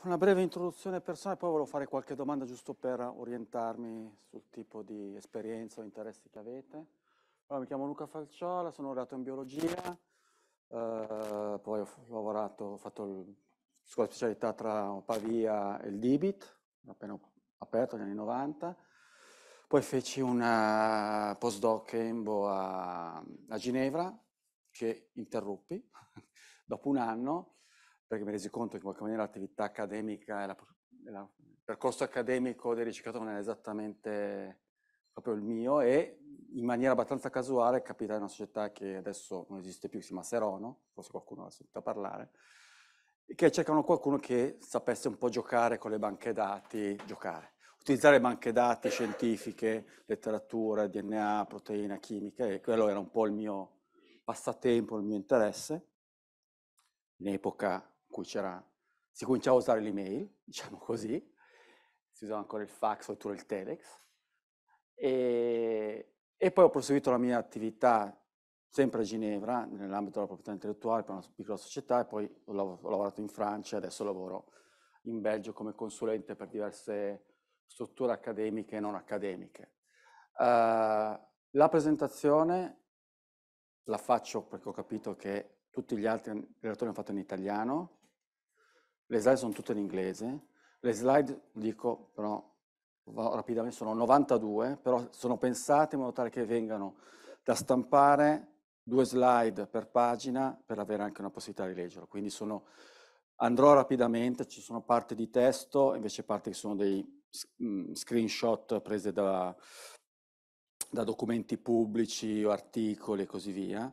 Una breve introduzione personale, poi volevo fare qualche domanda giusto per orientarmi sul tipo di esperienza o interessi che avete. Allora, mi chiamo Luca Falciola, sono laureato in biologia, eh, poi ho lavorato, ho fatto il, scuola specialità tra Pavia e il Dibit, appena aperto negli anni 90. Poi feci un eh, postdoc EMBO a, a Ginevra, che interruppi dopo un anno, perché mi resi conto che in qualche maniera l'attività accademica e, la, la, il percorso accademico del ricercatore non è esattamente proprio il mio e in maniera abbastanza casuale in una società che adesso non esiste più, si chiama Serono, forse qualcuno l'ha sentito parlare, che cercano qualcuno che sapesse un po' giocare con le banche dati, giocare, utilizzare banche dati scientifiche, letteratura, DNA, proteina, chimica, e quello era un po' il mio passatempo, il mio interesse in epoca cui si cominciava a usare l'email, diciamo così, si usava ancora il fax oppure il telex, e, e poi ho proseguito la mia attività sempre a Ginevra, nell'ambito della proprietà intellettuale per una piccola società e poi ho, lav- ho lavorato in Francia e adesso lavoro in Belgio come consulente per diverse strutture accademiche e non accademiche. Uh, la presentazione la faccio perché ho capito che tutti gli altri relatori hanno fatto in italiano, le slide sono tutte in inglese, le slide, dico però rapidamente, sono 92, però sono pensate in modo tale che vengano da stampare due slide per pagina per avere anche una possibilità di leggerlo. Quindi sono, andrò rapidamente, ci sono parte di testo, invece parte che sono dei mm, screenshot prese da, da documenti pubblici o articoli e così via.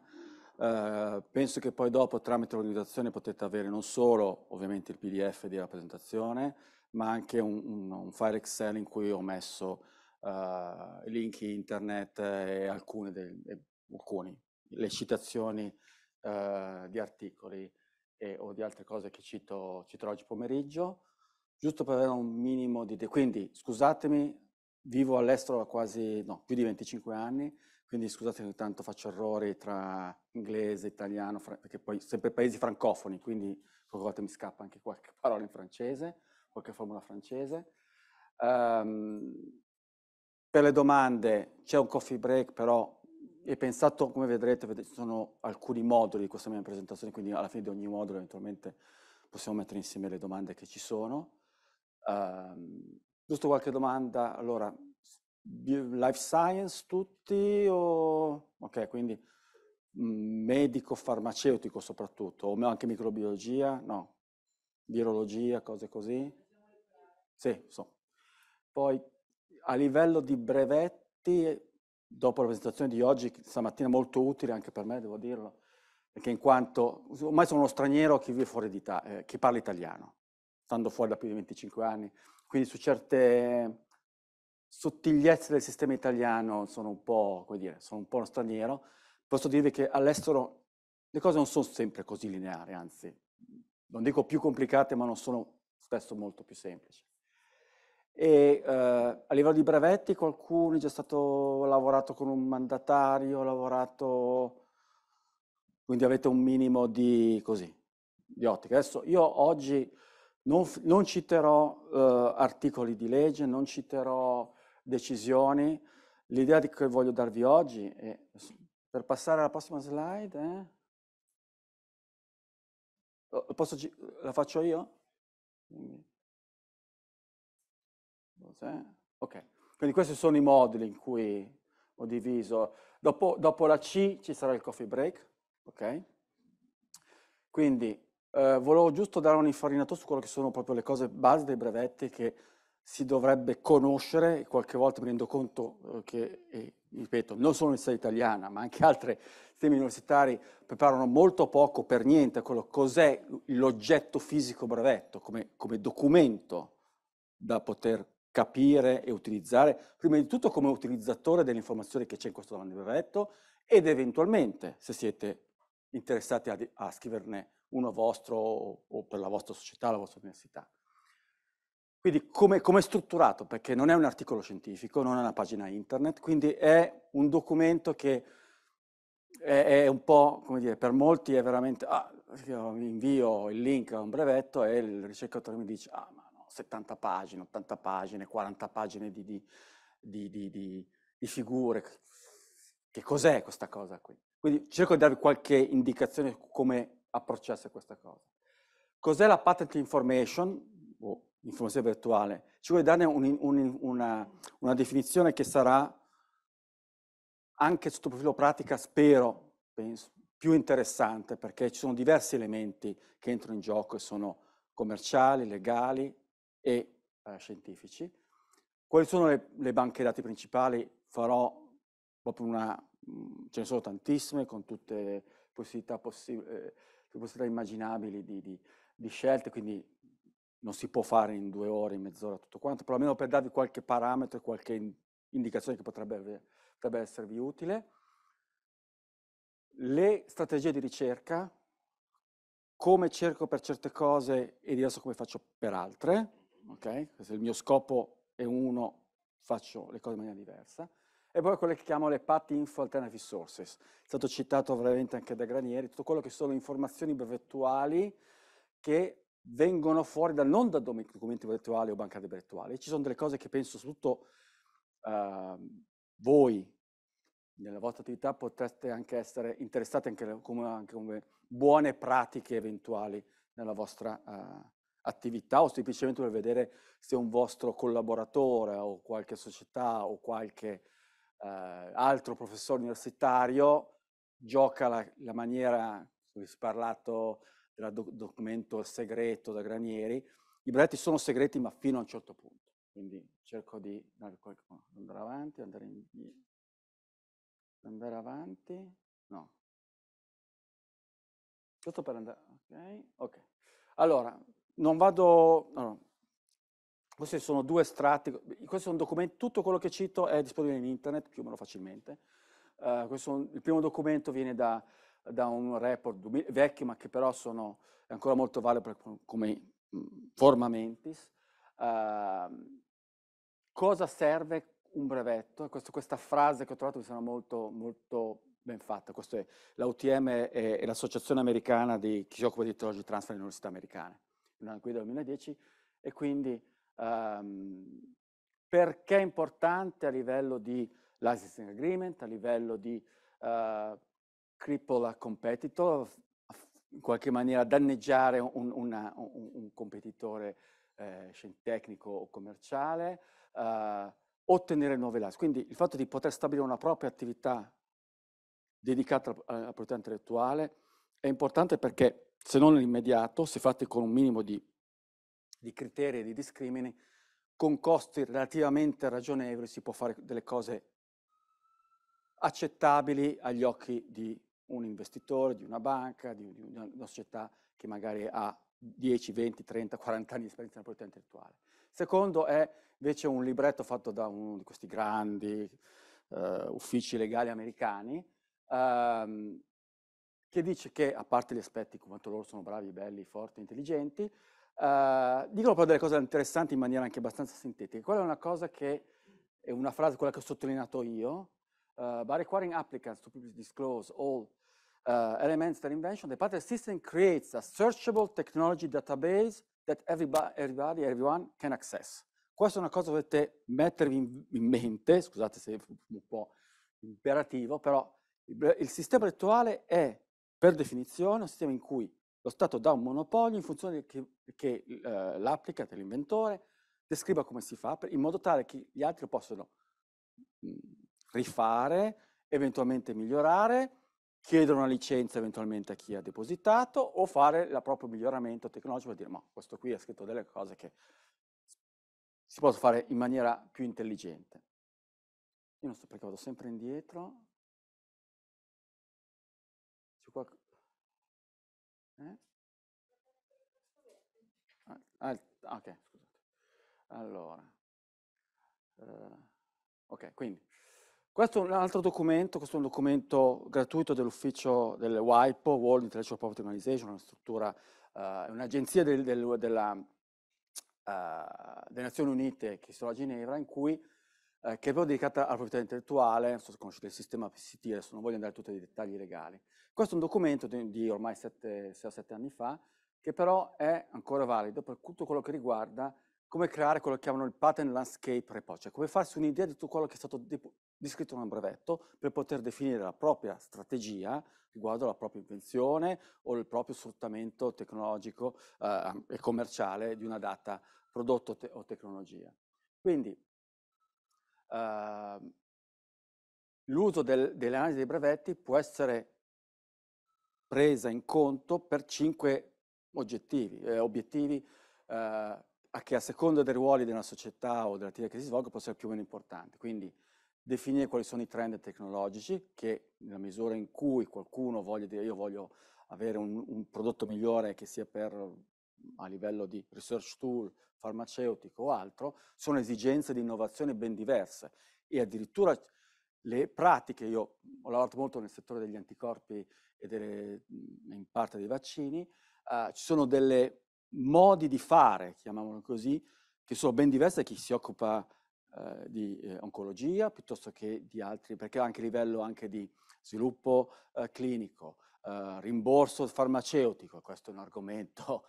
Ehm, penso che poi dopo tramite l'organizzazione potete avere non solo ovviamente il PDF di rappresentazione, ma anche un, un, un file Excel in cui ho messo eh, link internet e alcune, del, e alcune le citazioni eh, di articoli e, o di altre cose che cito, citerò oggi pomeriggio, giusto per avere un minimo di... Quindi scusatemi, vivo all'estero da quasi no, più di 25 anni, quindi scusate ogni tanto faccio errori tra inglese, italiano, perché poi sempre paesi francofoni, quindi qualche volta mi scappa anche qualche parola in francese, qualche formula francese. Um, per le domande c'è un coffee break, però è pensato, come vedrete, ci sono alcuni moduli di questa mia presentazione, quindi alla fine di ogni modulo eventualmente possiamo mettere insieme le domande che ci sono. Um, giusto qualche domanda? Allora, life science tutti o... Ok, quindi mm, medico farmaceutico soprattutto, o anche microbiologia, no, virologia, cose così. Sì, so. Poi a livello di brevetti, dopo la presentazione di oggi, stamattina molto utile anche per me, devo dirlo, perché in quanto ormai sono uno straniero che vive fuori d'Italia, eh, che parla italiano, stando fuori da più di 25 anni, quindi su certe sottigliezze del sistema italiano sono un po', come dire, sono un po' uno straniero, posso dirvi che all'estero le cose non sono sempre così lineari, anzi, non dico più complicate, ma non sono spesso molto più semplici. E eh, a livello di brevetti, qualcuno è già stato lavorato con un mandatario, lavorato, quindi avete un minimo di così, di ottica. Adesso io oggi non, non citerò eh, articoli di legge, non citerò decisioni. L'idea che voglio darvi oggi è, per passare alla prossima slide, eh? Posso, la faccio io? Eh? Ok, quindi questi sono i moduli in cui ho diviso. Dopo, dopo la C ci sarà il coffee break, ok? Quindi eh, volevo giusto dare un'infarinatura su quello che sono proprio le cose base dei brevetti che si dovrebbe conoscere, qualche volta mi rendo conto eh, che, ripeto, non solo l'università italiana, ma anche altri sistemi universitari preparano molto poco, per niente, quello cos'è l'oggetto fisico brevetto come, come documento da poter capire e utilizzare, prima di tutto come utilizzatore delle informazioni che c'è in questo domanda di brevetto ed eventualmente, se siete interessati a, a scriverne uno vostro o, o per la vostra società, la vostra università. Quindi come, come è strutturato? Perché non è un articolo scientifico, non è una pagina internet, quindi è un documento che è, è un po', come dire, per molti è veramente, ah, io invio il link a un brevetto e il ricercatore mi dice, ah ma no, 70 pagine, 80 pagine, 40 pagine di, di, di, di figure, che cos'è questa cosa qui? Quindi cerco di darvi qualche indicazione su come approcciarsi a questa cosa. Cos'è la patent information? o boh, informazione virtuale. Ci vuole dare un, un, una, una, definizione che sarà anche sotto profilo pratica, spero, penso, più interessante, perché ci sono diversi elementi che entrano in gioco e sono commerciali, legali e eh, scientifici. Quali sono le, le, banche dati principali? Farò proprio una, mm, ce ne sono tantissime, con tutte le possibilità, possib- eh, le possibilità immaginabili di, di, di scelte, quindi non si può fare in due ore, in mezz'ora tutto quanto, però almeno per darvi qualche parametro e qualche indicazione che potrebbe, potrebbe esservi utile. Le strategie di ricerca, come cerco per certe cose e diverso come faccio per altre, ok? Se il mio scopo è uno, faccio le cose in maniera diversa. E poi quelle che chiamo le path info alternative sources. È stato citato brevemente anche da Granieri, tutto quello che sono informazioni brevettuali che vengono fuori da, non da documenti brevettuali o banca brevettuale. Ci sono delle cose che penso soprattutto uh, voi nella vostra attività potreste anche essere interessati anche come, anche come buone pratiche eventuali nella vostra uh, attività o semplicemente per vedere se un vostro collaboratore o qualche società o qualche uh, altro professore universitario gioca la, la maniera, si è parlato del doc- documento segreto da Granieri, i brevetti sono segreti ma fino a un certo punto. Quindi cerco di andare avanti, andare indietro. Andare avanti, no. Giusto per andare, ok, ok. Allora, non vado, no. questi sono due estratti, questo è un documento, tutto quello che cito è disponibile in internet, più o meno facilmente. Uh, questo, il primo documento viene da da un report vecchio ma che però sono, è ancora molto valido come mm, forma mentis. Uh, cosa serve un brevetto? Questo, questa frase che ho trovato mi sembra molto, molto ben fatta. Questo è l'AUTM e l'Associazione Americana di chi si occupa di Technology Transfer nelle università americane, in una guida 2010, e quindi um, perché è importante a livello di licensing agreement, a livello di uh, cripple a competitor, in qualche maniera danneggiare un, una, un, un competitore eh, tecnico o commerciale, eh, ottenere nuove licenze. Quindi il fatto di poter stabilire una propria attività dedicata alla proprietà intellettuale è importante perché se non nell'immediato, se fatte con un minimo di, di criteri e di discrimini, con costi relativamente ragionevoli si può fare delle cose accettabili agli occhi di un investitore, di una banca, di, di, una, una società che magari ha 10, 20, 30, 40 anni di esperienza nella proprietà intellettuale. Secondo è invece un libretto fatto da uno di questi grandi uh, uffici legali americani uh, che dice che, a parte gli aspetti quanto loro sono bravi, belli, forti, intelligenti, uh, dicono però delle cose interessanti in maniera anche abbastanza sintetica. Quella è una cosa che, è una frase, quella che ho sottolineato io, Uh, by requiring applicants to publicly disclose all uh, elements of their invention, the patent system creates a searchable technology database that everybody, everybody everyone can access. Questa è una cosa che dovete mettervi in mente, scusate se è un po' imperativo, però il sistema elettorale è per definizione un sistema in cui lo Stato dà un monopolio in funzione che, che eh, l'applicant, l'inventore, descriva come si fa, per, in modo tale che gli altri lo possano mm, rifare, eventualmente migliorare, chiedere una licenza eventualmente a chi ha depositato o fare il proprio miglioramento tecnologico e dire ma questo qui ha scritto delle cose che si possono fare in maniera più intelligente. Io non so perché vado sempre indietro. Eh? Ah, ah, ok, scusate. Allora. Uh, ok, quindi questo è un altro documento, questo è un documento gratuito dell'ufficio del WIPO, World Intellectual Property Organization, una struttura, uh, un'agenzia del, del, della, uh, delle Nazioni Unite che si trova a Ginevra, in cui, uh, che è proprio dedicata alla proprietà intellettuale, non so se conoscete il sistema PCT, adesso non voglio andare tutti i dettagli legali. Questo è un documento di, di ormai 6-7 anni fa, che però è ancora valido per tutto quello che riguarda come creare quello che chiamano il patent landscape report, cioè come farsi un'idea di tutto quello che è stato di scrittore in brevetto per poter definire la propria strategia riguardo alla propria invenzione o il proprio sfruttamento tecnologico eh, e commerciale di una data prodotto te o tecnologia. Quindi eh, l'uso del, dell'analisi dei brevetti può essere presa in conto per cinque oggettivi, eh, obiettivi eh, che a seconda dei ruoli della società o dell'attività che si svolge possono essere più o meno importanti. Quindi definire quali sono i trend tecnologici che nella misura in cui qualcuno voglia dire io voglio avere un, un prodotto migliore che sia per a livello di research tool, farmaceutico o altro, sono esigenze di innovazione ben diverse e addirittura le pratiche, io ho lavorato molto nel settore degli anticorpi e delle, in parte dei vaccini, eh, ci sono delle modi di fare, chiamiamolo così, che sono ben diverse da chi si occupa eh, di eh, oncologia piuttosto che di altri, perché anche a livello anche di sviluppo eh, clinico, eh, rimborso farmaceutico, questo è un argomento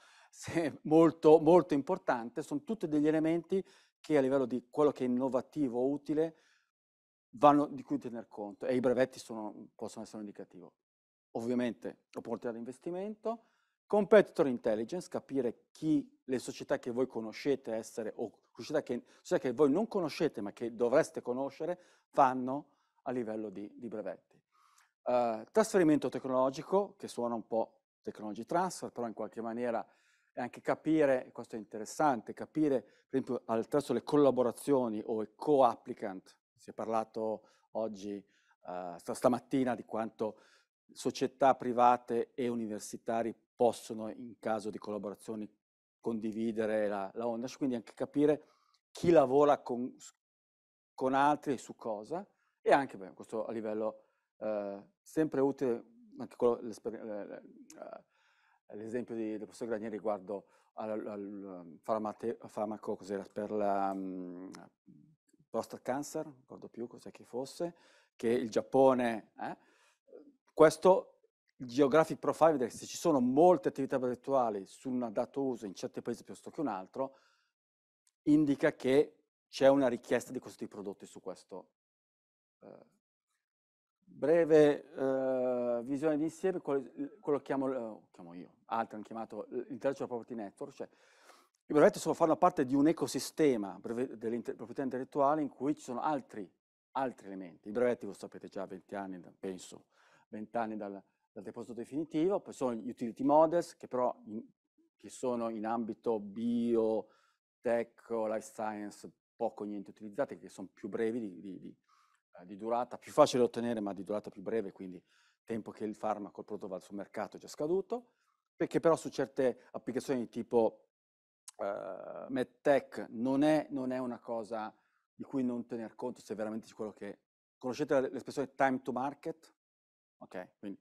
molto, molto importante, sono tutti degli elementi che a livello di quello che è innovativo utile vanno di cui tener conto e i brevetti sono, possono essere un indicativo. Ovviamente opportunità di investimento, Competitor intelligence, capire chi le società che voi conoscete essere o società che, società che voi non conoscete ma che dovreste conoscere fanno a livello di, di brevetti. Uh, trasferimento tecnologico, che suona un po' technology transfer, però in qualche maniera è anche capire, questo è interessante, capire per esempio attraverso le collaborazioni o i co-applicant, si è parlato oggi, uh, stamattina, di quanto società private e universitari possono in caso di collaborazioni condividere la, la ownership, quindi anche capire chi lavora con, con altri e su cosa e anche beh, questo a livello eh, sempre utile, anche eh, l'esempio del professor Granier riguardo al, al farmate, farmaco per la um, prostate cancer, non ricordo più cos'è che fosse, che il Giappone... Eh, questo geographic profile vede se ci sono molte attività progettuali su un dato uso in certi paesi piuttosto che un altro, indica che c'è una richiesta di questi prodotti su questo. Eh, breve eh, visione d'insieme, quello, quello chiamo, eh, chiamo io, altri hanno chiamato Intellectual Property Network, cioè i brevetti sono, fanno parte di un ecosistema delle proprietà intellettuali in cui ci sono altri, altri elementi. I brevetti, lo sapete già, 20 anni, penso, vent'anni dal, dal, deposito definitivo, poi sono gli utility models che però in, che sono in ambito bio, tech, life science poco o niente utilizzati, che sono più brevi di, di, di, eh, di, durata, più facile da ottenere ma di durata più breve, quindi tempo che il farmaco, il prodotto va sul mercato è già scaduto, perché però su certe applicazioni di tipo eh, medtech non è, non è una cosa di cui non tener conto se veramente quello che... Conoscete l'espressione time to market? Okay? Quindi,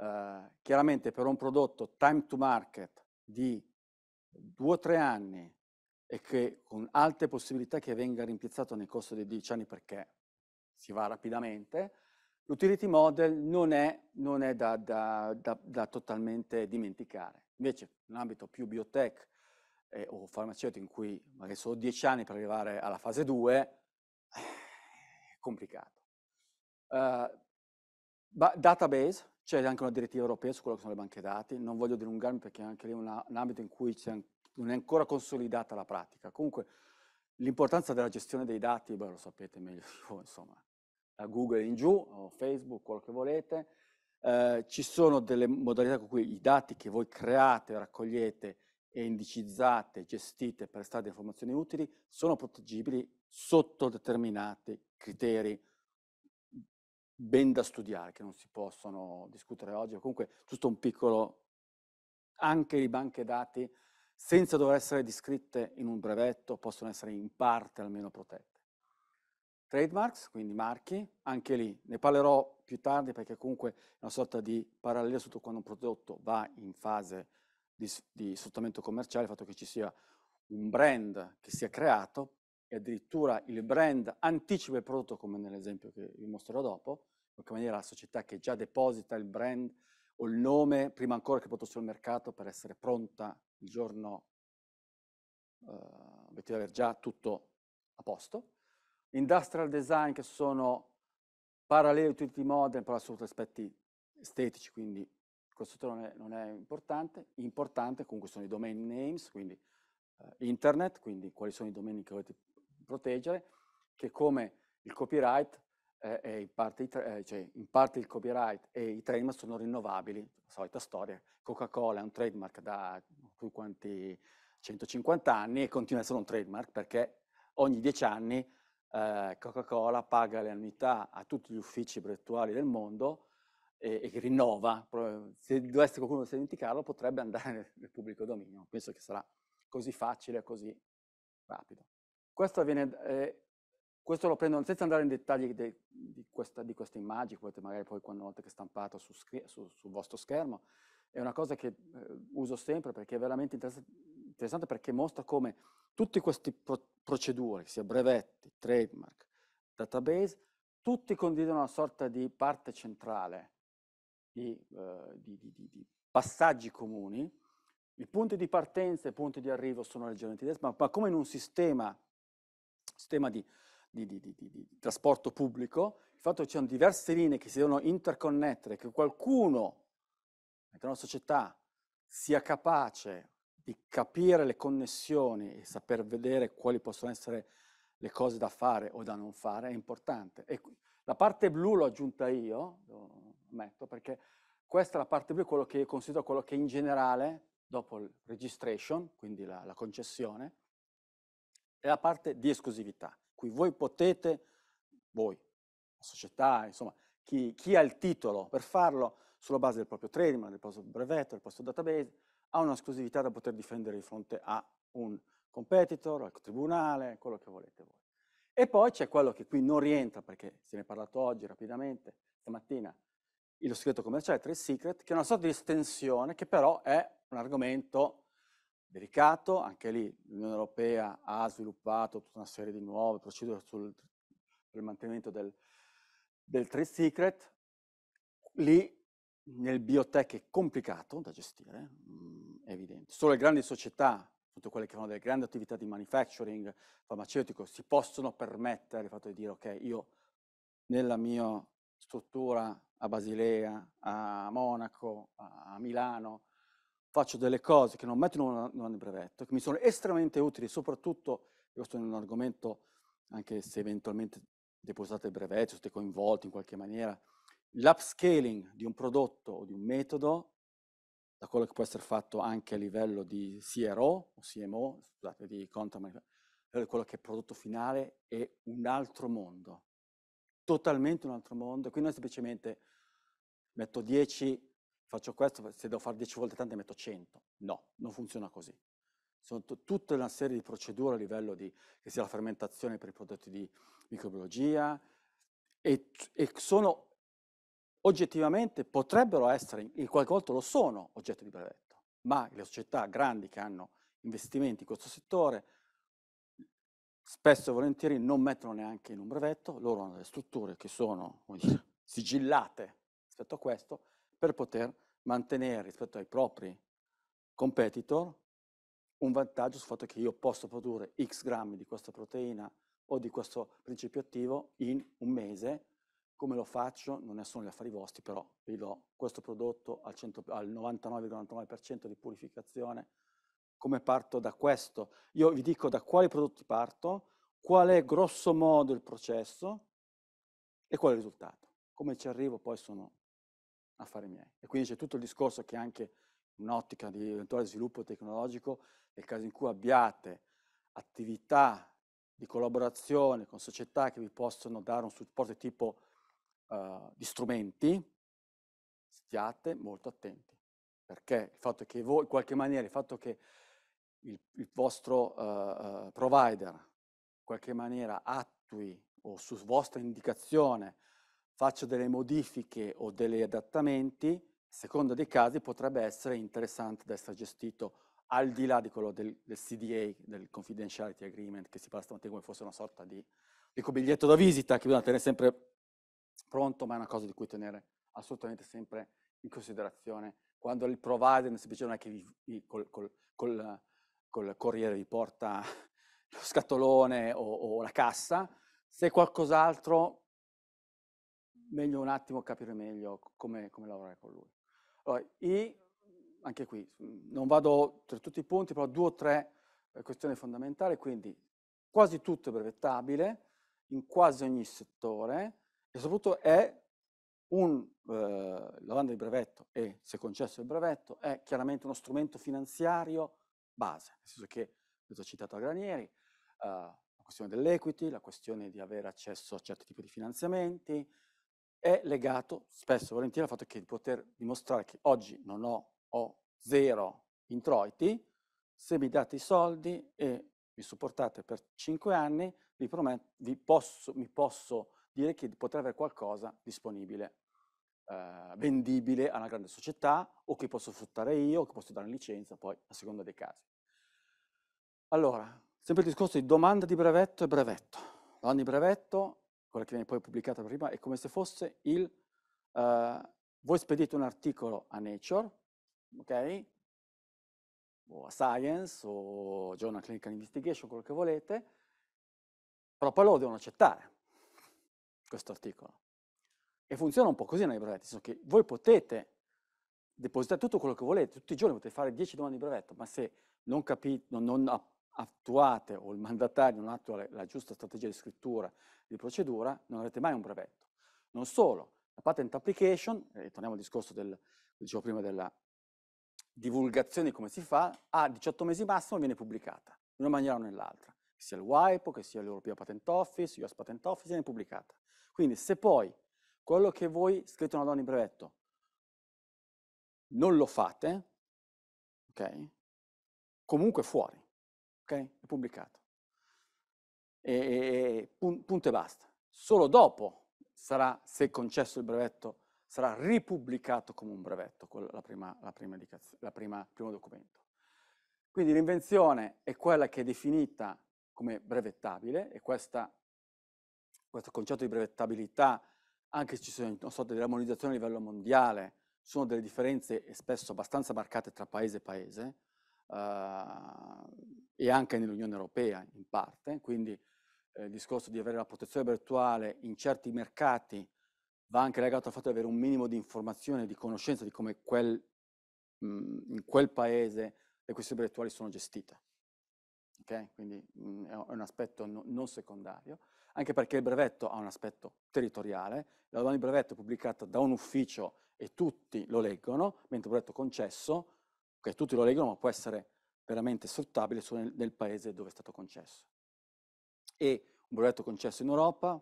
eh, chiaramente per un prodotto time to market di due o tre anni e che con alte possibilità che venga rimpiazzato nel corso dei dieci anni perché si va rapidamente, l'utility model non è, non è da, da, da, da, totalmente dimenticare. Invece, in un ambito più biotech eh, o farmaceutico in cui magari sono dieci anni per arrivare alla fase 2, eh, è complicato. Uh, database, c'è anche una direttiva europea su quello che sono le banche dati, non voglio dilungarmi perché anche lì è una, un ambito in cui non è ancora consolidata la pratica. Comunque l'importanza della gestione dei dati, beh, lo sapete meglio di voi, insomma, da Google in giù, o Facebook, quello che volete, eh, ci sono delle modalità con cui i dati che voi create, raccogliete e indicizzate, gestite per stare informazioni utili, sono proteggibili sotto determinati criteri ben da studiare, che non si possono discutere oggi, comunque giusto un piccolo, anche le banche dati, senza dover essere descritte in un brevetto, possono essere in parte almeno protette. Trademarks, quindi marchi, anche lì ne parlerò più tardi perché comunque è una sorta di parallelo sotto quando un prodotto va in fase di, di sfruttamento commerciale, il fatto che ci sia un brand che si è creato, e addirittura il brand anticipa il prodotto, come nell'esempio che vi mostrerò dopo, in qualche maniera la società che già deposita il brand o il nome prima ancora che prodotto sul mercato per essere pronta il giorno, eh, di avere già tutto a posto. Industrial design che sono paralleli utility model, però soprattutto aspetti estetici, quindi questo non è, non è importante. Importante comunque sono i domain names, quindi eh, internet, quindi quali sono i domain che volete proteggere, che come il copyright eh, in parte, eh, cioè in parte, il copyright e i trademark sono rinnovabili, la solita storia. Coca-Cola è un trademark da quanti 150 anni e continua a essere un trademark perché ogni 10 anni eh, Coca-Cola paga le annuità a tutti gli uffici brettuali del mondo e, e rinnova. Se dovesse qualcuno dimenticarlo potrebbe andare nel, nel pubblico dominio. Penso che sarà così facile, così rapido. Questo, avviene, eh, questo lo prendo senza andare in dettagli de, di, questa, di, queste immagini, potete magari poi quando una volta che stampato su, su, sul vostro schermo, è una cosa che eh, uso sempre perché è veramente interessante, perché mostra come tutte queste pro procedure, sia brevetti, trademark, database, tutti condividono una sorta di parte centrale, di, eh, di, di passaggi comuni, i punti di partenza e i punti di arrivo sono leggermente diversi, ma, ma come in un sistema sistema di, di, di, di trasporto pubblico, il fatto che ci sono diverse linee che si devono interconnettere, che qualcuno nella società sia capace di capire le connessioni e saper vedere quali possono essere le cose da fare o da non fare è importante. E la parte blu l'ho aggiunta io, lo ammetto, perché questa è la parte blu, quello che io considero quello che in generale, dopo il registration, quindi la, la concessione, è la parte di esclusività, cui voi potete, voi, la società, insomma, chi, chi ha il titolo per farlo sulla base del proprio trademark, del proprio brevetto, del proprio database, ha un'esclusività da poter difendere di fronte a un competitor, al tribunale, quello che volete voi. E poi c'è quello che qui non rientra, perché se ne è parlato oggi rapidamente, stamattina, lo segreto commerciale, trade secret, che è una sorta di estensione che però è un argomento delicato, anche lì l'Unione Europea ha sviluppato tutta una serie di nuove procedure sul, mantenimento del, del trade secret, lì nel biotech è complicato da gestire, mm, è evidente. Solo le grandi società, tutte quelle che fanno delle grandi attività di manufacturing farmaceutico, si possono permettere il fatto di dire ok, io nella mia struttura a Basilea, a Monaco, a Milano, faccio delle cose che non mettono nel brevetto, che mi sono estremamente utili, soprattutto, questo è un argomento, anche se eventualmente depositate il brevetto, siete coinvolti in qualche maniera, l'upscaling di un prodotto o di un metodo, da quello che può essere fatto anche a livello di CRO, o CMO, scusate, di contract quello che è prodotto finale è un altro mondo, totalmente un altro mondo. Qui non è semplicemente metto 10 faccio questo, se devo fare 10 volte tante metto 100. No, non funziona così. Sono t- tutta una serie di procedure a livello di, che sia la fermentazione per i prodotti di microbiologia, e, e sono oggettivamente, potrebbero essere, e qualche volta lo sono, oggetto di brevetto, ma le società grandi che hanno investimenti in questo settore spesso e volentieri non mettono neanche in un brevetto, loro hanno delle strutture che sono dire, sigillate rispetto a questo, per poter mantenere rispetto ai propri competitor un vantaggio sul fatto che io posso produrre x grammi di questa proteina o di questo principio attivo in un mese. Come lo faccio? Non ne sono gli affari vostri, però vi do questo prodotto al, 99,99% di purificazione. Come parto da questo? Io vi dico da quali prodotti parto, qual è grosso modo il processo e qual è il risultato. Come ci arrivo poi sono affari miei. E quindi c'è tutto il discorso che anche in un'ottica di eventuale sviluppo tecnologico, nel caso in cui abbiate attività di collaborazione con società che vi possono dare un supporto tipo uh, di strumenti, stiate molto attenti, perché il fatto che voi, in qualche maniera, il fatto che il, il vostro uh, uh, provider in qualche maniera attui o su vostra indicazione faccio delle modifiche o degli adattamenti, a seconda dei casi potrebbe essere interessante da essere gestito al di là di quello del, del CDA, del Confidentiality Agreement, che si parla stamattina come fosse una sorta di, dico, biglietto da visita che bisogna tenere sempre pronto, ma è una cosa di cui tenere assolutamente sempre in considerazione. Quando il provider semplicemente non è che vi, vi, col, col, col, col, corriere vi porta lo scatolone o, o la cassa, se qualcos'altro meglio un attimo capire meglio come, come lavorare con lui. Allora, I, anche qui, non vado tra tutti i punti, però due o tre eh, questioni fondamentali, quindi quasi tutto è brevettabile, in quasi ogni settore, e soprattutto è un, eh, lavando il brevetto e se concesso il brevetto, è chiaramente uno strumento finanziario base, nel senso che, l'ho citato a Granieri, eh, la questione dell'equity, la questione di avere accesso a certi tipi di finanziamenti, è legato spesso e volentieri al fatto che di poter dimostrare che oggi non ho, ho zero introiti, se mi date i soldi e mi supportate per 5 anni, vi, prometto, vi posso, mi posso dire che potrei avere qualcosa disponibile, eh, vendibile a una grande società o che posso sfruttare io, o che posso dare in licenza, poi a seconda dei casi. Allora, sempre il discorso di domanda di brevetto e brevetto. Domanda di brevetto quella che viene poi pubblicata prima, è come se fosse il... Uh, voi spedite un articolo a Nature, ok? O a Science, o Journal Clinical Investigation, quello che volete, però poi lo devono accettare, questo articolo. E funziona un po' così nei brevetti, nel senso che voi potete depositare tutto quello che volete, tutti i giorni potete fare 10 domande di brevetto, ma se non, capite, non, non, attuate o il mandatario non attua la giusta strategia di scrittura di procedura, non avrete mai un brevetto. Non solo, la patent application, e torniamo al discorso del, dicevo prima della divulgazione di come si fa, a 18 mesi massimo viene pubblicata, in una maniera o nell'altra, che sia il WIPO, che sia l'Europea Patent Office, US Patent Office, viene pubblicata. Quindi se poi quello che voi, scritto una donna in brevetto, non lo fate, ok? Comunque fuori ok? È pubblicato. E, e, pun, punto e basta. Solo dopo sarà, se concesso il brevetto, sarà ripubblicato come un brevetto, la prima, la prima la prima, il primo documento. Quindi l'invenzione è quella che è definita come brevettabile e questa, questo concetto di brevettabilità, anche se ci sono, so, delle armonizzazioni a livello mondiale, sono delle differenze spesso abbastanza marcate tra paese e paese, Uhm, e anche nell'Unione Europea in parte, quindi ehm, il discorso di avere la protezione virtuale in certi mercati va anche legato al fatto di avere un minimo di informazione, di conoscenza di come quel, mh, mhmm, in quel paese le questioni virtuali sono gestite. Okay? Quindi mh, mhmm, è un aspetto no, non secondario, anche perché il brevetto ha un aspetto territoriale, la domanda di brevetto è pubblicata da un ufficio e tutti lo leggono, mentre il brevetto concesso Okay, tutti lo leggono, ma può essere veramente sfruttabile solo nel, nel paese dove è stato concesso. E un brevetto concesso in Europa,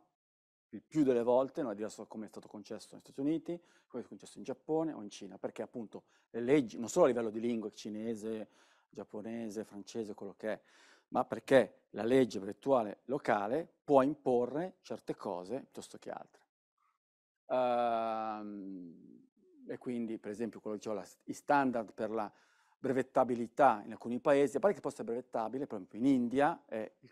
il più delle volte, non è diverso da come è stato concesso negli Stati Uniti, come è concesso in Giappone o in Cina, perché appunto le leggi, non solo a livello di lingua cinese, giapponese, francese, quello che è, ma perché la legge brevettuale locale può imporre certe cose piuttosto che altre. Ehm, e quindi per esempio quello che i standard per la brevettabilità in alcuni paesi, a parte che possa essere brevettabile, per esempio in India,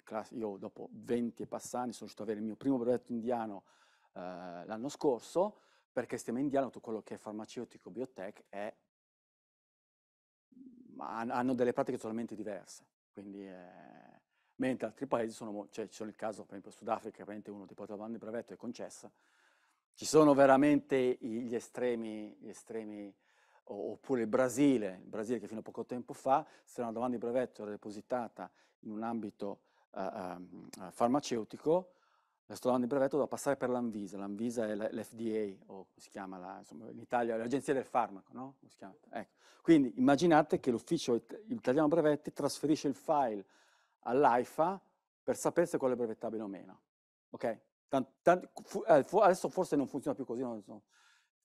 class- io dopo 20 e passanti sono riuscito ad avere il mio primo brevetto indiano eh, l'anno scorso, perché il sistema indiano, tutto quello che è farmaceutico, biotech, è, hanno delle pratiche totalmente diverse. Quindi, eh, mentre altri paesi sono, cioè, ci il caso, per esempio Sudafrica, che uno dei porta avanti il brevetto è concesso, ci sono veramente gli estremi, gli estremi oppure il Brasile, il Brasile che fino a poco tempo fa, se una domanda di brevetto era depositata in un ambito uh, farmaceutico, la domanda di brevetto doveva passare per l'Anvisa, l'Anvisa è l'FDA, o si chiama la, insomma, in Italia l'Agenzia del Farmaco, no? ecco. Quindi immaginate che l'ufficio italiano brevetti trasferisce il file all'AIFA per sapere se quello è brevettabile o meno. Okay? Eh, adesso forse non funziona più così, so.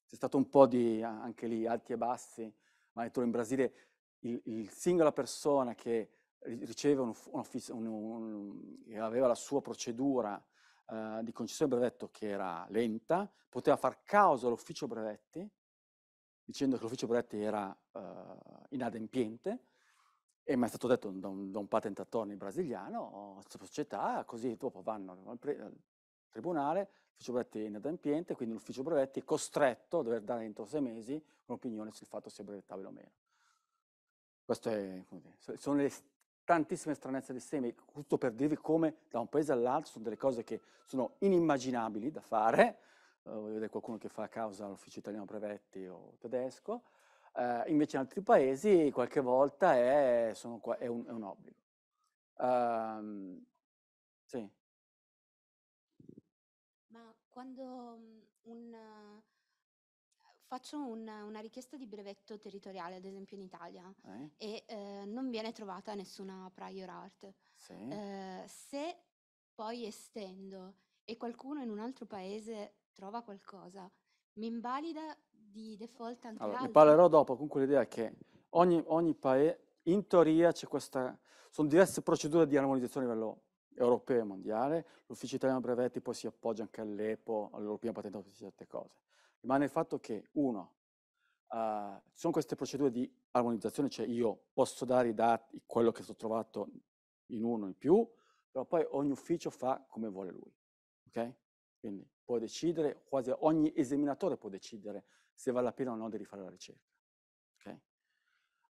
c'è stato un po' di anche lì alti e bassi, ma in Brasile il, il singola persona che riceve un, un, un, un aveva la sua procedura uh, di concessione del brevetto che era lenta, poteva far causa all'ufficio brevetti dicendo che l'ufficio brevetti era uh, inadempiente e mi è stato detto da un, da un patent attorney brasiliano, oh, questa società, così dopo vanno tribunale, l'ufficio brevetti è inadempiente, quindi l'ufficio brevetti è costretto a dover dare entro sei mesi un'opinione sul fatto sia brevettabile o meno. Queste sono le tantissime stranezze di semi, tutto per dirvi come da un paese all'altro sono delle cose che sono inimmaginabili da fare, eh, voglio vedere qualcuno che fa causa all'ufficio italiano brevetti o tedesco, eh, invece in altri paesi qualche volta è, sono, è, un, è un, obbligo. Um, sì quando mhmm, un, eh, faccio una, una richiesta di brevetto territoriale, ad esempio in Italia, eh? e eh, non viene trovata nessuna prior art, sì. eh, se poi estendo e qualcuno in un altro paese trova qualcosa, mi invalida di default anche allora, Ne parlerò dopo, comunque l'idea è che ogni, ogni paese, in teoria c'è questa, sono diverse procedure di armonizzazione a livello europeo e mondiale, l'ufficio italiano brevetti poi si appoggia anche all'EPO, all'European Patent Office, certe cose. Rimane il fatto che, uno, uh, ci sono queste procedure di armonizzazione, cioè io posso dare i dati, quello che ho trovato in uno in più, però poi ogni ufficio fa come vuole lui, ok? Quindi può decidere, quasi ogni esaminatore può decidere se vale la pena o no di rifare la ricerca.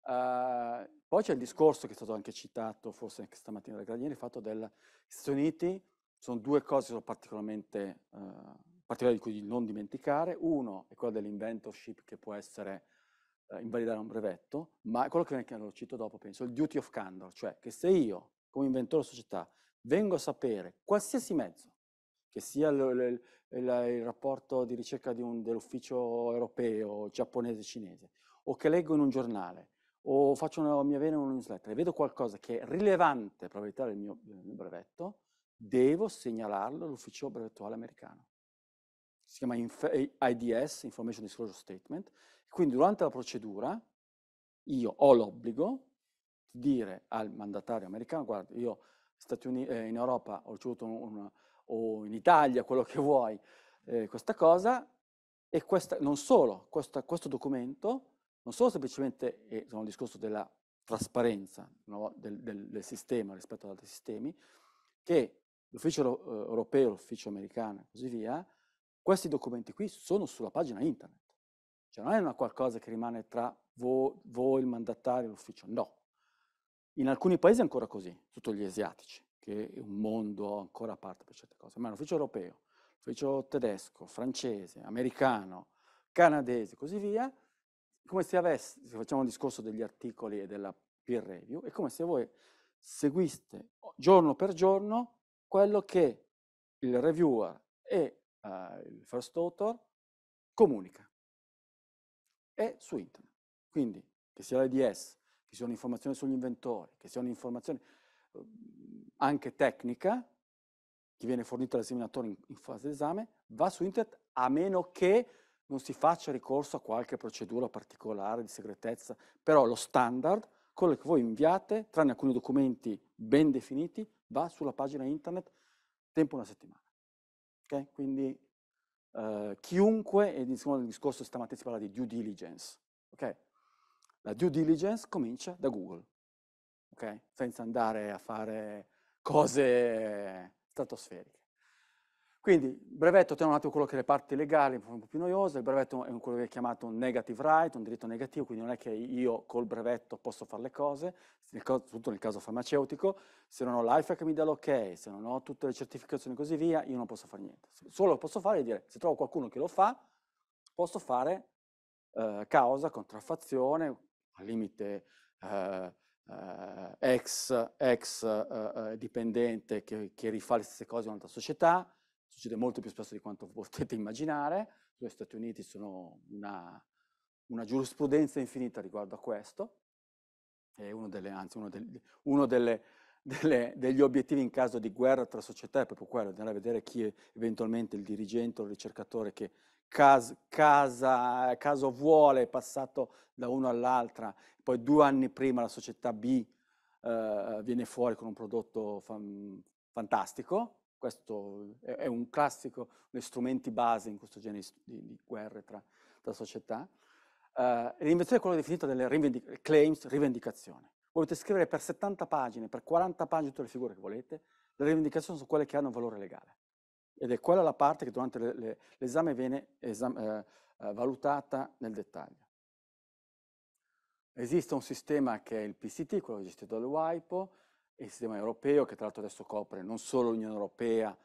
Uh, poi c'è il discorso che è stato anche citato forse anche stamattina da Gradieri, il fatto del Stati Uniti, sono due cose che sono particolarmente uh, particolari di cui non dimenticare. Uno è quello dell'inventorship che può essere uh, invalidare un brevetto, ma quello che lo cito dopo penso, il duty of candor, cioè che se io come inventore della società vengo a sapere qualsiasi mezzo, che sia il, il, il, il rapporto di ricerca di un, dell'ufficio europeo, giapponese, cinese, o che leggo in un giornale, o faccio una mia vena una newsletter e vedo qualcosa che è rilevante per del mio, del mio brevetto, devo segnalarlo all'ufficio brevettuale americano. Si chiama IDS, eh, Information Disclosure Statement. Quindi durante la procedura io ho l'obbligo di dire al mandatario americano, guarda, io Uniti, eh, in Europa ho ricevuto un, o in Italia, quello che vuoi, eh, questa cosa, e questa, non solo, questa, questo documento non sono semplicemente, e eh, sono il discorso della trasparenza no, del, del, del, sistema rispetto ad altri sistemi, che l'ufficio eh, europeo, l'ufficio americano e così via, questi documenti qui sono sulla pagina internet. Cioè non è una qualcosa che rimane tra voi, voi il mandatario e l'ufficio, no. In alcuni paesi è ancora così, tutti gli asiatici, che è un mondo ancora a parte per certe cose, ma l'ufficio europeo, l'ufficio tedesco, francese, americano, canadese e così via, come se avesse, se facciamo un discorso degli articoli e della peer review, è come se voi seguiste giorno per giorno quello che il reviewer e uh, il first author comunica. È su internet. Quindi, che sia l'EDS, che sia un'informazione sugli inventori, che sia un'informazione uhm, anche tecnica, che viene fornita dall'esaminatore in, in fase d'esame, va su internet a meno che non si faccia ricorso a qualche procedura particolare di segretezza, però lo standard, quello che voi inviate, tranne alcuni documenti ben definiti, va sulla pagina internet tempo una settimana. Okay? Quindi eh, chiunque, e diciamo il discorso stamattina si parla di due diligence, okay? la due diligence comincia da Google, okay? senza andare a fare cose stratosferiche. Quindi il brevetto tiene un attimo quello che è le parti legali, un po' più noiose, il brevetto è quello che è chiamato un negative right, un diritto negativo, quindi non è che io col brevetto posso fare le cose, soprattutto nel caso farmaceutico, se non ho l'IFA che mi dà l'ok, se non ho tutte le certificazioni e così via, io non posso fare niente. Solo posso fare è dire, se trovo qualcuno che lo fa, posso fare eh, causa, contraffazione, al limite eh, eh, ex, ex eh, eh, dipendente che, che rifà le stesse cose in un'altra società, succede molto più spesso di quanto potete immaginare, negli Stati Uniti sono una, una giurisprudenza infinita riguardo a questo, è uno, delle, anzi, uno, del, uno delle, delle, degli obiettivi in caso di guerra tra società è proprio quello, andare a vedere chi è eventualmente il dirigente o il ricercatore che cas, casa, caso vuole è passato da uno all'altra, poi due anni prima la società B eh, viene fuori con un prodotto fan, fantastico, questo è, un classico degli strumenti base in questo genere di, di guerre tra, tra società. Uh, l'invenzione è quella definita delle rivendic- claims, rivendicazione. Volete scrivere per 70 pagine, per 40 pagine tutte le figure che volete, le rivendicazioni sono quelle che hanno un valore legale. Ed è quella la parte che durante le, le, l'esame viene esam- eh, eh, valutata nel dettaglio. Esiste un sistema che è il PCT, quello gestito dal WIPO, il sistema europeo, che tra l'altro adesso copre non solo l'Unione Europea,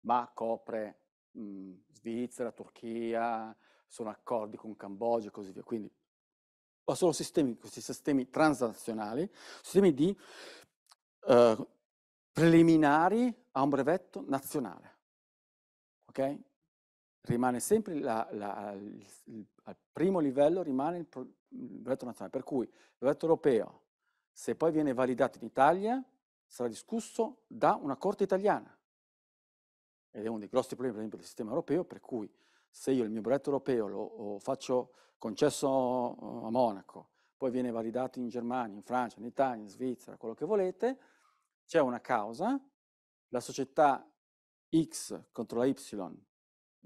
ma copre mh, mhmm, Svizzera, Turchia, sono accordi con Cambogia e così via. Quindi sono sistemi, questi sistemi transnazionali, sistemi di eh, preliminari a un brevetto nazionale. Ok? Rimane sempre la, la, il, il, al primo livello rimane il, pro, il brevetto nazionale, per cui il brevetto europeo, se poi viene validato in Italia, sarà discusso da una corte italiana. Ed è uno dei grossi problemi, per esempio, del sistema europeo, per cui se io il mio brevetto europeo lo, faccio concesso eh, a Monaco, poi viene validato in Germania, in Francia, in Italia, in Svizzera, quello che volete, c'è una causa, la società X contro la Y,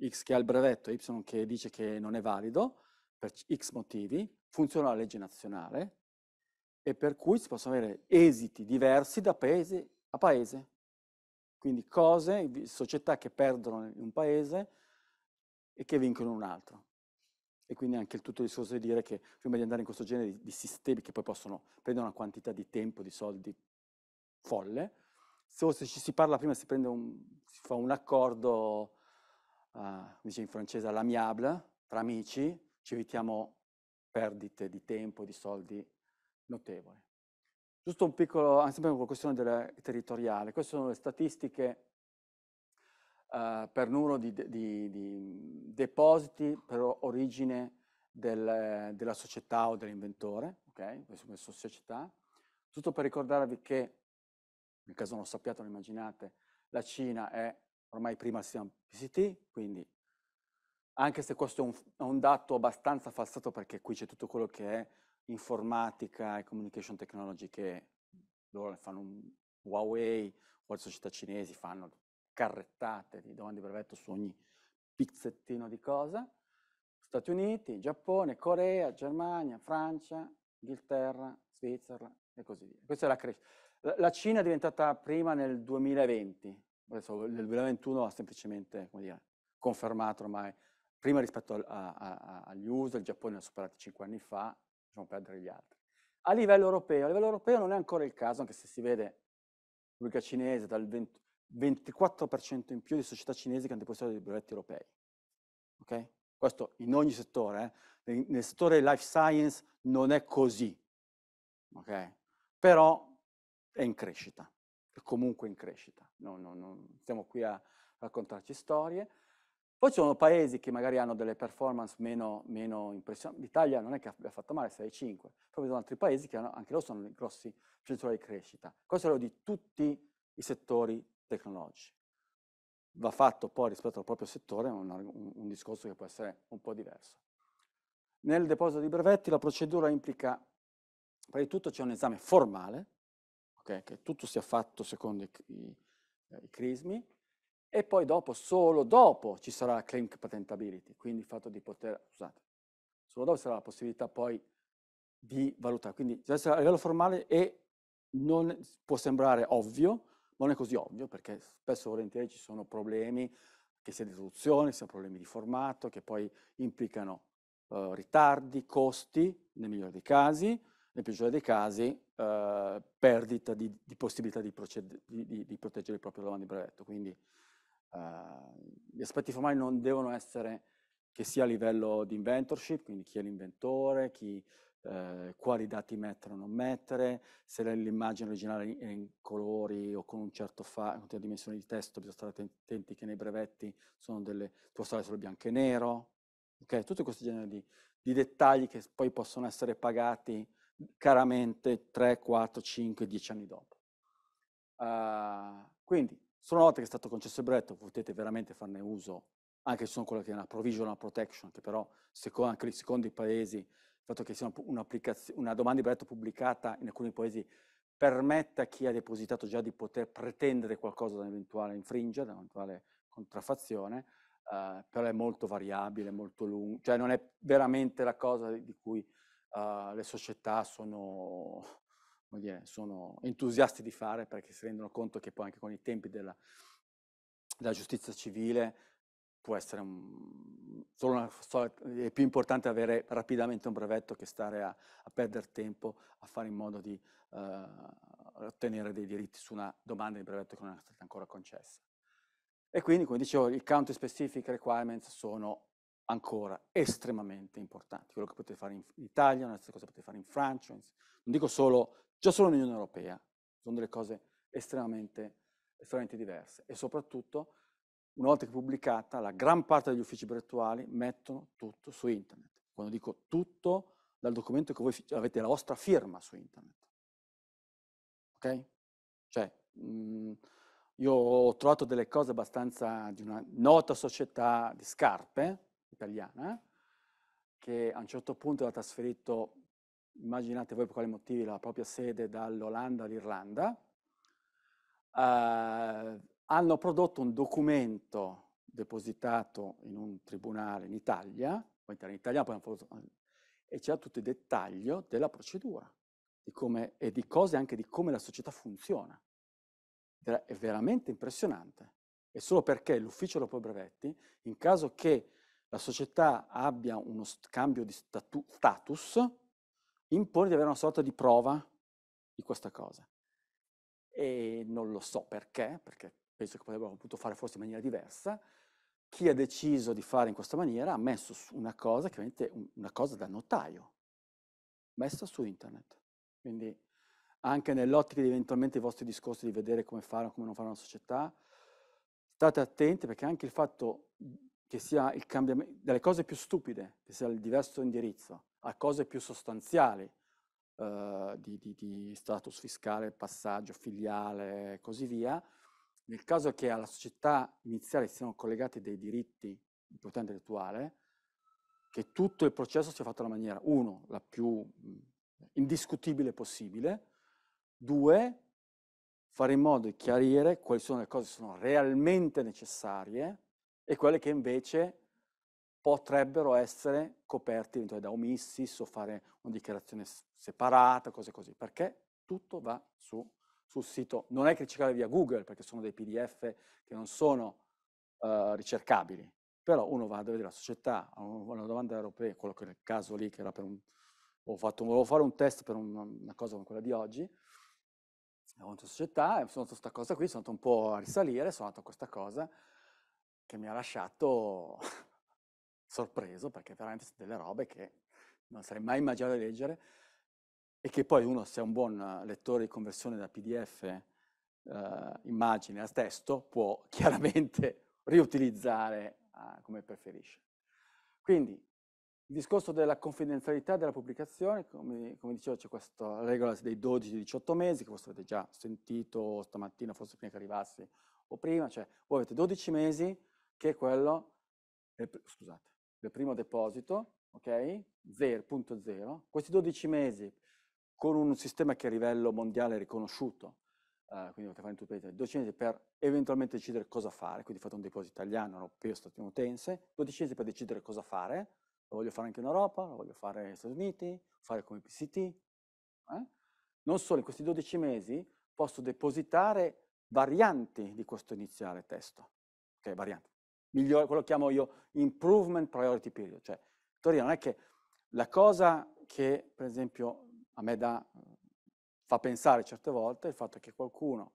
X che ha il brevetto, Y che dice che non è valido, per X motivi, funziona la legge nazionale, e per cui si possono avere esiti diversi da paese a paese. Quindi cose, società che perdono in un paese e che vincono in un altro. E quindi anche il tutto il discorso di dire che prima di andare in questo genere di, di sistemi che poi possono prendere una quantità di tempo, di soldi folle, se ci si parla prima si, un, si fa un accordo, uh, dice in francese, all'amiable, tra amici, ci evitiamo perdite di tempo, di soldi notevole. Giusto un piccolo, anche sempre una questione della, territoriale, queste sono le statistiche eh, per numero di, di, di, depositi per origine del, della società o dell'inventore, ok? Queste sono società. Tutto per ricordarvi che, nel caso non lo sappiate, non immaginate, la Cina è ormai prima del sistema PCT, quindi anche se questo è un, un dato abbastanza falsato perché qui c'è tutto quello che è informatica e communication technology che loro fanno un Huawei o le società cinesi fanno carrettate di domande di brevetto su ogni pizzettino di cosa. Stati Uniti, Giappone, Corea, Germania, Francia, Inghilterra, Svizzera e così via. Questa è la crescita. La Cina è diventata prima nel 2020, adesso nel 2021 ha semplicemente dire, confermato ormai, prima rispetto a, a, a, agli USA, il Giappone l'ha superato 5 anni fa, facciamo perdere gli altri. A livello europeo, a livello europeo non è ancora il caso, anche se si vede Repubblica Cinese dal 20, 24% in più di società cinesi che hanno depositato dei brevetti europei. Okay? Questo in ogni settore. Eh? Nel settore life science non è così, okay? però è in crescita, è comunque in crescita. Non no, no. Stiamo qui a raccontarci storie. Poi ci sono paesi che magari hanno delle performance meno, meno impressionanti. L'Italia non è che abbia fatto male, 6-5, Poi ci sono altri paesi che hanno, anche loro sono grossi percentuali di crescita. Questo è lo di tutti i settori tecnologici. Va fatto poi rispetto al proprio settore un, un, un discorso che può essere un po' diverso. Nel deposito di brevetti la procedura implica, prima di tutto c'è un esame formale, okay, che tutto sia fatto secondo i, i, i crismi, e poi dopo, solo dopo, ci sarà la claim patentability, quindi il fatto di poter, scusate, solo dopo ci sarà la possibilità poi di valutare. Quindi a livello formale e non può sembrare ovvio, ma non è così ovvio, perché spesso volentieri ci sono problemi, che sia di soluzione, che siano problemi di formato, che poi implicano eh, ritardi, costi, nel migliore dei casi, nel peggiore dei casi eh, perdita di, di possibilità di, di, di, proteggere il proprio domani di brevetto. Quindi Ehm, gli aspetti formali non devono essere che sia a livello di inventorship, quindi chi è l'inventore, eh, quali dati mettere o non mettere, se l'immagine originale è in colori o con un certo fa- una dimensione di testo, bisogna stare attenti che nei brevetti sono delle, può stare solo bianco e nero, okay? tutti questi genere di, di, dettagli che poi possono essere pagati caramente 3, 4, 5, 10 anni dopo. Uh, quindi Solo una volta che è stato concesso il brevetto potete veramente farne uso, anche se sono quella che è una provisional protection, che però secondo, anche secondo i paesi, il fatto che sia una domanda di brevetto pubblicata in alcuni paesi permette a chi ha depositato già di poter pretendere qualcosa da un eventuale infringere, da un'eventuale contraffazione, eh, però è molto variabile, molto lungo, cioè non è veramente la cosa di cui eh, le società sono dire, sono entusiasti di fare perché si rendono conto che poi anche con i tempi della, della giustizia civile può essere un, solo una è più importante avere rapidamente un brevetto che stare a, a perdere tempo a fare in modo di eh, ottenere dei diritti su una domanda di brevetto che non è stata ancora concessa. E quindi, come dicevo, i country specific requirements sono ancora estremamente importanti. Quello che potete fare in Italia non è la stessa cosa che potete fare in Francia. Non dico solo Già solo l'Unione Europea sono delle cose estremamente, estremamente diverse e soprattutto una volta che pubblicata la gran parte degli uffici brettuali mettono tutto su internet. Quando dico tutto, dal documento che voi avete la vostra firma su internet. Ok? Cioè, mh, mm, io ho trovato delle cose abbastanza di una nota società di scarpe italiana che a un certo punto aveva trasferito immaginate voi per quali motivi, la propria sede dall'Olanda all'Irlanda, eh, hanno prodotto un documento depositato in un tribunale in Italia, in italiano, e c'era tutto il dettaglio della procedura di come, e di cose anche di come la società funziona. È veramente impressionante. E solo perché l'ufficio Lopo Brevetti, in caso che la società abbia uno cambio di statu- status, imporre di avere una sorta di prova di questa cosa. E non lo so perché, perché penso che potrebbero potuto fare forse in maniera diversa, chi ha deciso di fare in questa maniera ha messo una cosa, chiaramente una cosa da notaio, messa su internet. Quindi anche nell'ottica di eventualmente i vostri discorsi di vedere come fare o come non fare una società, state attenti perché anche il fatto mhmm, che sia il cambiamento, delle cose più stupide, che sia il diverso indirizzo, a cose più sostanziali, eh, di, di, di, status fiscale, passaggio, filiale e così via, nel caso che alla società iniziale siano collegati dei diritti di proprietà intellettuale, che tutto il processo sia fatto alla maniera, uno, la più indiscutibile possibile, due, fare in modo di chiarire quali sono le cose che sono realmente necessarie e quelle che invece potrebbero essere coperti da omissis o fare una dichiarazione separata, cose così, perché tutto va su, sul sito. Non è criticare via Google, perché sono dei PDF che non sono uh, ricercabili, però uno va a vedere la società, una domanda europea, quello che nel caso lì che era per un... Fatto, volevo fare un test per una, una cosa come quella di oggi, ho avuto contro società, e sono andato a questa cosa qui, sono andato un po' a risalire, sono andato a questa cosa che mi ha lasciato sorpreso perché veramente sono delle robe che non sarei mai immaginato di leggere e che poi uno se è un buon lettore di conversione da PDF eh, immagine a testo può chiaramente riutilizzare eh, come preferisce. Quindi il discorso della confidenzialità della pubblicazione, come, come dicevo c'è questa regola dei 12-18 mesi che forse avete già sentito stamattina, forse prima che arrivassi o prima, cioè voi avete 12 mesi che è quello, eh, scusate, del primo deposito, ok? 0.0, questi 12 mesi con un sistema che a livello mondiale è riconosciuto, eh, quindi potete fare in tutti i paesi, 12 mesi per eventualmente decidere cosa fare, quindi fate un deposito italiano, europeo, statunitense, 12 mesi per decidere cosa fare, lo voglio fare anche in Europa, lo voglio fare negli Stati Uniti, fare come PCT. Eh? Non solo, in questi 12 mesi posso depositare varianti di questo iniziale testo, ok, varianti, migliore, quello che chiamo io improvement priority period, cioè in teoria non è che la cosa che per esempio a me dà, fa pensare certe volte è il fatto che qualcuno,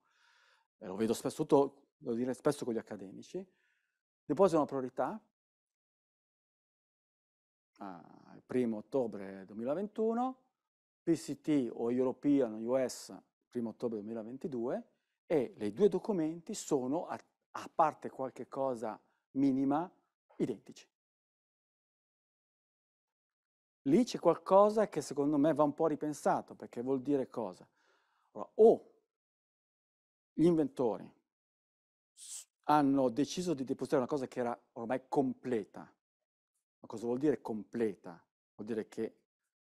eh, lo vedo spesso, tutto, lo dire spesso con gli accademici, deposita una priorità al primo ottobre 2021, PCT o European US primo ottobre 2022 e i due documenti sono, a, a parte qualche cosa minima identici. Lì c'è qualcosa che secondo me va un po' ripensato, perché vuol dire cosa? Allora, o gli inventori hanno deciso di depositare una cosa che era ormai completa. Ma cosa vuol dire completa? Vuol dire che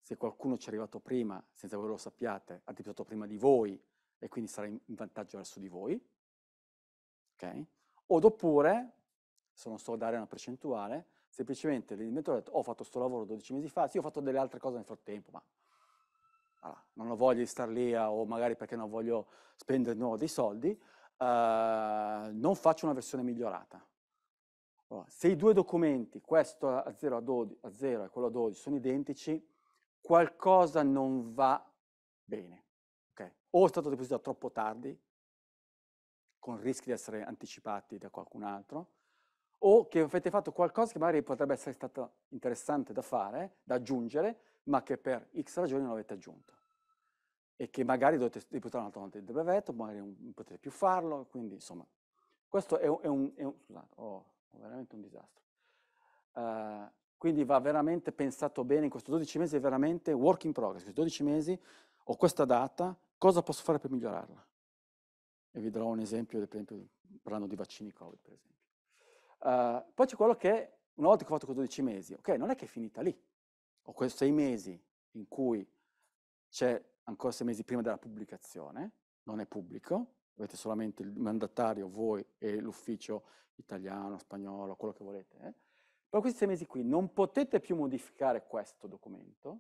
se qualcuno ci è arrivato prima, senza che voi lo sappiate, ha depositato prima di voi e quindi sarà in vantaggio verso di voi, ok? Oppure se non so dare una percentuale, semplicemente l'inventore ha detto oh, ho fatto questo lavoro 12 mesi fa, sì ho fatto delle altre cose nel frattempo, ma allora, non ho voglia di star lì o magari perché non voglio spendere nuovo dei soldi, eh, non faccio una versione migliorata. Allora, se i due documenti, questo a 0, a, a e quello a 12, sono identici, qualcosa non va bene. Okay? O è stato depositato troppo tardi, con rischi di essere anticipati da qualcun altro, o che avete fatto qualcosa che magari potrebbe essere stato interessante da fare, da aggiungere, ma che per X ragioni non avete aggiunto. E che magari dovete deputare un'altra volta il brevetto, magari non potete più farlo, quindi insomma. Questo è un... È un, è un scusate, ho oh, veramente un disastro. Uh, quindi va veramente pensato bene, in questi 12 mesi è veramente work in progress. Questi 12 mesi ho questa data, cosa posso fare per migliorarla? E vi darò un esempio, per esempio parlando di vaccini Covid, per esempio. Uhm, poi c'è quello che una volta che ho fatto quei 12 mesi, ok, non è che è finita lì. Ho quei 6 mesi in cui c'è ancora 6 mesi prima della pubblicazione, non è pubblico, avete solamente il mandatario, voi e l'ufficio italiano, spagnolo, quello che volete. Eh? Però questi 6 mesi qui non potete più modificare questo documento,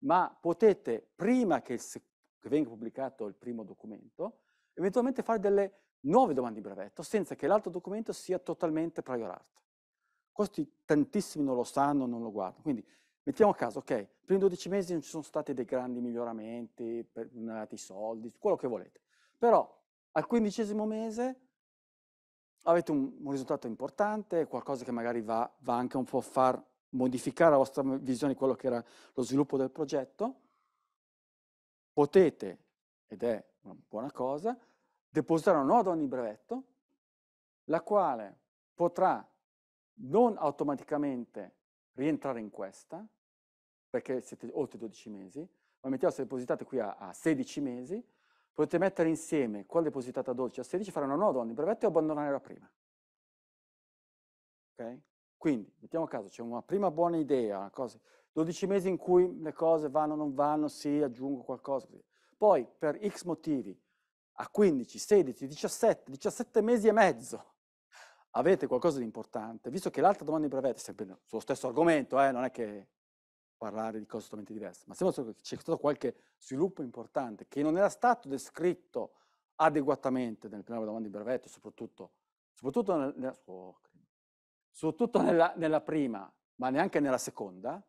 ma potete, prima che, il, che venga pubblicato il primo documento, eventualmente fare delle nuove domande di brevetto senza che l'altro documento sia totalmente prior art. Questi tantissimi non lo sanno, non lo guardano. Quindi mettiamo a caso, ok, i primi 12 mesi non ci sono stati dei grandi miglioramenti, non i soldi, quello che volete. Però al quindicesimo mese avete un, un, risultato importante, qualcosa che magari va, va, anche un po' a far modificare la vostra visione di quello che era lo sviluppo del progetto, potete, ed è una buona cosa, depositare una nuova domanda di brevetto, la quale potrà non automaticamente rientrare in questa, perché siete oltre 12 mesi, ma mettiamo se depositate qui a, a 16 mesi, potete mettere insieme quella depositata a 12 a 16, fare una nuova domanda di brevetto e abbandonare la prima. Ok? Quindi, mettiamo a caso, c'è una prima buona idea, una cosa, 12 mesi in cui le cose vanno, non vanno, sì, aggiungo qualcosa. Così. Poi, per x motivi, a 15, 16, 17, 17 mesi e mezzo avete qualcosa di importante, visto che l'altra domanda di brevetto è sempre sullo stesso argomento, eh, non è che parlare di cose totalmente diverse, ma sembra che c'è stato qualche sviluppo importante che non era stato descritto adeguatamente nel piano domanda di brevetto, soprattutto, soprattutto, nel, nella, oh, soprattutto nella, nella prima, ma neanche nella seconda,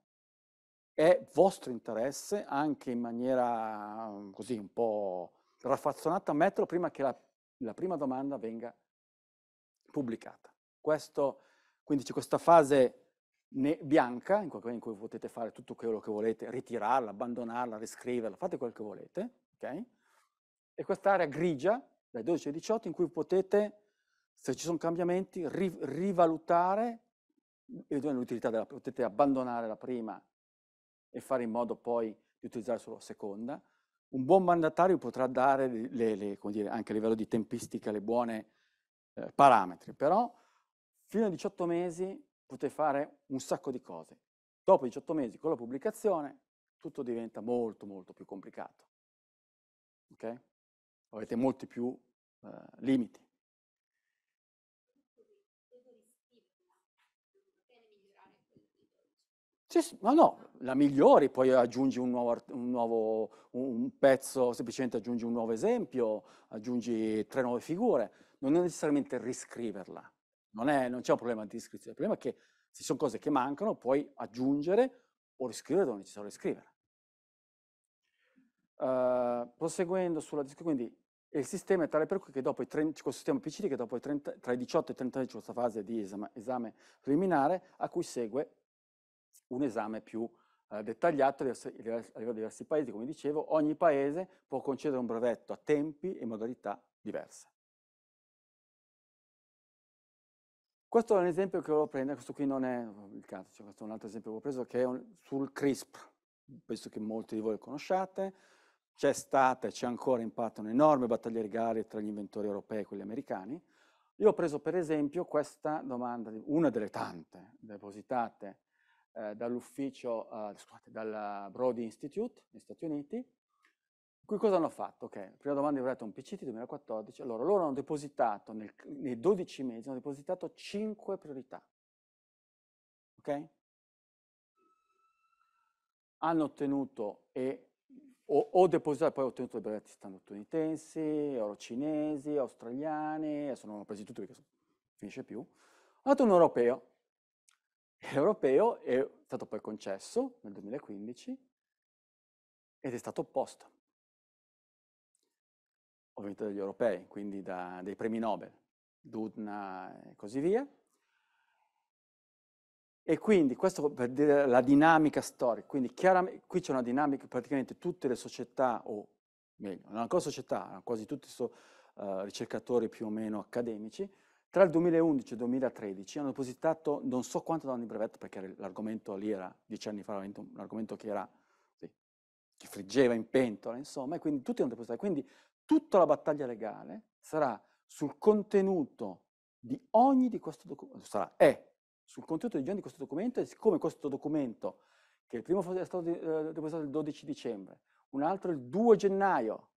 è vostro interesse anche in maniera mm, così un po' raffazzonato a metro prima che la, la prima domanda venga pubblicata. Questo, quindi c'è questa fase bianca in cui, in cui, potete fare tutto quello che volete, ritirarla, abbandonarla, riscriverla, fate quello che volete, okay? E quest'area grigia, dai 12 ai 18, in cui potete, se ci sono cambiamenti, ri, rivalutare l'utilità della, potete abbandonare la prima e fare in modo poi di utilizzare solo la seconda, un buon mandatario potrà dare le, le, dire, anche a livello di tempistica le buone eh, parametri, però fino a 18 mesi potete fare un sacco di cose. Dopo 18 mesi con la pubblicazione tutto diventa molto molto più complicato. Okay? Avete molti più eh, limiti. Sì, no, no, la migliori, poi aggiungi un nuovo, un nuovo un pezzo, semplicemente aggiungi un nuovo esempio, aggiungi tre nuove figure, non è necessariamente riscriverla, non, è, non c'è un problema di iscrizione. il problema è che se ci sono cose che mancano puoi aggiungere o riscrivere dove è necessario riscrivere. Uh, proseguendo sulla descrizione, quindi il sistema è tale per cui che dopo i 30, col sistema PCD che dopo 30, tra i 18 e i 30 c'è questa fase di esame, esame preliminare a cui segue un esame più eh, dettagliato livello di diversi paesi. Come dicevo, ogni paese può concedere un brevetto a tempi e modalità diverse. Questo è un esempio che volevo prendere, questo qui non è il caso, cioè questo è un altro esempio che ho preso che è un, sul CRISP, penso che molti di voi lo conosciate, c'è stata e c'è ancora in parte un'enorme battaglia legale tra gli inventori europei e quelli americani. Io ho preso per esempio questa domanda, una delle tante depositate eh, dall'ufficio, eh, scusate, dal Brody Institute negli Stati Uniti. Qui cosa hanno fatto? Ok, prima domanda è arrivata un PCT 2014, allora loro hanno depositato, nel, nei 12 mesi, hanno depositato 5 priorità. Ok? Hanno ottenuto e o, o depositato, poi ho ottenuto brevetti statunitensi, oro cinesi, australiani, adesso non ho presi tutti perché finisce più, ho dato un europeo, europeo è stato poi concesso nel 2015 ed è stato opposto. Ovviamente dagli europei, quindi da, dai premi Nobel, Dudna e così via. E quindi, questo per dire la dinamica storica, quindi chiaramente qui c'è una dinamica, praticamente tutte le società, o meglio, non ancora società, quasi tutti sono uh, eh, ricercatori più o meno accademici, tra il 2011 e il 2013 hanno depositato non so quanto danno di brevetto, perché l'argomento lì era, dieci anni fa, un argomento che era, sì, che friggeva in pentola, insomma, e quindi tutti hanno depositato. Quindi tutta la battaglia legale sarà sul contenuto di ogni di questo documento, sarà, è sul contenuto di ogni di questo documento e siccome questo documento, che il primo è stato eh, depositato il 12 dicembre, un altro il 2 gennaio,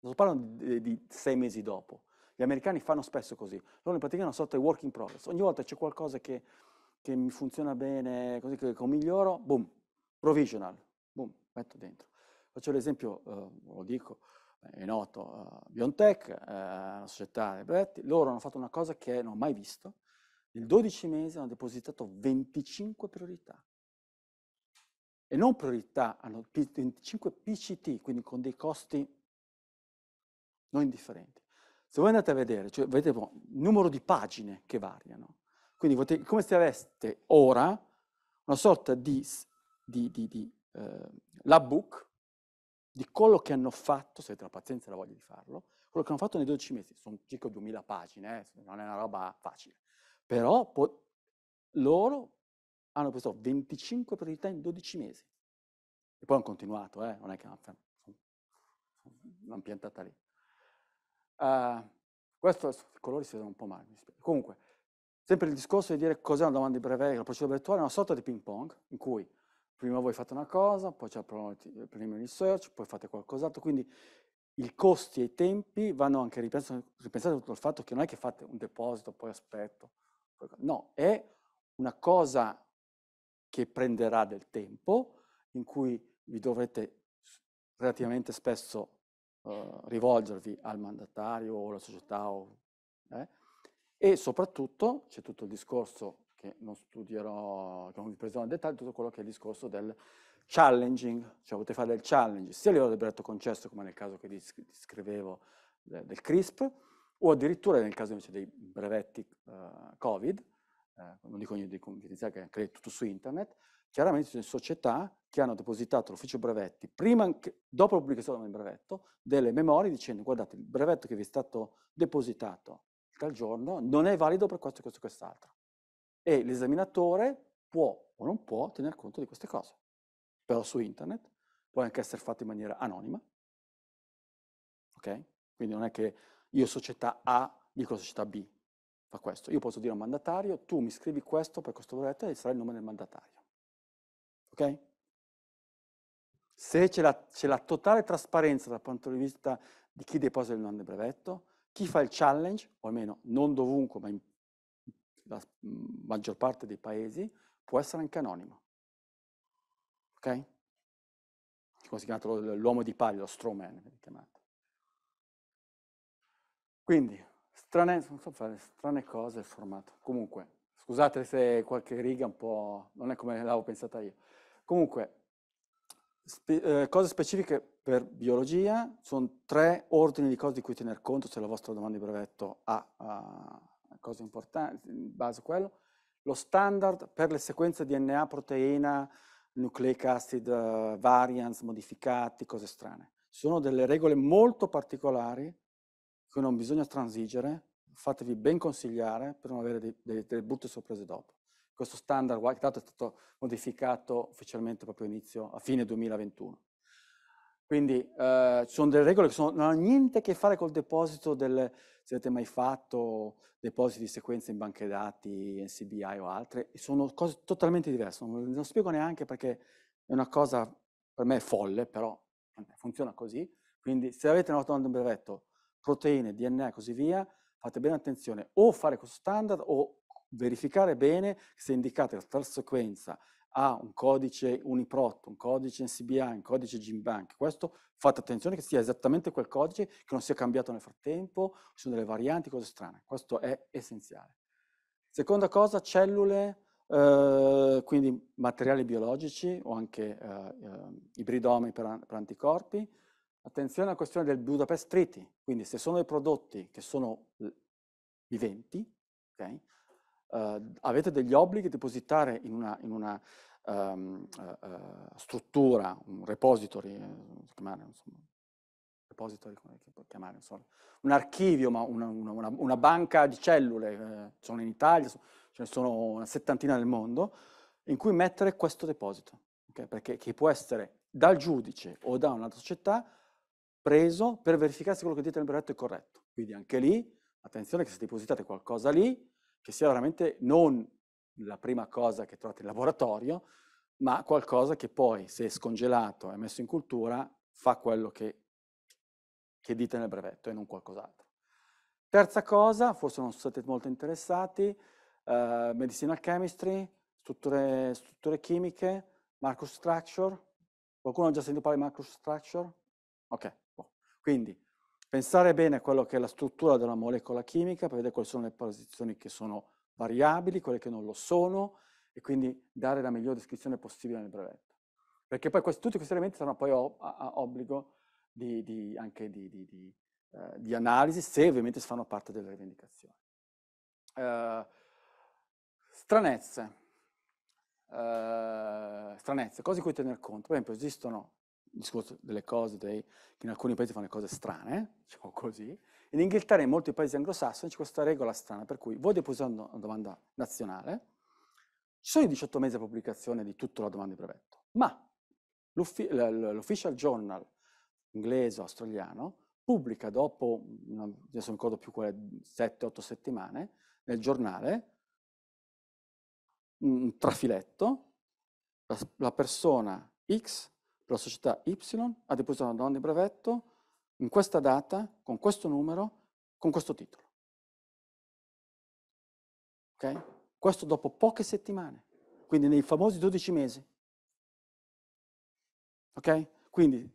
non parlano di, di sei mesi dopo, gli americani fanno spesso così, loro in pratica hanno sotto i work in progress, ogni volta c'è qualcosa che, che mi funziona bene, così che, che miglioro, boom, provisional, boom, metto dentro. Faccio l'esempio, eh, lo dico, è noto, eh, BioNTech, eh, la società dei brevetti, loro hanno fatto una cosa che non ho mai visto, nel 12 mesi hanno depositato 25 priorità. E non priorità, hanno 25 PCT, quindi con dei costi non indifferenti. Se voi andate a vedere, cioè, vedete il numero di pagine che variano. Quindi potete, come se aveste ora una sorta di, di, di, di eh, lab book di quello che hanno fatto, se avete la pazienza e la voglia di farlo, quello che hanno fatto nei 12 mesi. Sono circa 2000 pagine, eh, non è una roba facile. Però po- loro hanno preso 25 priorità in 12 mesi. E poi hanno continuato, eh? non è che hanno, l'hanno piantata lì. Uh, questo, i colori si vedono un po' male, mi Comunque, sempre il discorso di dire cos'è una domanda di breveria, la procedura brevettuale è una sorta di ping pong, in cui prima voi fate una cosa, poi c'è il primo research, poi fate qualcos'altro, quindi i costi e i tempi vanno anche ripensati, ripensati tutto il fatto che non è che fate un deposito, poi aspetto, no, è una cosa che prenderà del tempo, in cui vi dovrete relativamente spesso eh, rivolgervi al mandatario o alla società. O, eh? E soprattutto c'è tutto il discorso che non studierò, che non vi presenterò nel dettaglio, tutto quello che è il discorso del challenging, cioè potete fare del challenge sia a livello del brevetto concesso, come nel caso che vi scrivevo del CRISP, o addirittura nel caso invece dei brevetti eh, Covid, eh, non dico io di confidenzialità, che è tutto su internet, Chiaramente ci sono società che hanno depositato l'ufficio brevetti, prima anche, dopo la pubblicazione del brevetto, delle memorie dicendo guardate il brevetto che vi è stato depositato tal giorno non è valido per questo, questo e quest'altro. E l'esaminatore può o non può tener conto di queste cose. Però su internet può anche essere fatto in maniera anonima, ok? Quindi non è che io società A dico società B, fa questo. Io posso dire a un mandatario, tu mi scrivi questo per questo brevetto e sarà il nome del mandatario. Ok? Se c'è la, c'è la totale trasparenza dal punto di vista di chi deposita il domanda di brevetto, chi fa il challenge, o almeno non dovunque, ma in la mm, maggior parte dei paesi, può essere anche anonimo. Ok? Come si l'uomo di palio, lo strawman, viene chiamato. Quindi, strane, non so fare strane cose il formato. Comunque, scusate se qualche riga un po'... non è come l'avevo pensata io. Comunque, spe eh, cose specifiche per biologia, sono tre ordini di cose di cui tener conto se la vostra domanda di brevetto ha, ha cose importanti, in base a quello. Lo standard per le sequenze DNA, proteina, nucleic acid, uh, variants, modificati, cose strane. Ci sono delle regole molto particolari che non bisogna transigere, fatevi ben consigliare per non avere dei, dei, delle brutte sorprese dopo questo standard, che tra l'altro è stato modificato ufficialmente proprio inizio, a fine 2021. Quindi eh, ci sono delle regole che sono, non hanno niente a che fare col deposito del, se avete mai fatto depositi di sequenze in banche dati, NCBI o altre, sono cose totalmente diverse, non, non spiego neanche perché è una cosa per me folle, però eh, funziona così. Quindi se avete una domanda in brevetto, proteine, DNA e così via, fate bene attenzione o fare questo standard o verificare bene se indicate la tal sequenza ha un codice Uniprot, un codice NCBI, un codice GenBank. Questo fate attenzione che sia esattamente quel codice, che non sia cambiato nel frattempo, ci sono delle varianti, cose strane. Questo è essenziale. Seconda cosa, cellule, eh, quindi materiali biologici o anche eh, eh ibridomi per, per anticorpi. Attenzione alla questione del Budapest Treaty, quindi se sono dei prodotti che sono viventi, okay, uh, avete degli obblighi, depositare in una, in una um, uh, uh, struttura, un repository, chiamare, insomma, repository, come chiamare, insomma, un archivio, ma una, una, una banca di cellule, eh, sono in Italia, ce ne sono una settantina nel mondo, in cui mettere questo deposito, okay? perché che può essere dal giudice o da un'altra società preso per verificare se quello che dite nel brevetto è corretto. Quindi anche lì, attenzione che se depositate qualcosa lì, che sia veramente non la prima cosa che trovate in laboratorio, ma qualcosa che poi, se scongelato e messo in cultura, fa quello che, che dite nel brevetto e non qualcos'altro. Terza cosa, forse non siete molto interessati, eh, medicinal chemistry, strutture, strutture chimiche, Marcus structure. Qualcuno ha già sentito parlare di Marcus structure? Ok, boh. quindi Pensare bene a quello che è la struttura della molecola chimica per vedere quali sono le posizioni che sono variabili, quelle che non lo sono, e quindi dare la migliore descrizione possibile nel brevetto. Perché poi questi, tutti questi elementi saranno poi ob a obbligo di, di, anche di, di eh, analisi, se ovviamente fanno parte delle rivendicazioni. Eh, stranezze. Eh, stranezze, cose di cui tener conto. Per esempio esistono il discorso delle cose, dei, che in alcuni paesi fanno le cose strane, diciamo così. In Inghilterra e in molti paesi anglosassoni c'è questa regola strana, per cui voi depositate una domanda nazionale, ci sono i 18 mesi di pubblicazione di tutta la domanda di brevetto, ma l'Official Journal inglese o australiano pubblica dopo, mm, non, adesso ricordo più quale, 7-8 settimane, nel giornale un trafiletto, la persona X la società Y ha depositato ogni brevetto in questa data, con questo numero, con questo titolo. Okay? Questo dopo poche settimane, quindi nei famosi 12 mesi. Okay? Quindi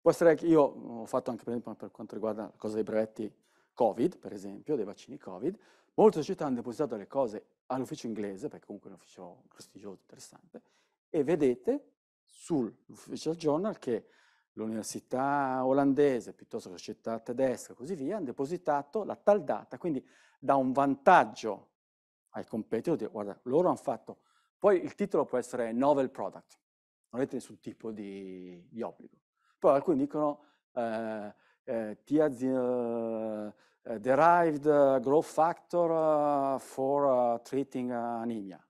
può essere che io ho fatto anche per, esempio, per quanto riguarda la cosa dei brevetti Covid, per esempio, dei vaccini Covid, molte società hanno depositato le cose all'ufficio inglese, perché comunque è un ufficio prestigioso, interessante, e vedete sull'Official Journal che l'università olandese, piuttosto che la città tedesca e così via, hanno depositato la tal data, quindi dà un vantaggio ai competitor, di, guarda, loro hanno fatto, poi il titolo può essere Novel Product, non avete nessun tipo di, di obbligo. Poi alcuni dicono eh, eh, the, uh, derived eh, growth factor eh, for uh, treating anemia,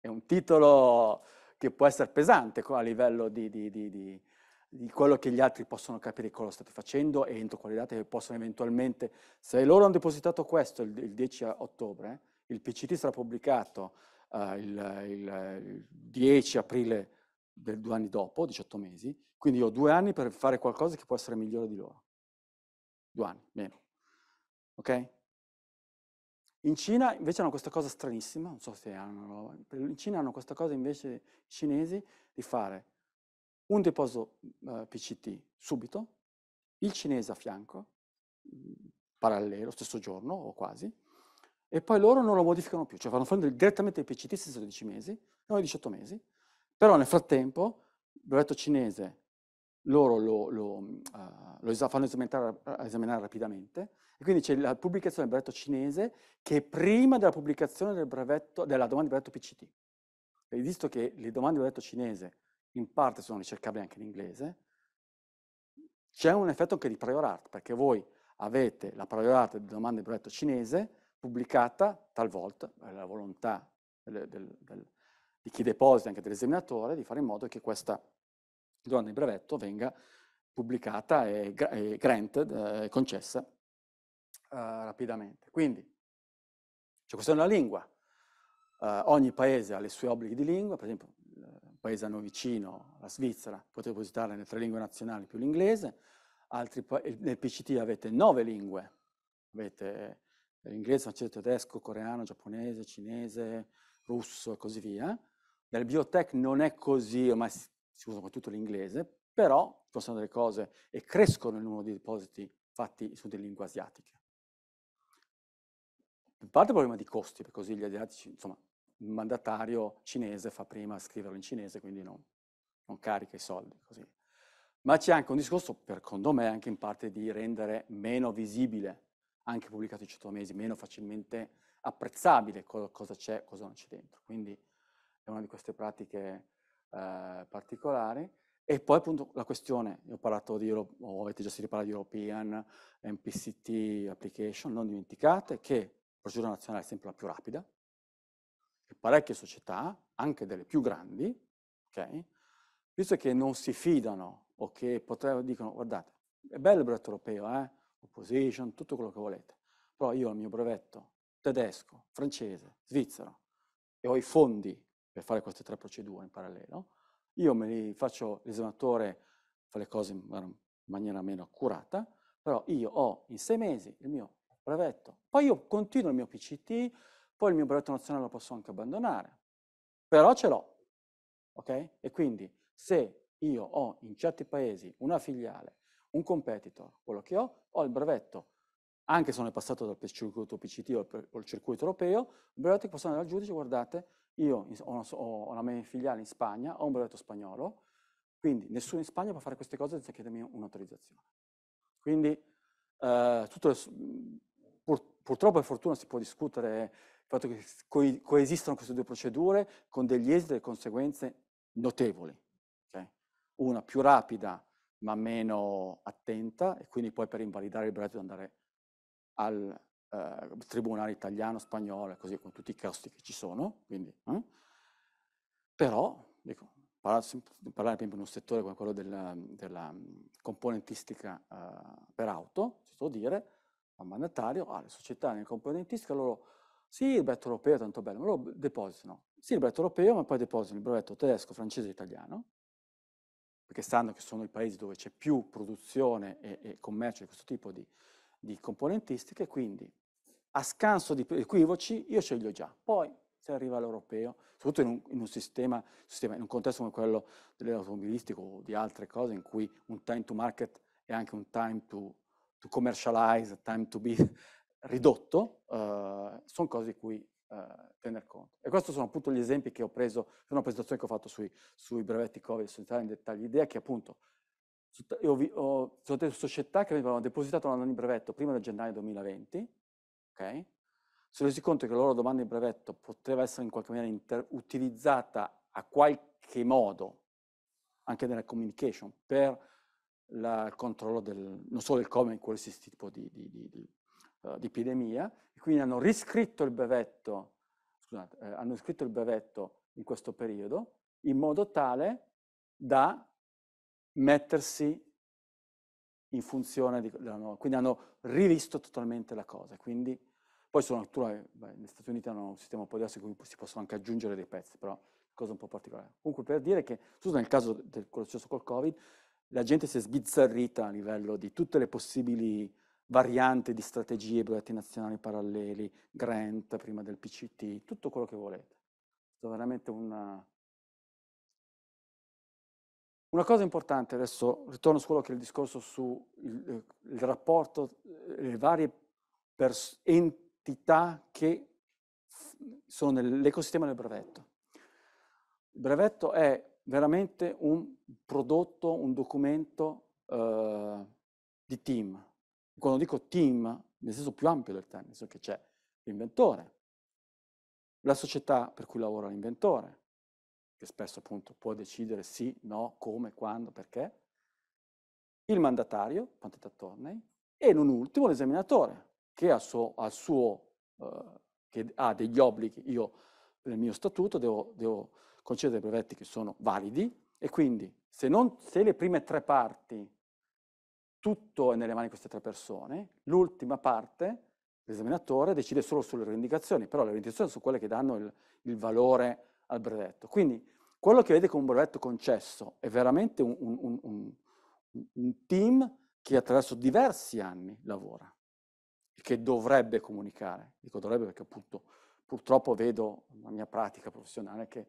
è un titolo che può essere pesante a livello di, di, di, di, quello che gli altri possono capire cosa state facendo e entro quali date possono eventualmente, se loro hanno depositato questo il, il 10 ottobre, il PCT sarà pubblicato uh, il, il, il 10 aprile del due anni dopo, 18 mesi, quindi io ho due anni per fare qualcosa che può essere migliore di loro. Due anni, meno. Ok? In Cina invece hanno questa cosa stranissima, non so se hanno in Cina hanno questa cosa invece i cinesi di fare un deposito eh, PCT subito, il cinese a fianco, parallelo, stesso giorno o quasi, e poi loro non lo modificano più, cioè fanno prendere direttamente il PCT senza 12 mesi, noi 18 mesi, però nel frattempo il brevetto cinese loro lo, lo, uh, lo fanno esaminare, esaminare, rapidamente e quindi c'è la pubblicazione del brevetto cinese che è prima della pubblicazione del brevetto, della domanda di brevetto PCT. E visto che le domande di brevetto cinese in parte sono ricercabili anche in inglese, c'è un effetto anche di prior art, perché voi avete la prior art di domanda di brevetto cinese pubblicata talvolta, è la volontà del, del, del, di chi deposita, anche dell'esaminatore, di fare in modo che questa domanda di brevetto venga pubblicata e, e granted, eh, concessa eh, rapidamente. Quindi, c'è cioè, questa è una lingua. Eh, ogni paese ha le sue obblighi di lingua, per esempio il paese a noi vicino, la Svizzera, potete depositare nelle tre lingue nazionali più l'inglese, Altri, nel PCT avete nove lingue, avete l'inglese, eh, francese, tedesco, coreano, giapponese, cinese, russo e così via. Nel biotech non è così, ma si usa soprattutto l'inglese, però ci possono delle cose e crescono il numero di depositi fatti su delle lingue asiatiche. In parte è un problema di costi, perché così gli asiatici, insomma, il mandatario cinese fa prima a scriverlo in cinese, quindi non, non carica i soldi. Così. Ma c'è anche un discorso, secondo me, anche in parte di rendere meno visibile, anche pubblicato in 18 mesi, meno facilmente apprezzabile cosa c'è e cosa non c'è dentro. Quindi è una di queste pratiche eh, particolari. E poi appunto la questione, ho parlato di, o avete già sentito parlare di European MPCT Application, non dimenticate che la procedura nazionale è sempre la più rapida, che parecchie società, anche delle più grandi, okay, visto che non si fidano o che potrebbero, dicono guardate, è bello il brevetto europeo, eh? opposition, tutto quello che volete, però io ho il mio brevetto tedesco, francese, svizzero e ho i fondi per fare queste tre procedure in parallelo. Io me li faccio, l'esaminatore fa le cose in maniera meno accurata, però io ho in sei mesi il mio brevetto, poi io continuo il mio PCT, poi il mio brevetto nazionale lo posso anche abbandonare, però ce l'ho, ok? E quindi se io ho in certi paesi una filiale, un competitor, quello che ho, ho il brevetto, anche se non è passato dal circuito PCT o il circuito europeo, il brevetto che posso andare al giudice, guardate, io ho una, mia filiale in Spagna, ho un brevetto spagnolo, quindi nessuno in Spagna può fare queste cose senza chiedermi un'autorizzazione. Quindi eh, tutto, pur, purtroppo per fortuna si può discutere il fatto che co- coesistano queste due procedure con degli esiti e conseguenze notevoli. Okay? Una più rapida ma meno attenta e quindi poi per invalidare il brevetto andare al, eh, tribunale italiano, spagnolo, e così con tutti i costi che ci sono, quindi, eh? però dico, parlare, parlare per esempio di un settore come quello della, della componentistica eh, per auto, si può dire, al mandatario, alle ah, società nel componentistica, loro sì, il brevetto europeo è tanto bello, ma loro depositano. Sì, il brevetto europeo, ma poi depositano il brevetto tedesco, francese e italiano, perché sanno che sono i paesi dove c'è più produzione e, e commercio di questo tipo di, di componentistiche, quindi a scanso di equivoci io sceglio già. Poi se arriva all'europeo, soprattutto in un, in un sistema, sistema, in un contesto come quello dell'automobilistico o di altre cose in cui un time to market è anche un time to, to commercialize, time to be ridotto, eh, sono cose di cui eh, tener conto. E questi sono appunto gli esempi che ho preso in una presentazione che ho fatto sui, sui brevetti Covid, su entrare in dettaglio, l'idea che appunto io vi, ho, sono delle società che avevano depositato l'anno di brevetto prima del gennaio 2020, okay? Si sono resi conto che la loro domanda di brevetto poteva essere in qualche maniera utilizzata a qualche modo, anche nella communication, per la, il controllo del, non solo del come, in qualsiasi tipo di, di, di, uh, di, epidemia, e quindi hanno riscritto il brevetto, scusate, eh, hanno riscritto il brevetto in questo periodo, in modo tale da mettersi in funzione della nuova, quindi hanno rivisto totalmente la cosa, quindi poi sono naturalmente, eh, negli Stati Uniti hanno un sistema un po' diverso in cui si possono anche aggiungere dei pezzi, però cosa un po' particolare. Comunque per dire che, soprattutto nel caso del quello successo col Covid, la gente si è sbizzarrita a livello di tutte le possibili varianti di strategie, progetti nazionali paralleli, grant prima del PCT, tutto quello che volete. È veramente una... Una cosa importante, adesso ritorno su quello che è il discorso sul eh, rapporto, eh, le varie pers- enti entità che sono nell'ecosistema del brevetto. Il brevetto è veramente un prodotto, un documento eh, di team. Quando dico team, nel senso più ampio del termine, nel senso che c'è l'inventore, la società per cui lavora l'inventore, che spesso appunto può decidere sì, no, come, quando, perché, il mandatario, quantità tornei, e non ultimo l'esaminatore, che, suo, suo, eh, che ha degli obblighi, io nel mio statuto devo, devo concedere brevetti che sono validi e quindi se, non, se le prime tre parti tutto è nelle mani di queste tre persone, l'ultima parte l'esaminatore decide solo sulle rivendicazioni, però le rivendicazioni sono quelle che danno il, il valore al brevetto. Quindi quello che vede come un brevetto concesso è veramente un, un, un, un team che attraverso diversi anni lavora che dovrebbe comunicare. Dico dovrebbe perché appunto purtroppo vedo nella mia pratica professionale che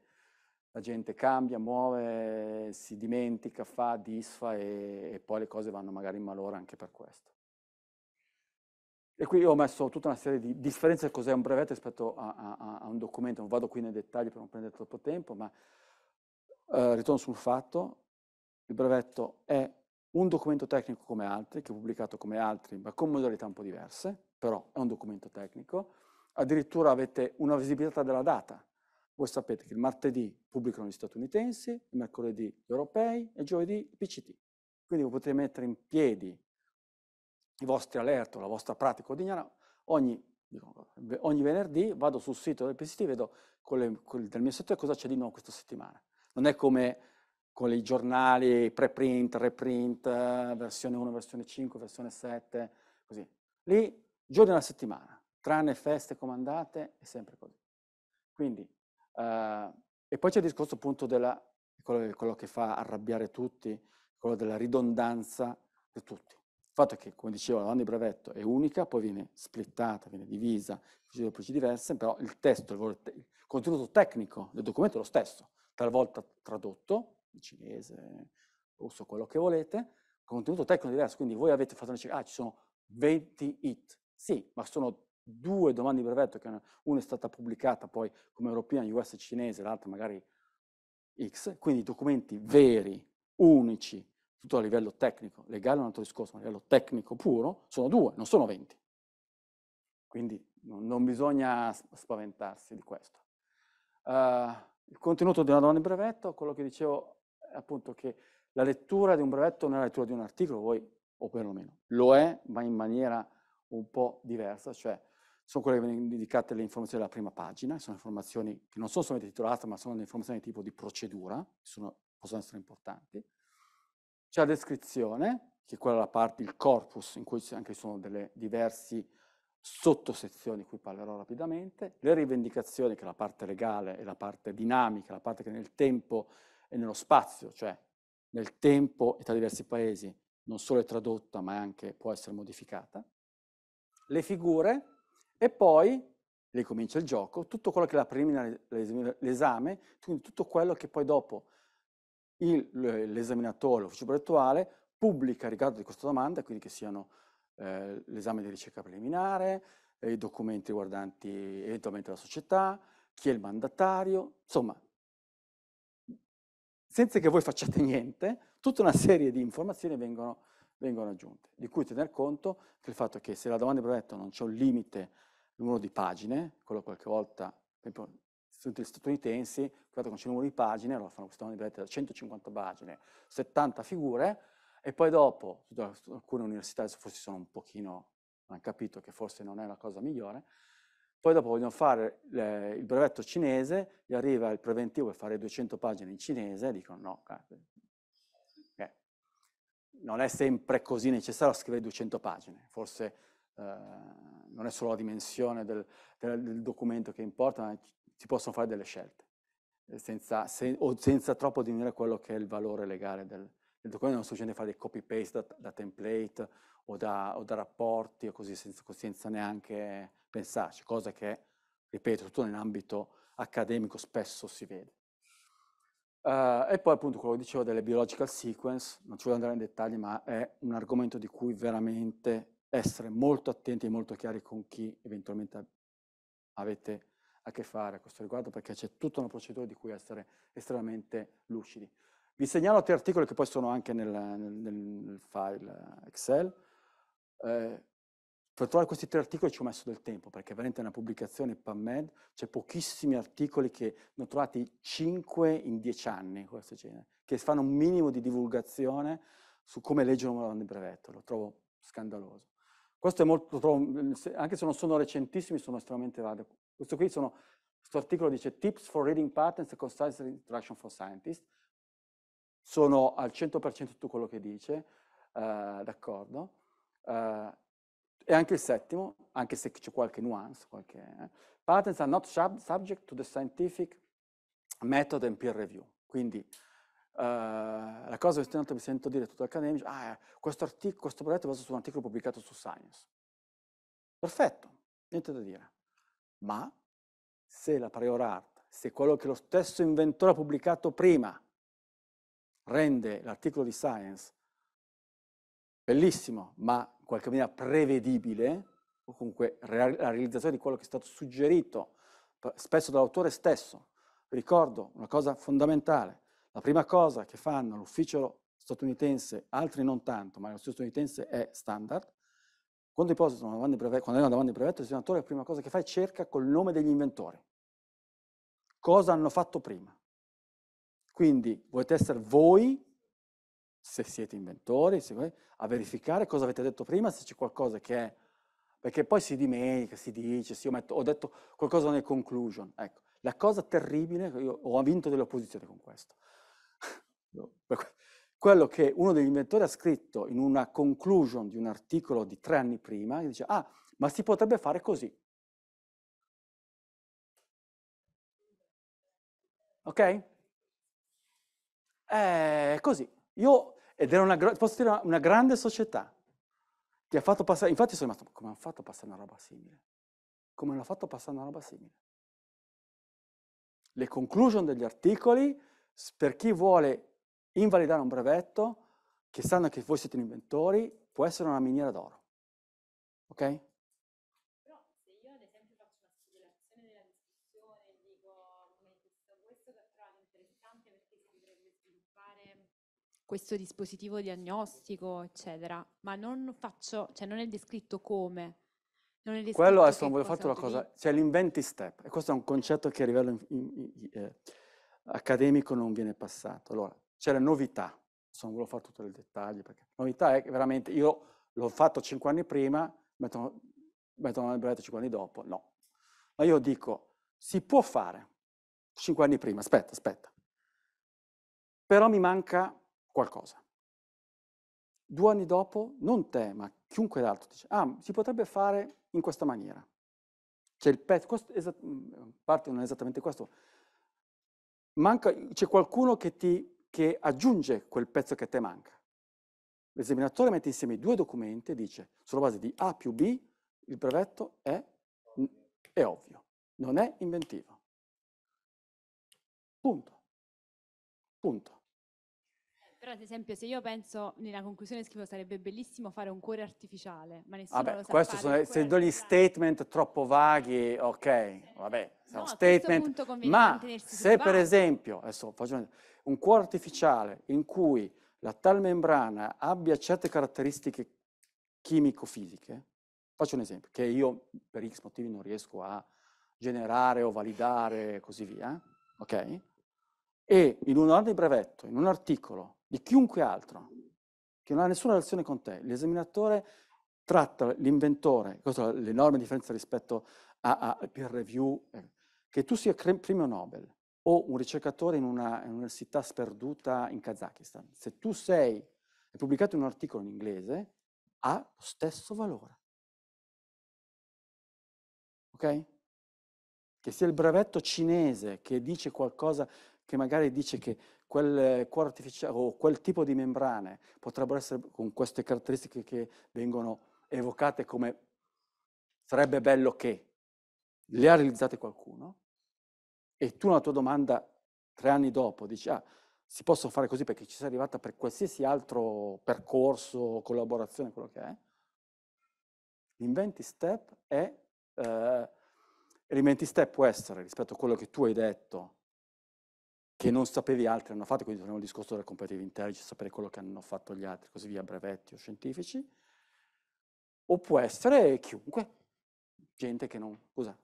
la gente cambia, muove, si dimentica, fa, disfa e, e poi le cose vanno magari in malora anche per questo. E qui ho messo tutta una serie di differenze cos'è un brevetto rispetto a, a, a, un documento, non vado qui nei dettagli per non prendere troppo tempo, ma eh, ritorno sul fatto, il brevetto è un documento tecnico come altri, che è pubblicato come altri, ma con modalità un po' diverse, però è un documento tecnico. Addirittura avete una visibilità della data. Voi sapete che il martedì pubblicano gli statunitensi, il mercoledì gli europei e il giovedì il PCT. Quindi voi potete mettere in piedi i vostri alert la vostra pratica quotidiana. Ogni, ogni, venerdì vado sul sito del PCT e vedo le, del mio settore cosa c'è di nuovo questa settimana. Non è come con i giornali preprint, reprint, versione 1, versione 5, versione 7, così. Lì, giorni alla settimana, tranne feste comandate, è sempre così. Quindi, eh, e poi c'è il discorso appunto della, quello, quello che fa arrabbiare tutti, quello della ridondanza di tutti. Il fatto è che, come dicevo, la domanda di brevetto è unica, poi viene splittata, viene divisa, procedure procedure diverse, però il testo, il contenuto tecnico del documento è lo stesso, talvolta tradotto, cinese, russo, quello che volete, contenuto tecnico diverso, quindi voi avete fatto una ricerca, ah ci sono 20 hit, sì, ma sono due domande di brevetto, che una, è stata pubblicata poi come europea, US cinese, l'altra magari X, quindi documenti veri, unici, tutto a livello tecnico, legale è un altro discorso, ma a livello tecnico puro, sono due, non sono 20. Quindi non bisogna spaventarsi di questo. Uh, il contenuto di una domanda di brevetto, quello che dicevo appunto che la lettura di un brevetto non è la lettura di un articolo, voi, o perlomeno lo è, ma in maniera un po' diversa, cioè sono quelle che vengono indicate le informazioni della prima pagina, sono informazioni che non sono solamente titolate, ma sono informazioni di tipo di procedura, sono, possono essere importanti. C'è la descrizione, che è quella la parte, il corpus, in cui anche sono delle diverse sottosezioni, di cui parlerò rapidamente, le rivendicazioni, che è la parte legale e la parte dinamica, la parte che nel tempo e nello spazio, cioè nel tempo e tra diversi paesi, non solo è tradotta ma anche può essere modificata, le figure e poi, lì comincia il gioco, tutto quello che è la preliminare, l'esame, quindi tutto quello che poi dopo il, l'esaminatore, l'ufficio progettuale, pubblica riguardo di questa domanda, quindi che siano eh, l'esame di ricerca preliminare, eh, i documenti riguardanti eventualmente la società, chi è il mandatario, insomma senza che voi facciate niente, tutta una serie di informazioni vengono, vengono aggiunte, di cui tener conto che il fatto che se la domanda di brevetto non c'è un limite numero di pagine, quello qualche volta, per esempio, studenti statunitensi, guardate fatto che non c'è un numero di pagine, allora fanno questa domanda di brevetto da 150 pagine, 70 figure, e poi dopo, alcune università forse sono un pochino, hanno capito che forse non è la cosa migliore, poi dopo vogliono fare le, eh, il brevetto cinese, gli arriva il preventivo per fare 200 pagine in cinese e dicono no, eh, non è sempre così necessario scrivere 200 pagine, forse eh, non è solo la dimensione del, del, del, documento che importa, ma si possono fare delle scelte, eh, senza, se, o senza troppo diminuire quello che è il valore legale del, del documento, non è sufficiente fare dei copy-paste da, da, template o da, o da, rapporti o così, senza, senza neanche pensarci, cosa che, ripeto, tutto nell'ambito accademico spesso si vede. Uh, e poi appunto quello che dicevo delle biological sequence, non ci voglio andare in dettagli, ma è un argomento di cui veramente essere molto attenti e molto chiari con chi eventualmente avete a che fare a questo riguardo, perché c'è tutta una procedura di cui essere estremamente lucidi. Vi segnalo altri articoli che poi sono anche nel, nel, nel file Excel. Eh, per trovare questi tre articoli ci ho messo del tempo, perché veramente è una pubblicazione PubMed, c'è pochissimi articoli che ne ho trovati 5 in 10 anni, questo genere, che fanno un minimo di divulgazione su come leggere un manuale brevetto, lo trovo scandaloso. Questo è molto, trovo, mhmm, anche se non sono recentissimi, sono estremamente validi. Questo qui sono, questo articolo dice Tips for Reading Patterns and Concise Interaction for Scientists. Sono al 100% tutto quello che dice, uh, d'accordo. Uh, e anche il settimo, anche se c'è qualche nuance, qualche, eh, patents are not sub subject to the scientific method and peer review. Quindi uh, la cosa che tanto mi sento dire tutto accademico, ah, eh, questo, questo progetto è basato su un articolo pubblicato su Science. Perfetto, niente da dire. Ma se la prior art, se quello che lo stesso inventore ha pubblicato prima rende l'articolo di Science bellissimo, ma qualche maniera prevedibile, o comunque la realizzazione di quello che è stato suggerito spesso dall'autore stesso. Ricordo una cosa fondamentale, la prima cosa che fanno l'ufficio statunitense, altri non tanto, ma l'ufficio statunitense è standard, quando depositano davanti brevetto, quando davanti il brevetto, il senatore la prima cosa che fa è cerca col nome degli inventori. Cosa hanno fatto prima? Quindi volete essere voi se siete inventori, se, a verificare cosa avete detto prima, se c'è qualcosa che è... Perché poi si dimentica, si dice, sì, metto, ho detto qualcosa nel conclusion. Ecco, la cosa terribile, io ho vinto delle opposizioni con questo. Quello che uno degli inventori ha scritto in una conclusion di un articolo di tre anni prima, dice, ah, ma si potrebbe fare così. Ok? È eh, così. Io, ed era una, posso dire, una, grande società. Ti ha fatto passare, infatti sono rimasto, come hanno fatto passare una roba simile? Come hanno fatto passare una roba simile? Le conclusion degli articoli, per chi vuole invalidare un brevetto, che sanno che voi siete inventori, può essere una miniera d'oro. Ok? questo dispositivo diagnostico, eccetera, ma non, faccio, cioè non è descritto come. Non è Quello adesso non voglio fare una cosa, c'è cioè l'inventi step, e questo è un concetto che a livello in, in, in, eh, accademico non viene passato. Allora, c'è la novità, non voglio fare tutti i dettagli, perché la novità è che veramente io l'ho fatto cinque anni prima, mettono, mettono una brevetto cinque anni dopo, no. Ma io dico, si può fare cinque anni prima, aspetta, aspetta. Però mi manca qualcosa. Due anni dopo, non te, ma chiunque altro dice, ah, si potrebbe fare in questa maniera. C'è il pezzo, questo, esat, mm, parte non è esattamente questo, manca, c'è qualcuno che, ti, che aggiunge quel pezzo che a te manca. L'esaminatore mette insieme i due documenti e dice, sulla base di A più B, il brevetto è, è ovvio, non è inventivo. Punto. Punto. Però ad esempio se io penso, nella conclusione scrivo sarebbe bellissimo fare un cuore artificiale, ma nessuno vabbè, lo sa questo sono, se do gli statement troppo vaghi, ok, vabbè, sono statement, ma se per esempio, adesso faccio un, un cuore artificiale in cui la tal membrana abbia certe caratteristiche chimico-fisiche, faccio un esempio, che io per X motivi non riesco a generare o validare e così via, ok? e in un'ora di brevetto, in un articolo, di chiunque altro, che non ha nessuna relazione con te, l'esaminatore tratta l'inventore, questa è l'enorme differenza rispetto a peer review, eh, che tu sia premio Nobel o un ricercatore in, una, in un'università sperduta in Kazakistan, se tu sei, pubblicato in un articolo in inglese, ha lo stesso valore. Ok? Che sia il brevetto cinese che dice qualcosa che magari dice che quel cuore artificiale o quel tipo di membrane potrebbero essere con queste caratteristiche che vengono evocate come sarebbe bello che le ha realizzate qualcuno e tu una tua domanda tre anni dopo dici ah si possono fare così perché ci sei arrivata per qualsiasi altro percorso, collaborazione, quello che è. L'inventi step è, eh, l'inventi step può essere rispetto a quello che tu hai detto che non sapevi altri hanno fatto, quindi torniamo al discorso della competitive intelligence, sapere quello che hanno fatto gli altri, così via, brevetti o scientifici, o può essere chiunque, gente che non... Scusa.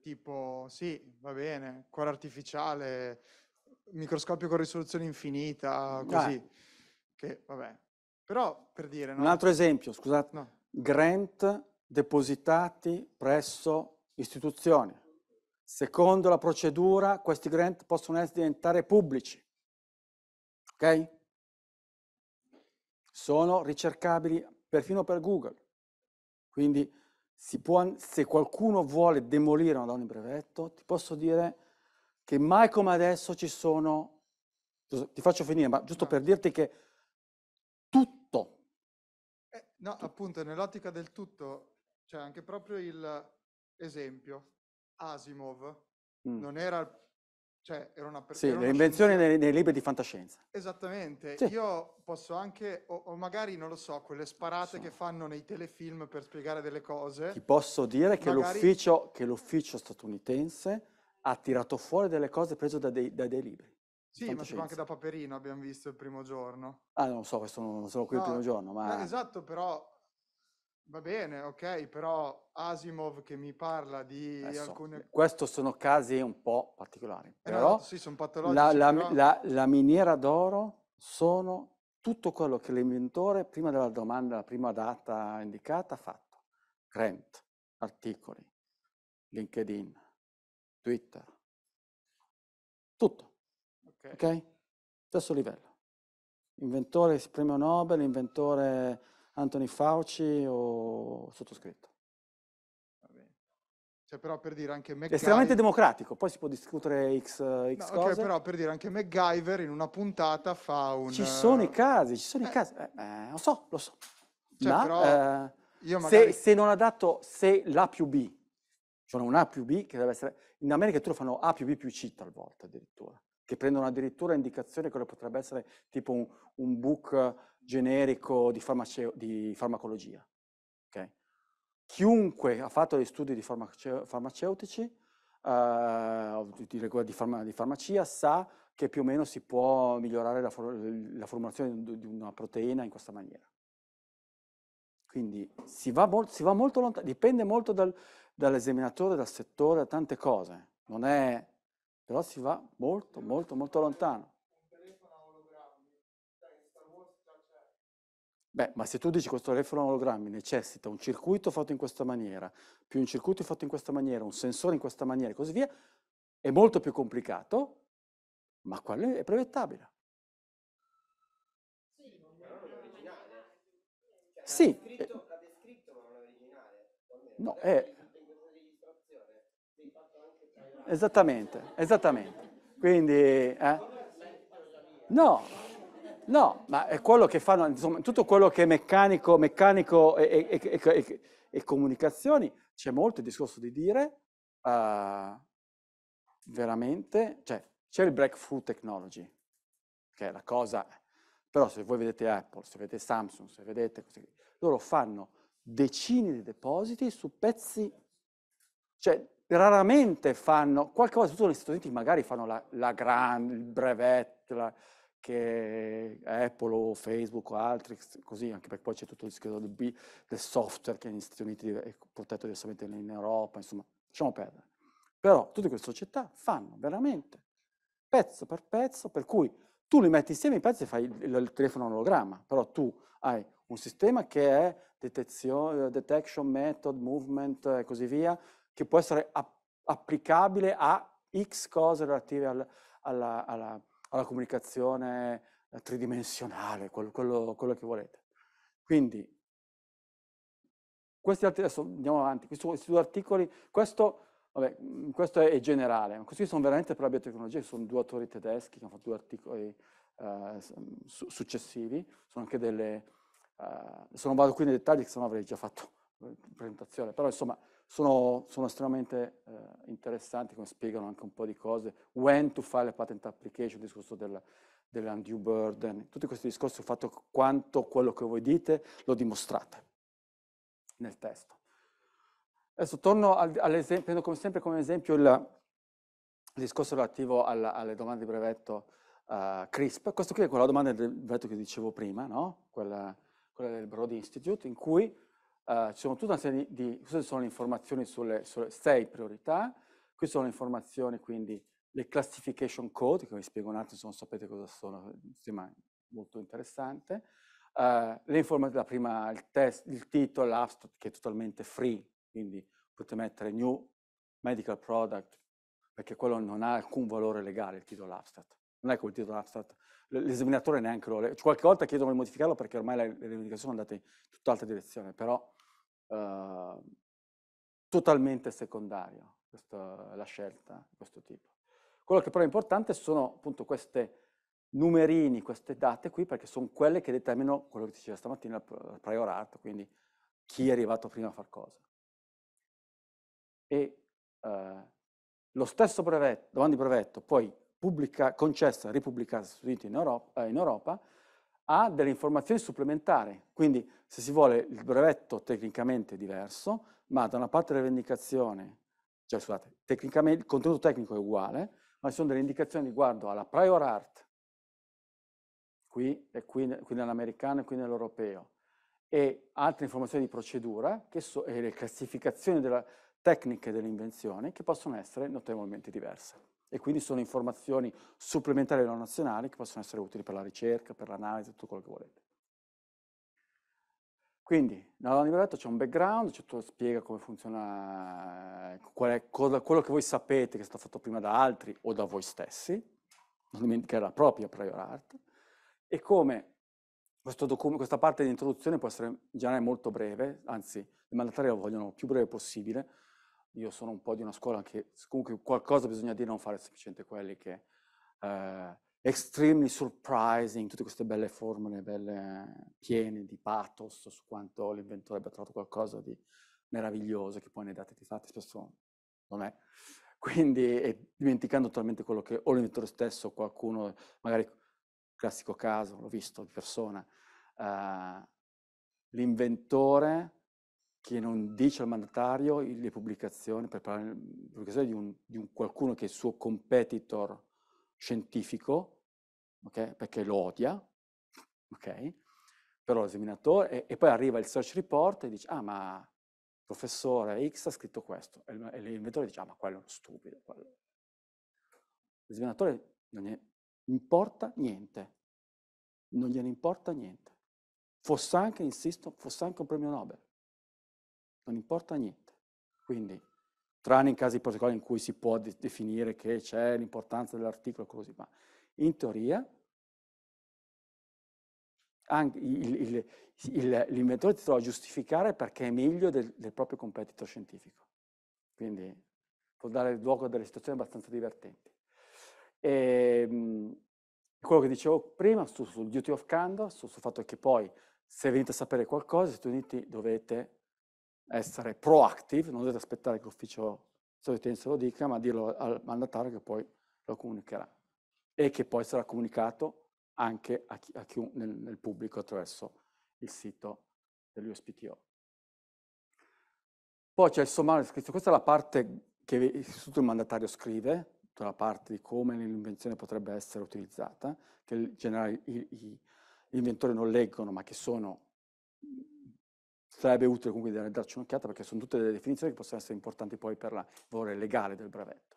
Tipo, sì, va bene, cuore artificiale, microscopio con risoluzione infinita, così. Dai. Che, vabbè, però per dire... No? Un altro esempio, scusate, no. grant depositati presso istituzioni. Secondo la procedura questi grant possono diventare pubblici. Ok? Sono ricercabili perfino per Google. Quindi può, se qualcuno vuole demolire una donna in brevetto, ti posso dire che mai come adesso ci sono... Ti faccio finire, ma giusto ah. per dirti che No, appunto, nell'ottica del tutto c'è cioè anche proprio il esempio. Asimov mm. non era... Cioè, era una persona... Sì, le invenzioni nei, nei, libri di fantascienza. Esattamente. Sì. Io posso anche, o, o, magari, non lo so, quelle sparate so. che fanno nei telefilm per spiegare delle cose. Ti posso dire magari... che, l'ufficio, che l'ufficio statunitense ha tirato fuori delle cose prese da dei, da dei libri. Sì, ma c'è anche da Paperino, abbiamo visto il primo giorno. Ah, non so, questo non sono qui no, il primo giorno, ma... esatto, però va bene, ok, però Asimov che mi parla di Adesso, alcune... Questo sono casi un po' particolari, eh però... No, sì, sono patologici, la, la, però... la, la miniera d'oro sono tutto quello che l'inventore, prima della domanda, la prima data indicata, ha fatto. Grant, articoli, LinkedIn, Twitter, tutto. Ok? okay? Stesso livello. Inventore, premio Nobel, inventore Anthony Fauci o sottoscritto. Cioè, però per dire anche MacGyver... Estremamente democratico, poi si può discutere X, eh, X no, okay, cose. però per dire anche MacGyver in una puntata fa un... Ci sono i eh, casi, ci sono eh. i casi, eh, eh, lo so, lo so. Cioè, Ma però eh, io magari... se, se, non ha dato, se l'A più B, cioè un A più B che deve essere... In America tu lo fanno A più B più C talvolta addirittura che prendono addirittura indicazioni quello che potrebbe essere tipo un, un book generico di, farmace- di farmacologia. Okay? Chiunque ha fatto degli studi di farmace- farmaceutici, eh, di, di, farma- di, farmacia, sa che più o meno si può migliorare la, for- la formulazione di una proteina in questa maniera. Quindi si va, mol- si va molto lontano, dipende molto dal, dall'esaminatore, dal settore, da tante cose. Non è però si va molto, molto, molto lontano. Beh, ma se tu dici questo telefono a ologrammi necessita un circuito fatto in questa maniera, più un circuito fatto in questa maniera, un sensore in questa maniera e così via, è molto più complicato, ma quello è brevettabile. Sì. Cioè, l'ha eh. descritto, l'ha descritto ma non è originale. No, è Esattamente, esattamente. Quindi, eh? no, no, ma è quello che fanno, insomma, tutto quello che è meccanico, meccanico e, e, e, e comunicazioni, c'è molto il discorso di dire uh, veramente, cioè c'è il breakthrough technology, che è la cosa, però se voi vedete Apple, se vedete Samsung, se vedete, loro fanno decine di depositi su pezzi, cioè raramente fanno qualcosa, tutti gli Stati Uniti magari fanno la, la grande, il brevetto, la, che Apple o Facebook o altri, così, anche perché poi c'è tutto il discorso del, del software che negli Stati Uniti è protetto diversamente in Europa, insomma, lasciamo perdere. Però tutte queste società fanno veramente pezzo per pezzo, per cui tu li metti insieme i pezzi e fai il, il telefono ologramma, però tu hai un sistema che è detection method, movement e così via, che può essere app- applicabile a X cose relative al, alla, alla, alla, comunicazione eh, tridimensionale, quello, quello, quello, che volete. Quindi, questi altri, adesso andiamo avanti, questi, questi due articoli, questo, vabbè, questo è, è generale, ma questi sono veramente per la biotecnologia, sono due autori tedeschi che hanno fatto due articoli eh, su, successivi, sono anche delle... Eh, se non vado qui nei dettagli, se no avrei già fatto la eh, presentazione, però insomma sono, sono estremamente eh, interessanti, come spiegano anche un po' di cose. When to file a patent application, il discorso del, dell'undue burden, tutti questi discorsi sul fatto quanto quello che voi dite lo dimostrate nel testo. Adesso torno al, all'esempio, prendo come sempre come esempio il, il discorso relativo alla, alle domande di brevetto uh, CRISP. Questo qui è quella domanda del brevetto che dicevo prima, no? quella, quella del Broad Institute, in cui eh, ci sono tutta una serie di, queste sono le informazioni sulle, sulle sei priorità, qui sono le informazioni quindi le classification code, che vi spiego un attimo se non sapete cosa sono, sembra molto interessante, uh, le informazioni, la prima, il, test, il titolo, l'abstract che è totalmente free, quindi potete mettere new medical product, perché quello non ha alcun valore legale, il titolo abstract. Non è col titolo abstract l'esaminatore neanche lo Qualche volta chiedono di modificarlo perché ormai le, le rivendicazioni sono andate in tutt'altra direzione, però Ehm, totalmente secondario questa, la scelta di questo tipo. Quello che però è importante sono appunto questi numerini, queste date qui, perché sono quelle che determinano quello che diceva stamattina il prior art, quindi chi è arrivato prima a far cosa. E eh, lo stesso brevetto, domanda di brevetto, poi pubblica, concessa, ripubblicata agli studenti in Europa, eh, in Europa ha delle informazioni supplementari, quindi se si vuole il brevetto tecnicamente diverso, ma da una parte le rivendicazioni, cioè scusate, il contenuto tecnico è uguale, ma ci sono delle indicazioni riguardo alla prior art, qui, e qui, qui nell'americano e qui nell'europeo, e altre informazioni di procedura so, e le classificazioni della, tecniche delle invenzioni che possono essere notevolmente diverse e quindi sono informazioni supplementari non nazionali che possono essere utili per la ricerca, per l'analisi, tutto quello che volete. Quindi, nella donna c'è un background, c'è tutto, spiega come funziona, è, cosa, quello che voi sapete che è stato fatto prima da altri o da voi stessi, non dimenticare la propria prior art, e come questa parte di introduzione può essere in generale molto breve, anzi, i mandatari la vogliono più breve possibile, io sono un po' di una scuola che comunque qualcosa bisogna dire, non fare semplicemente quelli che... Eh, extremely surprising, tutte queste belle formule, belle piene di pathos su quanto l'inventore abbia trovato qualcosa di meraviglioso che poi nei dati di fatti spesso non è. Quindi dimenticando totalmente quello che o l'inventore stesso, qualcuno, magari classico caso, l'ho visto di persona, uh, l'inventore che non dice al mandatario le pubblicazioni, per parlare di pubblicazioni di di un qualcuno che è il suo competitor scientifico, okay? perché lo odia, okay? però l'esaminatore, e, e, poi arriva il search report e dice, ah ma il professore X ha scritto questo, e l'inventore dice, ah ma quello è uno stupido, quello. L'esaminatore non ne importa niente, non gliene importa niente. Fosse anche, insisto, fosse anche un premio Nobel non importa niente. Quindi, tranne in casi particolari in cui si può de- definire che c'è l'importanza dell'articolo e così, ma in teoria il, il, il, l'inventore ti trova a giustificare perché è meglio del, del proprio competitor scientifico. Quindi può dare luogo a delle situazioni abbastanza divertenti. E, ehm, mh, quello che dicevo prima sul, sul duty of candor, sul, sul fatto che poi se venite a sapere qualcosa, gli Stati Uniti dovete essere proactive, non dovete aspettare che l'ufficio statunitense lo dica, ma dirlo al mandatario che poi lo comunicherà e che poi sarà comunicato anche a chi, a chi nel, nel pubblico attraverso il sito dell'USPTO. Poi c'è il sommario scritto, questa è la parte che innanzitutto il mandatario scrive, tutta la parte di come l'invenzione potrebbe essere utilizzata, che in generale, gli inventori non leggono ma che sono sarebbe utile comunque darci un'occhiata perché sono tutte delle definizioni che possono essere importanti poi per la valore legale del brevetto.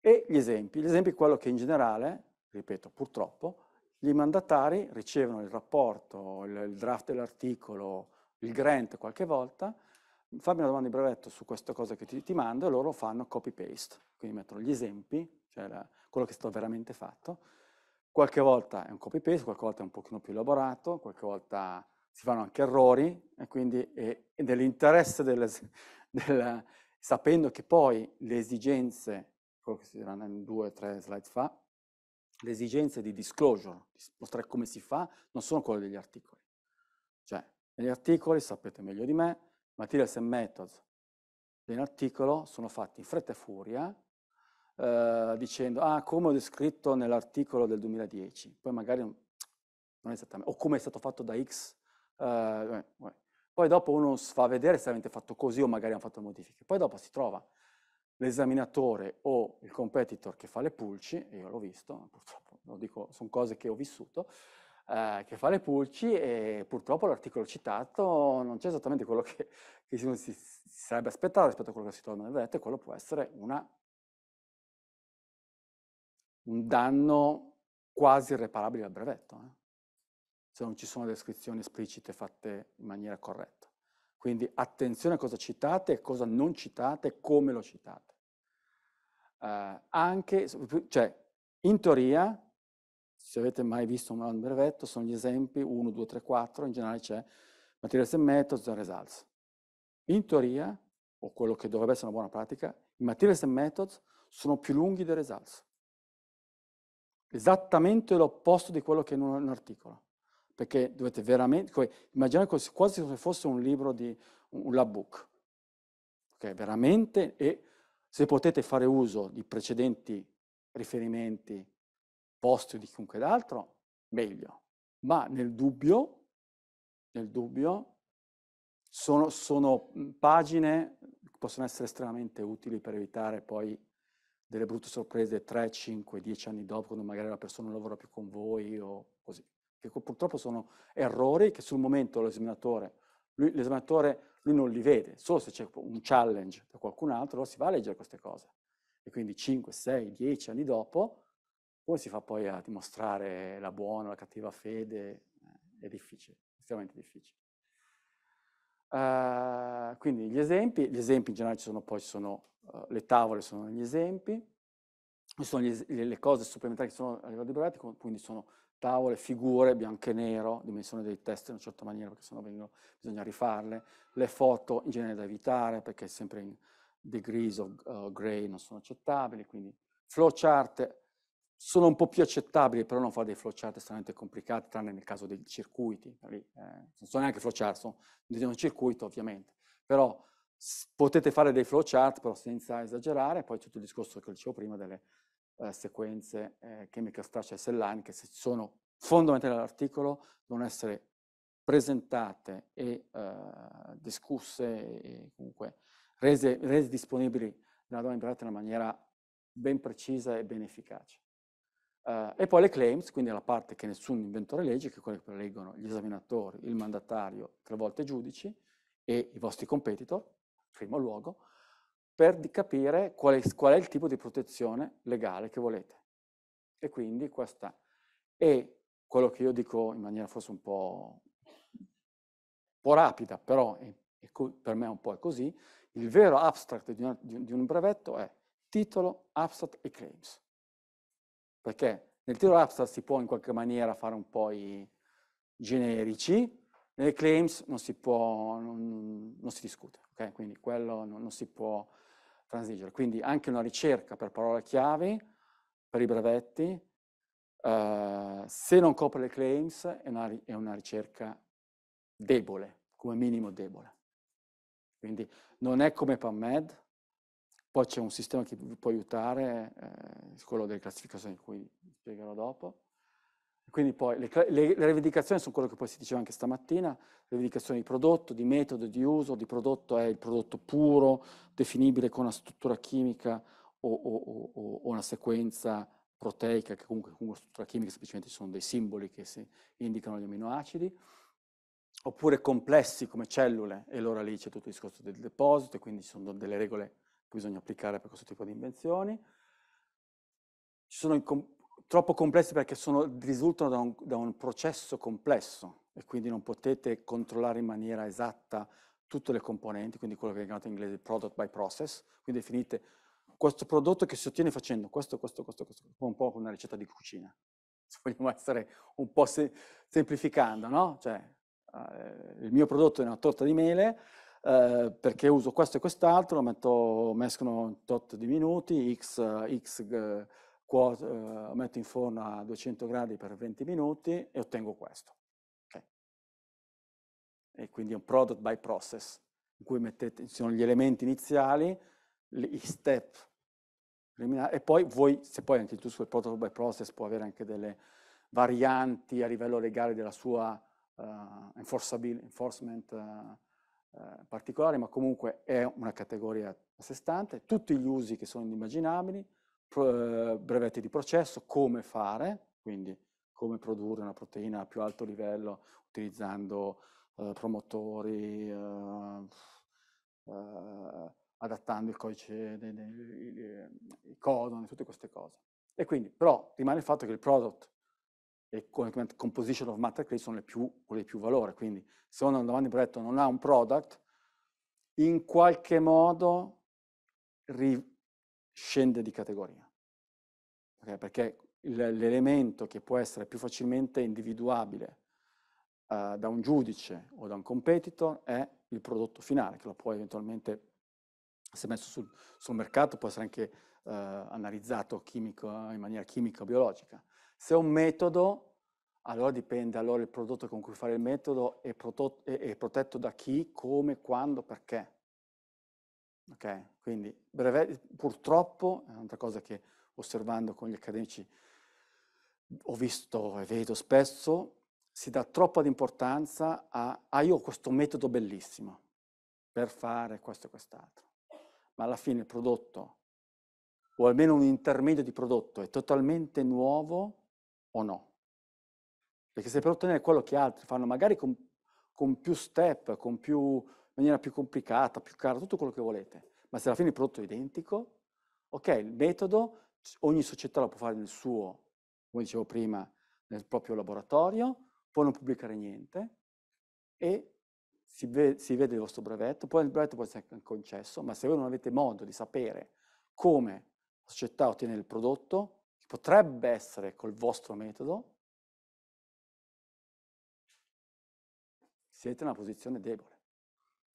E gli esempi. Gli esempi è quello che in generale, ripeto, purtroppo, gli mandatari ricevono il rapporto, il, il draft dell'articolo, il grant qualche volta, fammi una domanda di brevetto su questa cosa che ti, ti mando e loro fanno copy-paste, quindi mettono gli esempi, cioè la, quello che è stato veramente fatto. Qualche volta è un copy-paste, qualche volta è un pochino più elaborato, qualche volta si fanno anche errori e quindi è, è nell'interesse delle, della, sapendo che poi le esigenze, quello che si dirà in due o tre slide fa, le esigenze di disclosure, di mostrare come si fa, non sono quelle degli articoli. Cioè, negli articoli, sapete meglio di me, materials and methods di articolo sono fatti in fretta e furia, eh, dicendo, ah, come ho descritto nell'articolo del 2010, poi magari non, non è esattamente, o come è stato fatto da X Ehm, eh, eh, poi dopo uno fa vedere se avete fatto così o magari hanno fatto modifiche, poi dopo si trova l'esaminatore o il competitor che fa le pulci, io l'ho visto, purtroppo lo dico, sono cose che ho vissuto, eh, che fa le pulci e purtroppo l'articolo citato non c'è esattamente quello che, che si, si, sarebbe aspettato rispetto a quello che si trova nel detto e quello può essere una, un danno quasi irreparabile al brevetto. Eh se non ci sono descrizioni esplicite fatte in maniera corretta. Quindi attenzione a cosa citate e cosa non citate, come lo citate. Eh, anche, cioè, in teoria, se avete mai visto un brevetto, sono gli esempi 1, 2, 3, 4, in generale c'è materials and methods and results. In teoria, o quello che dovrebbe essere una buona pratica, i materials and methods sono più lunghi dei results. Esattamente l'opposto di quello che è in un articolo perché dovete veramente, immaginare quasi se fosse un libro di un book, Ok, veramente, e se potete fare uso di precedenti riferimenti vostri di chiunque altro, meglio. Ma nel dubbio, nel dubbio, sono, sono pagine che possono essere estremamente utili per evitare poi delle brutte sorprese 3, 5, 10 anni dopo, quando magari la persona non lavora più con voi o così che purtroppo sono errori che sul momento l'esaminatore, lui, l'esaminatore lui non li vede, solo se c'è un challenge da qualcun altro, allora si va a leggere queste cose. E quindi 5, 6, 10 anni dopo, come si fa poi a dimostrare la buona, la cattiva fede? Eh, è difficile, estremamente difficile. Uh, quindi gli esempi, gli esempi in generale ci sono poi, ci sono, uh, le tavole sono gli esempi, ci sono gli es- le cose supplementari che sono a livello di brevetti, quindi sono tavole, figure bianco e nero, dimensione dei test in una certa maniera perché sennò vengono, bisogna rifarle, le foto in genere da evitare perché sempre in degrees of uh, gray non sono accettabili, quindi flowchart sono un po' più accettabili, però non fa dei flowchart estremamente complicati, tranne nel caso dei circuiti, lì, eh, non sono neanche flowchart, sono di un circuito ovviamente, però potete fare dei flowchart, però senza esagerare, poi tutto il discorso che dicevo prima delle eh, sequenze eh, chemiche ostracee selline che se sono fondamentali all'articolo devono essere presentate e eh, discusse e comunque rese, rese disponibili nella domanda imbrata in una maniera ben precisa e ben efficace. Uh, e poi le claims, quindi la parte che nessun inventore legge, che è quella che preleggono gli esaminatori, il mandatario, tre volte giudici e i vostri competitor, primo luogo, per capire qual è, qual è, il tipo di protezione legale che volete. E quindi questa è quello che io dico in maniera forse un po', un po rapida, però è, è co- per me un po' è così, il vero abstract di, una, di un brevetto è titolo, abstract e claims. Perché nel titolo abstract si può in qualche maniera fare un po' i generici, nei claims non si può, non, non si discute, okay? quindi quello non, non si può transdigital. Quindi anche una ricerca per parole chiave, per i brevetti, eh, se non copre le claims è una, è una ricerca debole, come minimo debole. Quindi non è come PubMed, poi c'è un sistema che vi può aiutare, eh, quello delle classificazioni, cui vi spiegherò dopo. Quindi poi le, le, le, rivendicazioni sono quello che poi si diceva anche stamattina, rivendicazioni di prodotto, di metodo, di uso, di prodotto è il prodotto puro, definibile con una struttura chimica o, o, o, o una sequenza proteica, che comunque con una struttura chimica semplicemente sono dei simboli che si indicano gli aminoacidi, oppure complessi come cellule, e allora lì c'è tutto il discorso del deposito, e quindi ci sono delle regole che bisogna applicare per questo tipo di invenzioni. Ci sono i, troppo complessi perché sono, risultano da un, da un processo complesso e quindi non potete controllare in maniera esatta tutte le componenti, quindi quello che è chiamato in inglese product by process, quindi definite questo prodotto che si ottiene facendo questo, questo, questo, questo, un po' come una ricetta di cucina, se vogliamo essere un po' se- semplificando, no? Cioè, eh, il mio prodotto è una torta di mele, eh, perché uso questo e quest'altro, lo metto, mescono un tot di minuti, x, x eh, Cuoto, eh, metto in forno a 200 gradi per 20 minuti e ottengo questo. Okay. E quindi è un product by process, in cui mettete, ci sono gli elementi iniziali, gli step, e poi voi, se poi anche il tuo product by process può avere anche delle varianti a livello legale della sua uh, enforcement uh, eh, uh, eh, particolare, ma comunque è una categoria a sé stante, tutti gli usi che sono inimmaginabili, eh, brevetti di processo, come fare, quindi come produrre una proteina a più alto livello utilizzando eh, promotori, eh, eh, adattando il codice, i codon, tutte queste cose. E quindi, però, rimane il fatto che il product e composition of matter clay sono le più, quelle di più valore, quindi se uno domanda in progetto non ha un product, in qualche modo scende di categoria. Okay? Perché l'elemento che può essere più facilmente individuabile uh, da un giudice o da un competitor è il prodotto finale, che lo può eventualmente, se messo sul, sul mercato, può essere anche uh, analizzato chimico, eh, in maniera chimica o biologica. Se è un metodo, allora dipende, allora il prodotto con cui fare il metodo è, protot- è, è protetto da chi, come, quando, perché. Okay? Quindi brevetti, purtroppo, è un'altra cosa che osservando con gli accademici ho visto e vedo spesso, si dà troppa importanza a, ah io ho questo metodo bellissimo per fare questo e quest'altro, ma alla fine il prodotto, o almeno un intermedio di prodotto, è totalmente nuovo o no? Perché se per ottenere quello che altri fanno, magari con, con più step, con più maniera più complicata, più cara, tutto quello che volete, ma se alla fine il prodotto è identico, ok, il metodo ogni società lo può fare nel suo, come dicevo prima, nel proprio laboratorio, può non pubblicare niente e si, ve si vede il vostro brevetto, poi il brevetto può essere concesso, ma se voi non avete modo di sapere come la società ottiene il prodotto, che potrebbe essere col vostro metodo, siete in una posizione debole.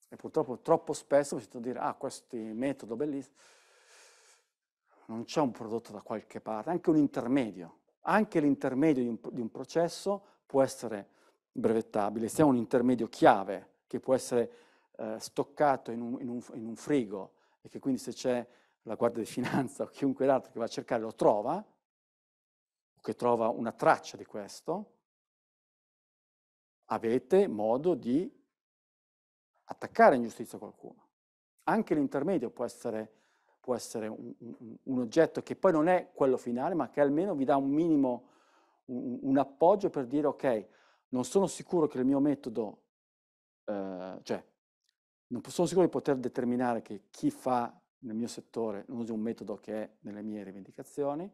E purtroppo troppo spesso ho sentito dire, ah, questo metodo bellissimo, non c'è un prodotto da qualche parte, anche un intermedio. Anche l'intermedio di un, di un processo può essere brevettabile, se è un intermedio chiave che può essere eh, stoccato in un, in, un, in un, frigo e che quindi se c'è la Guardia di Finanza o chiunque altro che va a cercare lo trova, o che trova una traccia di questo, avete modo di attaccare in giustizia qualcuno. Anche l'intermedio può essere, può essere un, un, un, oggetto che poi non è quello finale, ma che almeno vi dà un minimo, un, un appoggio per dire ok, non sono sicuro che il mio metodo, eh, cioè non sono sicuro di poter determinare che chi fa nel mio settore non usi un metodo che è nelle mie rivendicazioni,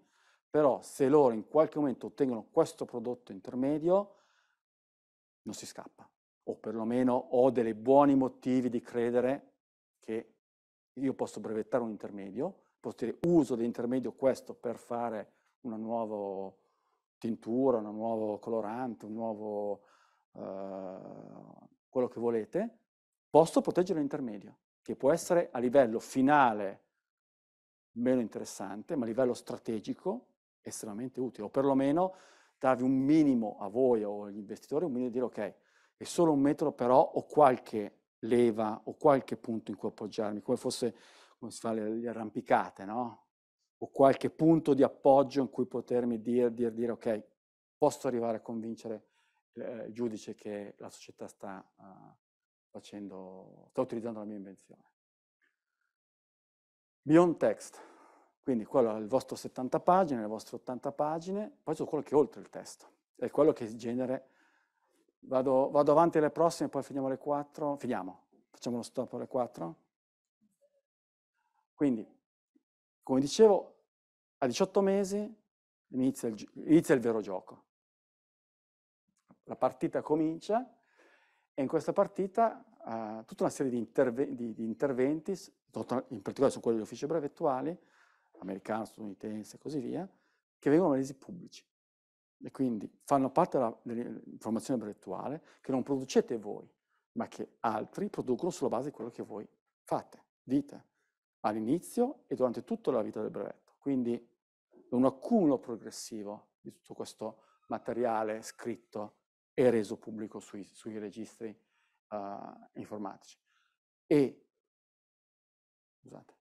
però se loro in qualche momento ottengono questo prodotto intermedio, non si scappa o perlomeno ho dei buoni motivi di credere che io posso brevettare un intermedio, posso dire uso l'intermedio questo per fare una nuova tintura, un nuovo colorante, un nuovo eh, quello che volete, posso proteggere l'intermedio, che può essere a livello finale meno interessante, ma a livello strategico estremamente utile, o perlomeno darvi un minimo a voi o agli investitori, un minimo di dire ok, è solo un metro, però ho qualche leva, ho qualche punto in cui appoggiarmi, come fosse, come si fa le, le arrampicate, no? Ho qualche punto di appoggio in cui potermi dire, dire, dire ok, posso arrivare a convincere eh, il giudice che la società sta, uh, facendo, sta utilizzando la mia invenzione. Beyond text, quindi quello è il vostro 70 pagine, le vostre 80 pagine, poi c'è quello che è oltre il testo, è quello che genera Vado, vado, avanti alle prossime, poi finiamo alle 4. Finiamo, facciamo lo stop alle 4. Quindi, come dicevo, a 18 mesi inizia il, inizia il vero gioco. La partita comincia e in questa partita uh, tutta una serie di, interve di, di interventi, in particolare su quelli degli uffici brevettuali, americano, statunitense e così via, che vengono resi pubblici e quindi fanno parte della, dell'informazione brevettuale che non producete voi, ma che altri producono sulla base di quello che voi fate, dite, all'inizio e durante tutta la vita del brevetto. Quindi è un accumulo progressivo di tutto questo materiale scritto e reso pubblico sui, sui registri uh, informatici. E, scusate,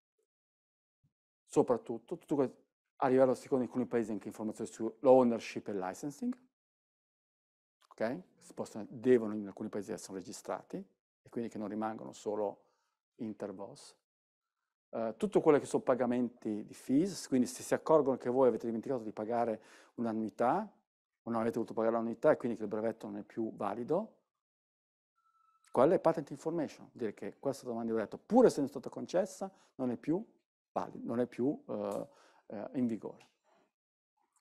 soprattutto tutto questo a livello secondo alcuni paesi anche informazioni sull'ownership e licensing, ok? Possono, devono in alcuni paesi essere registrati e quindi che non rimangono solo interboss. Uh, tutto quello che sono pagamenti di fees, quindi se si accorgono che voi avete dimenticato di pagare un'annuità o non avete voluto pagare l'annuità e quindi che il brevetto non è più valido, qual è patent information, dire che questa domanda di brevetto, pur essendo stata concessa, non è più valido, non è più... Uh, eh, in vigore.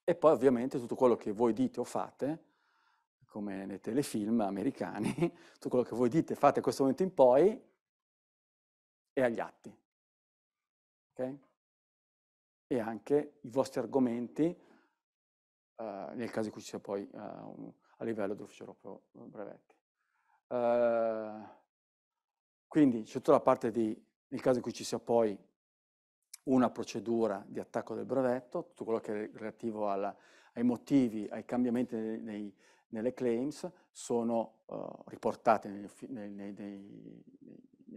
E poi ovviamente tutto quello che voi dite o fate, come nei telefilm americani, tutto quello che voi dite e fate da questo momento in poi è agli atti. Okay? E anche i vostri argomenti, eh, nel caso in cui ci sia poi eh, un, a livello dell'ufficio europeo eh, brevetti. Uh, quindi c'è tutta la parte di, nel caso in cui ci sia poi una procedura di attacco del brevetto, tutto quello che è relativo alla, ai motivi, ai cambiamenti nei, nei, nelle claims, sono uh, riportate nei, nei,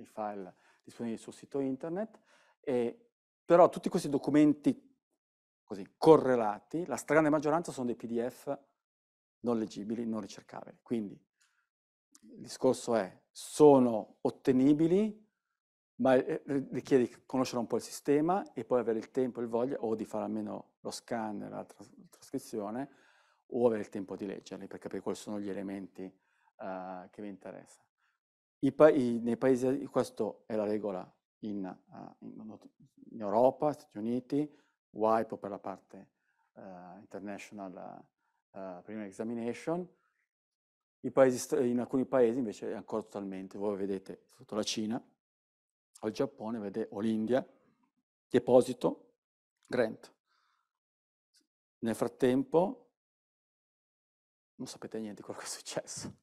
file disponibili sul sito internet, e, però tutti questi documenti così, correlati, la stragrande maggioranza sono dei PDF non leggibili, non ricercabili. Quindi il discorso è, sono ottenibili ma eh, eh, richiede di conoscere un po' il sistema e poi avere il tempo e il voglia o di fare almeno lo scanner, la trascrizione, o avere il tempo di leggerli per capire quali sono gli elementi uh, che vi interessano. Pa nei paesi, questa è la regola in, uh, in, in, Europa, Stati Uniti, WIPO per la parte uh, International Preliminary Examination, paesi, in alcuni paesi invece è ancora totalmente, voi vedete sotto la Cina, o il Giappone, vede, o l'India, deposito, grant. Nel frattempo non sapete niente di quello che è successo.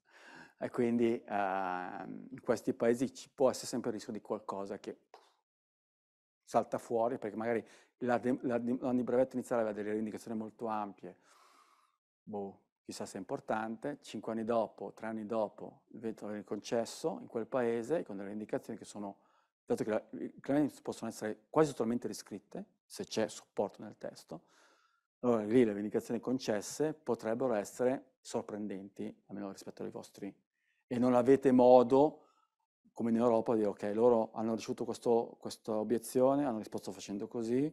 E quindi eh, in questi paesi ci può essere sempre il rischio di qualcosa che puff, salta fuori, perché magari l'anno brevetto iniziale aveva delle indicazioni molto ampie, boh, chissà se è importante, cinque anni dopo, tre anni dopo, il veto viene concesso in quel paese con delle indicazioni che sono dato che le clients possono essere quasi totalmente riscritte, se c'è supporto nel testo, allora lì le vendicazioni concesse potrebbero essere sorprendenti, almeno rispetto ai vostri, e non avete modo, come in Europa, di dire ok, loro hanno ricevuto questo, questa obiezione, hanno risposto facendo così,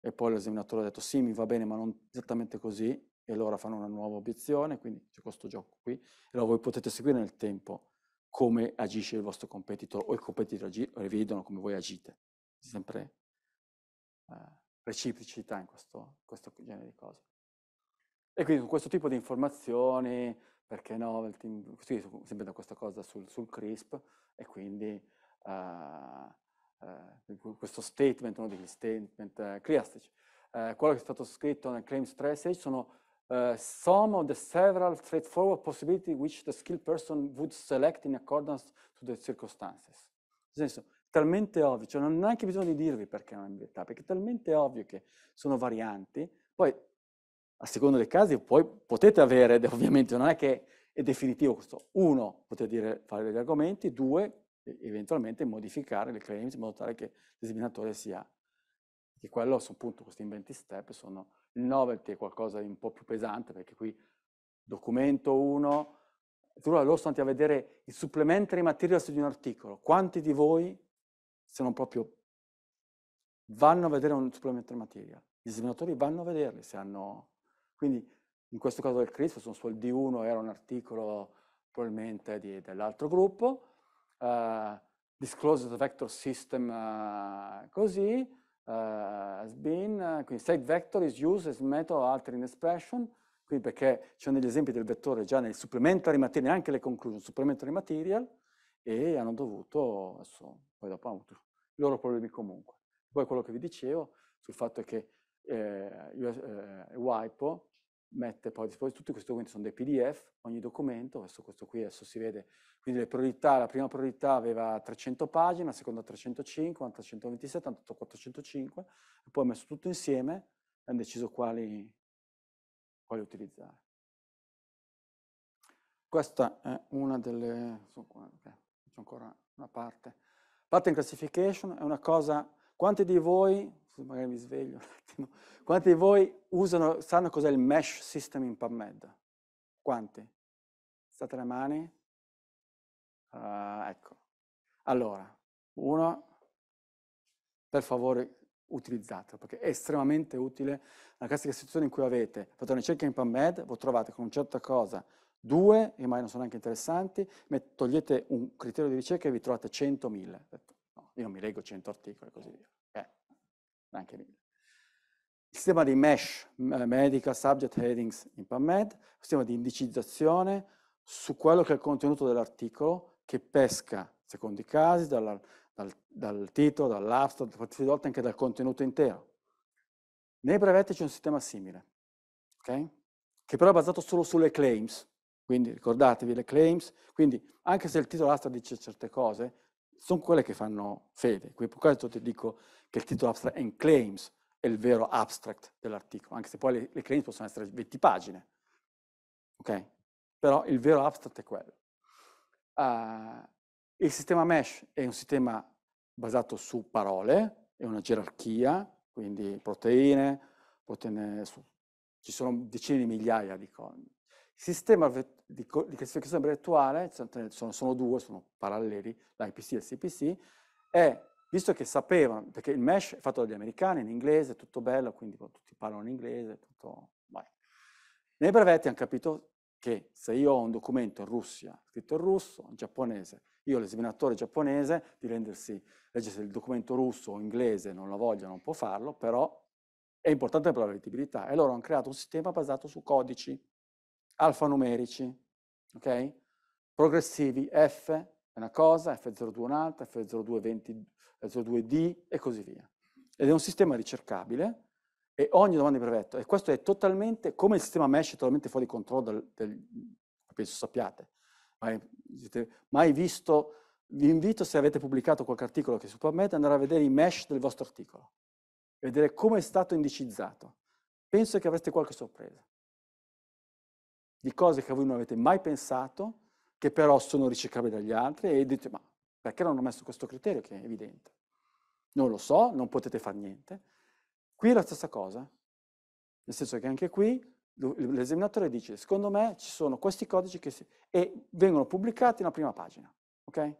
e poi l'esaminatore ha detto sì, mi va bene, ma non esattamente così, e allora fanno una nuova obiezione, quindi c'è questo gioco qui, e allora voi potete seguire nel tempo come agisce il vostro competitor o i competitor vedono come voi agite. Sempre eh, reciprocità in questo, questo genere di cose. E quindi con questo tipo di informazioni, perché no, il team, sì, sempre da questa cosa sul, sul CRISP, e quindi uh, uh, questo statement, uno degli statement uh, eh, ClearStage. Uh, quello che è stato scritto nel claim stress stressage sono uh, some of the several straightforward possibilities which the skilled person would select in accordance to the circumstances. Nel senso, talmente ovvio, cioè non ho neanche bisogno di dirvi perché non è in ambiguità, perché è talmente ovvio che sono varianti, poi a seconda dei casi poi potete avere, ovviamente non è che è definitivo questo, uno, potete dire, fare degli argomenti, due, eventualmente modificare le claims in modo tale che l'esaminatore sia, che quello, appunto, questi 20 step sono il novelty è qualcosa di un po' più pesante perché qui documento 1, tu loro sono andati a vedere i supplementary materials di un articolo. Quanti di voi, se non proprio, vanno a vedere un supplementary material? Gli esaminatori vanno a vederli se hanno... Quindi in questo caso del Christopher, sul D1 era un articolo probabilmente di, dell'altro gruppo, uh, Disclosed Vector System uh, così, has eh, been, quindi state vector is used as method altering expression, qui perché ci sono degli esempi del vettore già nel supplementary material, anche le conclusion, supplementary material, e hanno dovuto, adesso, poi dopo hanno avuto i loro problemi comunque. Poi quello che vi dicevo sul fatto è che eh, US, eh, WIPO mette poi a disposizione tutti questi documenti, sono dei PDF, ogni documento, adesso questo qui adesso si vede quindi le priorità, la prima priorità aveva 300 pagine, la seconda 305, 127, 327, una 405, e poi ho messo tutto insieme e hanno deciso quali, quali utilizzare. Questa è una delle... Okay, c'è ancora una parte. Pattern classification è una cosa... Quanti di voi, magari mi sveglio un attimo, quanti di voi usano, sanno cos'è il mesh system in PubMed? Quanti? Alzate le mani? Uh, ecco. Allora, uno, per favore utilizzatelo, perché è estremamente utile la classica situazione in cui avete fatto una ricerca in PubMed, voi trovate con un certa cosa due, che magari non sono anche interessanti, togliete un criterio di ricerca e vi trovate 100.000. No, io non mi leggo 100 articoli e così via, eh, neanche 1.000. Il sistema di mesh, eh, medical subject headings in PubMed, il sistema di indicizzazione su quello che è il contenuto dell'articolo, che pesca, secondo i casi, dalla, dal, dal, titolo, dall'abstract, a partire di volta anche dal contenuto intero. Nei brevetti c'è un sistema simile, okay? che però è basato solo sulle claims, quindi ricordatevi le claims, quindi anche se il titolo abstract dice certe cose, sono quelle che fanno fede. Quindi per questo ti dico che il titolo abstract and claims è il vero abstract dell'articolo, anche se poi le, le claims possono essere 20 pagine, ok? Però il vero abstract è quello. Uh, il sistema mesh è un sistema basato su parole, è una gerarchia, quindi proteine, proteine su, ci sono decine di migliaia di cose. Il sistema di, di classificazione brevettuale, sono, sono, due, sono paralleli, l'IPC e il CPC, è, visto che sapevano, perché il mesh è fatto dagli americani in inglese, tutto bello, quindi tutti parlano in inglese, tutto... Vai. Nei brevetti hanno capito che se io ho un documento in Russia, scritto in russo, in giapponese, io l'esaminatore giapponese di rendersi, leggere il documento russo o inglese non la voglia, non può farlo, però è importante per la veritibilità. E loro hanno creato un sistema basato su codici alfanumerici, ok? Progressivi, F è una cosa, F02 un'altra, F0220, F02D e così via. Ed è un sistema ricercabile e ogni domanda di brevetto. E questo è totalmente, come il sistema mesh è totalmente fuori controllo, del, del, penso sappiate, mai, mai visto, vi invito se avete pubblicato qualche articolo che si PubMed ad andare a vedere i mesh del vostro articolo, vedere come è stato indicizzato. Penso che avreste qualche sorpresa di cose che voi non avete mai pensato, che però sono ricercabili dagli altri, e dite, ma perché non ho messo questo criterio che è evidente? Non lo so, non potete fare niente, Qui è la stessa cosa, nel senso che anche qui l'esaminatore dice, secondo me ci sono questi codici che si... e vengono pubblicati nella prima pagina, ok?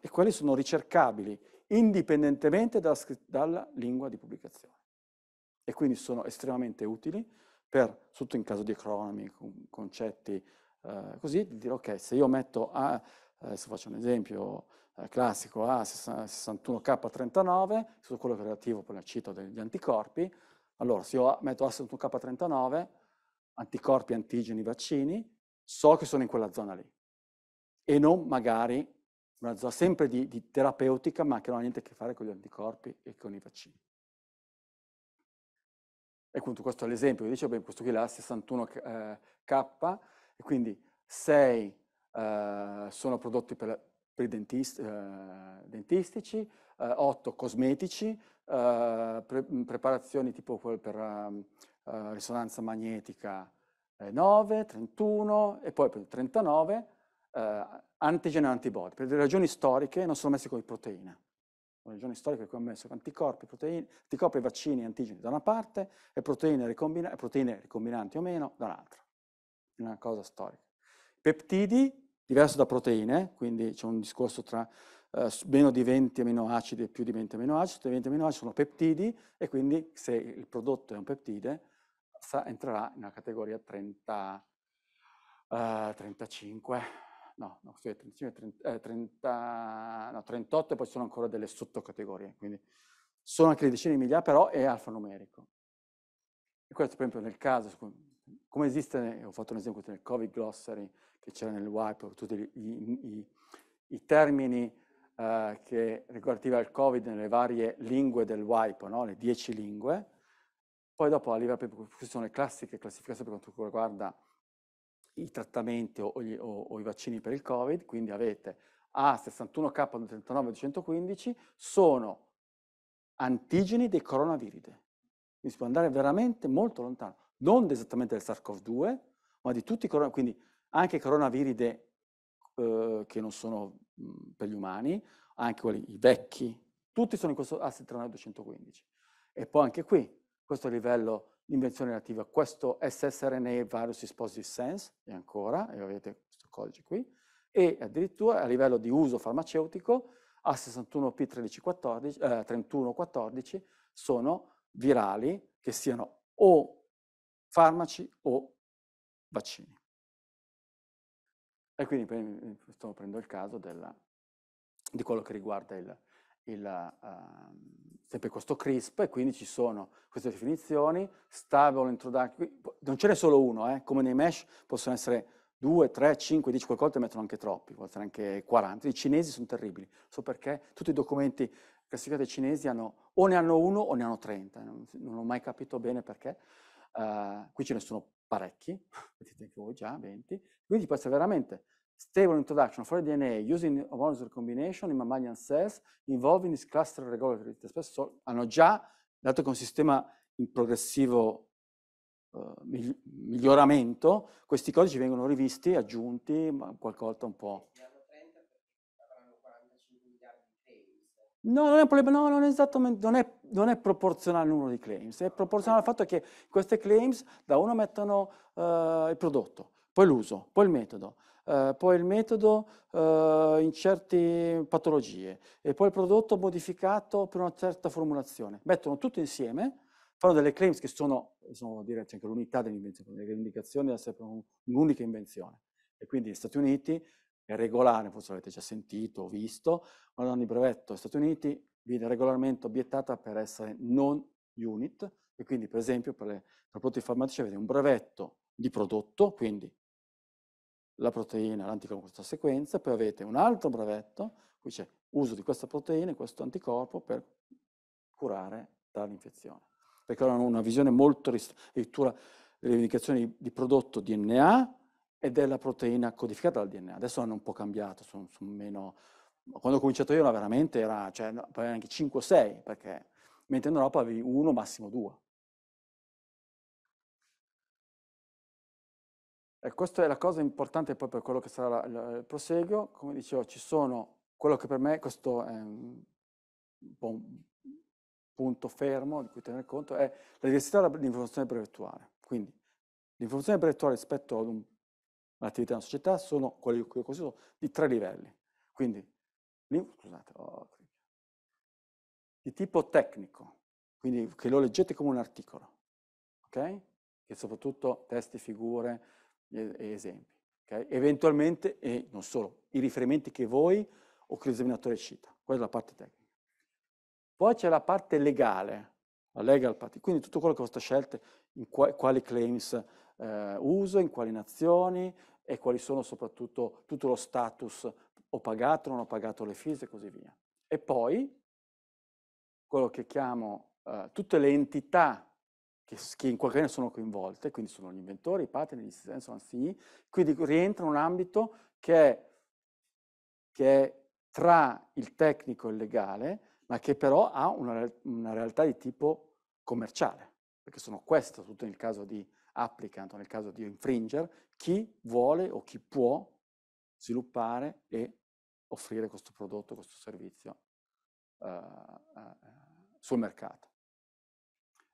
E quelli sono ricercabili indipendentemente dalla, dalla lingua di pubblicazione. E quindi sono estremamente utili per, soprattutto in caso di acronimi, concetti, eh, così, di dire ok, se io metto, a, adesso eh, faccio un esempio, eh, classico A61K39, ah, su quello che è relativo poi al cito degli anticorpi, allora se io metto A61K39, anticorpi, antigeni, vaccini, so che sono in quella zona lì e non magari una zona sempre di, di terapeutica ma che non ha niente a che fare con gli anticorpi e con i vaccini. E appunto questo è l'esempio, dice, beh, questo qui è la 61K, e quindi 6 eh, sono prodotti per, per i dentist, eh, dentistici, eh, 8 cosmetici, eh, pre mm, preparazioni tipo quelle per ehm, eh, risonanza magnetica 9, eh, 31 e poi per 39 eh, antigeni e antibody. Per delle ragioni storiche non sono messi come proteine. Per ragioni storiche come ho messo anticorpi, proteine, anticorpi, vaccini, antigeni da una parte e proteine, ricombina proteine ricombinanti o meno dall'altra. Una cosa storica. Peptidi diverso da proteine, quindi c'è un discorso tra eh, meno di 20 aminoacidi e più di 20 aminoacidi, tutti i 20 aminoacidi sono peptidi e quindi se il prodotto è un peptide sa, entrerà nella categoria 30, eh, 35, no, no, 35, 30, eh, 30, no, 38 e poi ci sono ancora delle sottocategorie, quindi sono anche le decine di miglia, però è alfanumerico. E questo per esempio nel caso come esiste, ho fatto un esempio nel Covid Glossary che c'era nel whiteboard, tutti i, i, i termini eh, che relativi il Covid nelle varie lingue del WIPO, no? le dieci lingue, poi dopo a livello queste sono le classiche classificazioni per quanto riguarda i trattamenti o, gli, o, o i vaccini per il Covid, quindi avete A61K 39215 sono antigeni dei coronaviride. Quindi si può andare veramente molto lontano non esattamente del SARS-CoV-2, ma di tutti i coronavirus, quindi anche coronaviride eh, che non sono mh, mhmm, per gli umani, anche quelli i vecchi, tutti sono in questo asset 215. E poi anche qui, questo livello di invenzione relativa, questo ssRNA virus exposed sense, e ancora, e avete questo codice qui, e addirittura a livello di uso farmaceutico, A61P3114 eh, sono virali che siano o farmaci o vaccini. E quindi mhmm, sto prendendo il caso della, di quello che riguarda il, il, uh, sempre questo CRISP e quindi ci sono queste definizioni, stable introduction, non ce n'è solo uno, eh, come nei mesh possono essere 2, 3, 5, 10, qualcosa volta mettono anche troppi, può essere anche 40. I cinesi sono terribili, so perché tutti i documenti classificati cinesi hanno, o ne hanno uno o ne hanno 30, non, non ho mai capito bene perché. Uh, qui ce ne sono parecchi, vedete anche voi già, 20. Quindi può essere veramente stable introduction for DNA using homologous recombination in mammalian cells involving this cluster regulatory. Spesso hanno già, dato che è un sistema in progressivo Uh, miglioramento, questi codici vengono rivisti, aggiunti, qualcosa un po'. No, non è un problema, no, non è esattamente, non è, non è proporzionale al numero di claims, è proporzionale al fatto che queste claims da uno mettono eh, il prodotto, poi l'uso, poi il metodo, eh, poi il metodo eh, in certe patologie e poi il prodotto modificato per una certa formulazione. Mettono tutto insieme, fanno delle claims che sono, sono dire, c'è anche l'unità dell'invenzione, l'indicazione deve essere un'unica invenzione. E quindi gli Stati Uniti è regolare, forse l'avete già sentito o visto, una donna di brevetto negli Stati Uniti viene regolarmente obiettata per essere non unit e quindi per esempio per, le, per prodotti farmaceutici avete un brevetto di prodotto, quindi la proteina, l'anticorpo questa sequenza, poi avete un altro brevetto, qui c'è uso di questa proteina e questo anticorpo per curare dall'infezione. Perché hanno una visione molto ristretta, addirittura le indicazioni di prodotto DNA ed è la proteina codificata dal DNA. Adesso hanno un po' cambiato, sono, sono meno... Quando ho cominciato io era veramente, era, cioè, poi anche 5-6, o perché mentre in Europa avevi 1, massimo 2. E questa è la cosa importante poi per quello che sarà il proseguo. Come dicevo, ci sono quello che per me, questo è un buon punto fermo di cui tenere conto, è la diversità dell'informazione brevettuale. Quindi l'informazione brevettuale rispetto ad un l'attività della società sono quelli che considero di tre livelli. Quindi, scusate, oh, di tipo tecnico, quindi che lo leggete come un articolo, ok? E soprattutto testi, figure e, e esempi. Okay? Eventualmente, e non solo, i riferimenti che voi o che l'esaminatore cita. Quella è la parte tecnica. Poi c'è la parte legale, la legal party, quindi tutto quello che sono state scelte, in quali claims eh, uso, in quali nazioni e quali sono soprattutto tutto lo status, ho pagato, non ho pagato le fees e così via. E poi quello che chiamo eh, tutte le entità che, che, in qualche maniera sono coinvolte, quindi sono gli inventori, i patenti, gli assistenti, anzi, quindi rientra un ambito che è, che è tra il tecnico e il legale, ma che però ha una, una realtà di tipo commerciale, perché sono questo tutto nel caso di applicant, nel caso di infringer, chi vuole o chi può sviluppare e offrire questo prodotto, questo servizio uh, uh, sul mercato.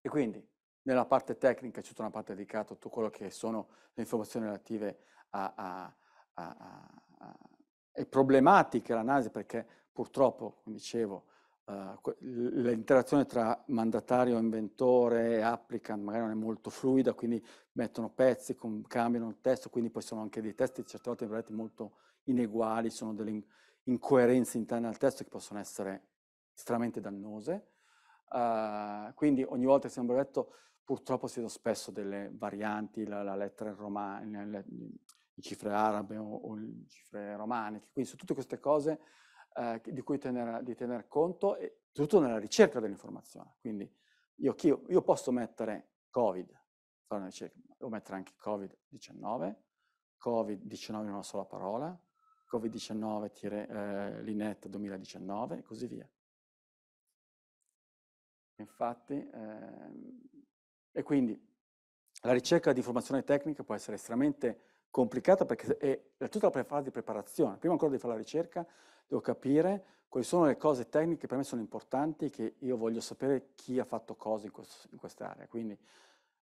E quindi nella parte tecnica c'è tutta una parte dedicata a tutto quello che sono le informazioni relative a, a, a, a problematiche l'analisi, perché purtroppo, come dicevo, eh, l'interazione tra mandatario, inventore e applicant magari non è molto fluida, quindi mettono pezzi, cambiano il testo, quindi poi sono anche dei testi certe volte veramente molto ineguali, sono delle incoerenze interne al testo che possono essere estremamente dannose. Uh, quindi ogni volta che si è un brevetto, purtroppo si vedono spesso delle varianti, la, la lettera in romana, le, le, le, cifre arabe o, o le cifre romane, quindi su tutte queste cose eh, di cui tenere, di tener conto e tutto nella ricerca dell'informazione. Quindi io, io, io, posso mettere Covid, fare una ricerca, devo mettere anche Covid-19, Covid-19 in una sola parola, Covid-19 eh, Linet 2019 e così via. Infatti, eh, e quindi la ricerca di informazione tecnica può essere estremamente complicata perché è tutta la fase di preparazione. Prima ancora di fare la ricerca devo capire quali sono le cose tecniche che per me sono importanti, che io voglio sapere chi ha fatto cosa in, questo, in quest'area. Quindi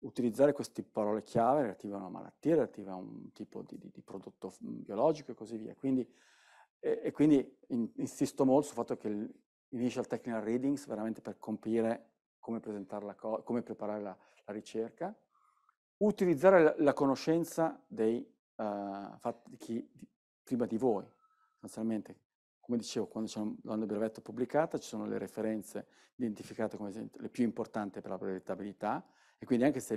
utilizzare queste parole chiave relative a una malattia, relative a un tipo di, di, di prodotto biologico e così via. Quindi, e, e quindi in, insisto molto sul fatto che l'initial technical readings, veramente per compiere come, presentare la co- come preparare la, la, ricerca, utilizzare la, la conoscenza dei, uh, fatti, chi, di, prima di voi, sostanzialmente come dicevo, quando c'è l'onda brevetto pubblicata ci sono le referenze identificate come le più importanti per la brevettabilità e quindi anche se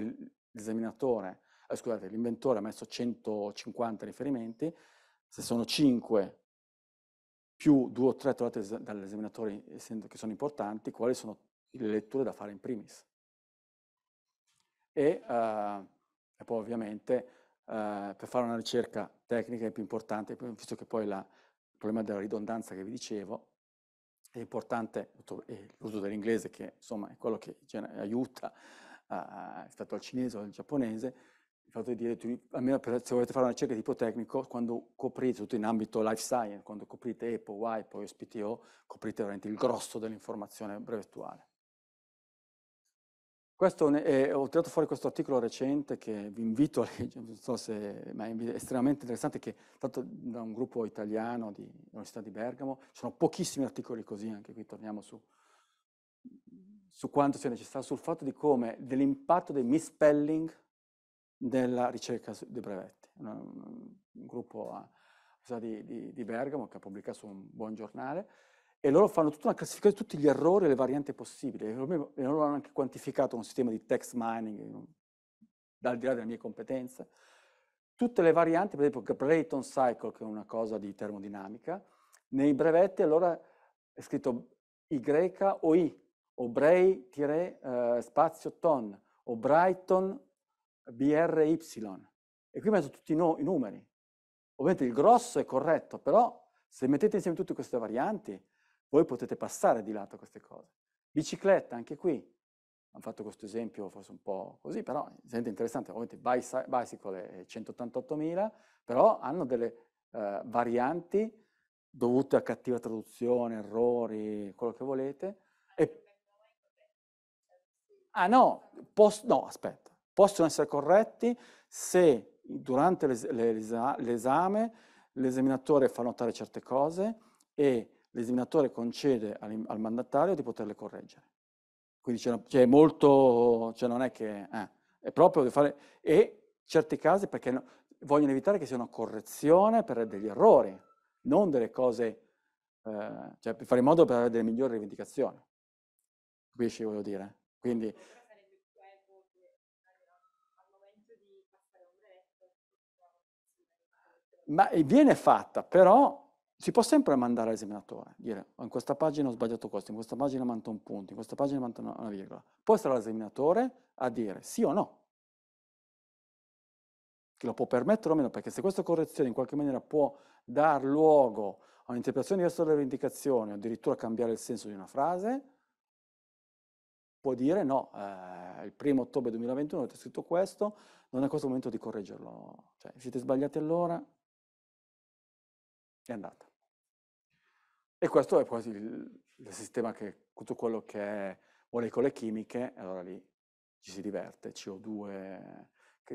l'esaminatore, eh, scusate, l'inventore ha messo 150 riferimenti, se sono 5 più 2 o 3 trovate dall'esaminatore che sono importanti, quali sono le letture da fare in primis? E, eh, e poi ovviamente eh, per fare una ricerca tecnica è più importante, visto che poi la, problema della ridondanza che vi dicevo, è importante eh, l'uso dell'inglese che insomma è quello che aiuta a, rispetto al cinese o al giapponese, il fatto di dire, almeno per, se volete fare una ricerca di tipo tecnico, quando coprite, tutto in ambito life science, quando coprite EPO, WIPO, SPTO, coprite veramente il grosso dell'informazione brevettuale. Questo è, eh, ho tirato fuori questo articolo recente che vi invito a leggere, non so se, ma è estremamente interessante, che tanto da un gruppo italiano di dell'Università di Bergamo, sono pochissimi articoli così, anche qui torniamo su, su quanto sia necessario, sul fatto di come dell'impatto dei misspelling della ricerca dei brevetti. Un, un gruppo a, di, di, di Bergamo che ha pubblicato su un buon giornale, e loro fanno tutta una classificazione di tutti gli errori e le varianti possibili, e loro hanno anche quantificato un sistema di text mining, dal di là delle mie competenze, tutte le varianti, per esempio Brayton Cycle, che è una cosa di termodinamica, nei brevetti allora è scritto Y o I, o Bray tire, eh, spazio ton, o Brighton BRY, e qui metto tutti i, no, i numeri. Ovviamente il grosso è corretto, però se mettete insieme tutte queste varianti, voi potete passare di lato queste cose. Bicicletta, anche qui, hanno fatto questo esempio forse un po' così, però è interessante, ovviamente bicycle è 188.000, però hanno delle eh, varianti dovute a cattiva traduzione, errori, quello che volete. E... Cioè, ah no, posso... no, aspetta, possono essere corretti se durante l'es- l'esame l'esaminatore fa notare certe cose e l'esaminatore concede al, al, mandatario di poterle correggere. Quindi c'è, c'è molto, cioè non è che... Eh, è proprio di fare... E certi casi perché no, vogliono evitare che sia una correzione per degli errori, non delle cose... Eh, cioè per fare in modo per avere delle migliori rivendicazioni. Capisci, voglio dire? Quindi... Ma viene fatta, però si può sempre mandare all'esaminatore, dire oh, in questa pagina ho sbagliato questo, in questa pagina manca un punto, in questa pagina manca una virgola. Può essere l'esaminatore a dire sì o no. Che lo può permettere o meno, perché se questa correzione in qualche maniera può dar luogo a un'interpretazione diversa delle indicazioni, o addirittura cambiare il senso di una frase, può dire no, eh, il primo ottobre 2021 avete scritto questo, non è questo il momento di correggerlo. Cioè, siete sbagliati allora, è andata. E questo è poi il, il sistema che tutto quello che è molecole chimiche, allora lì ci si diverte, CO2,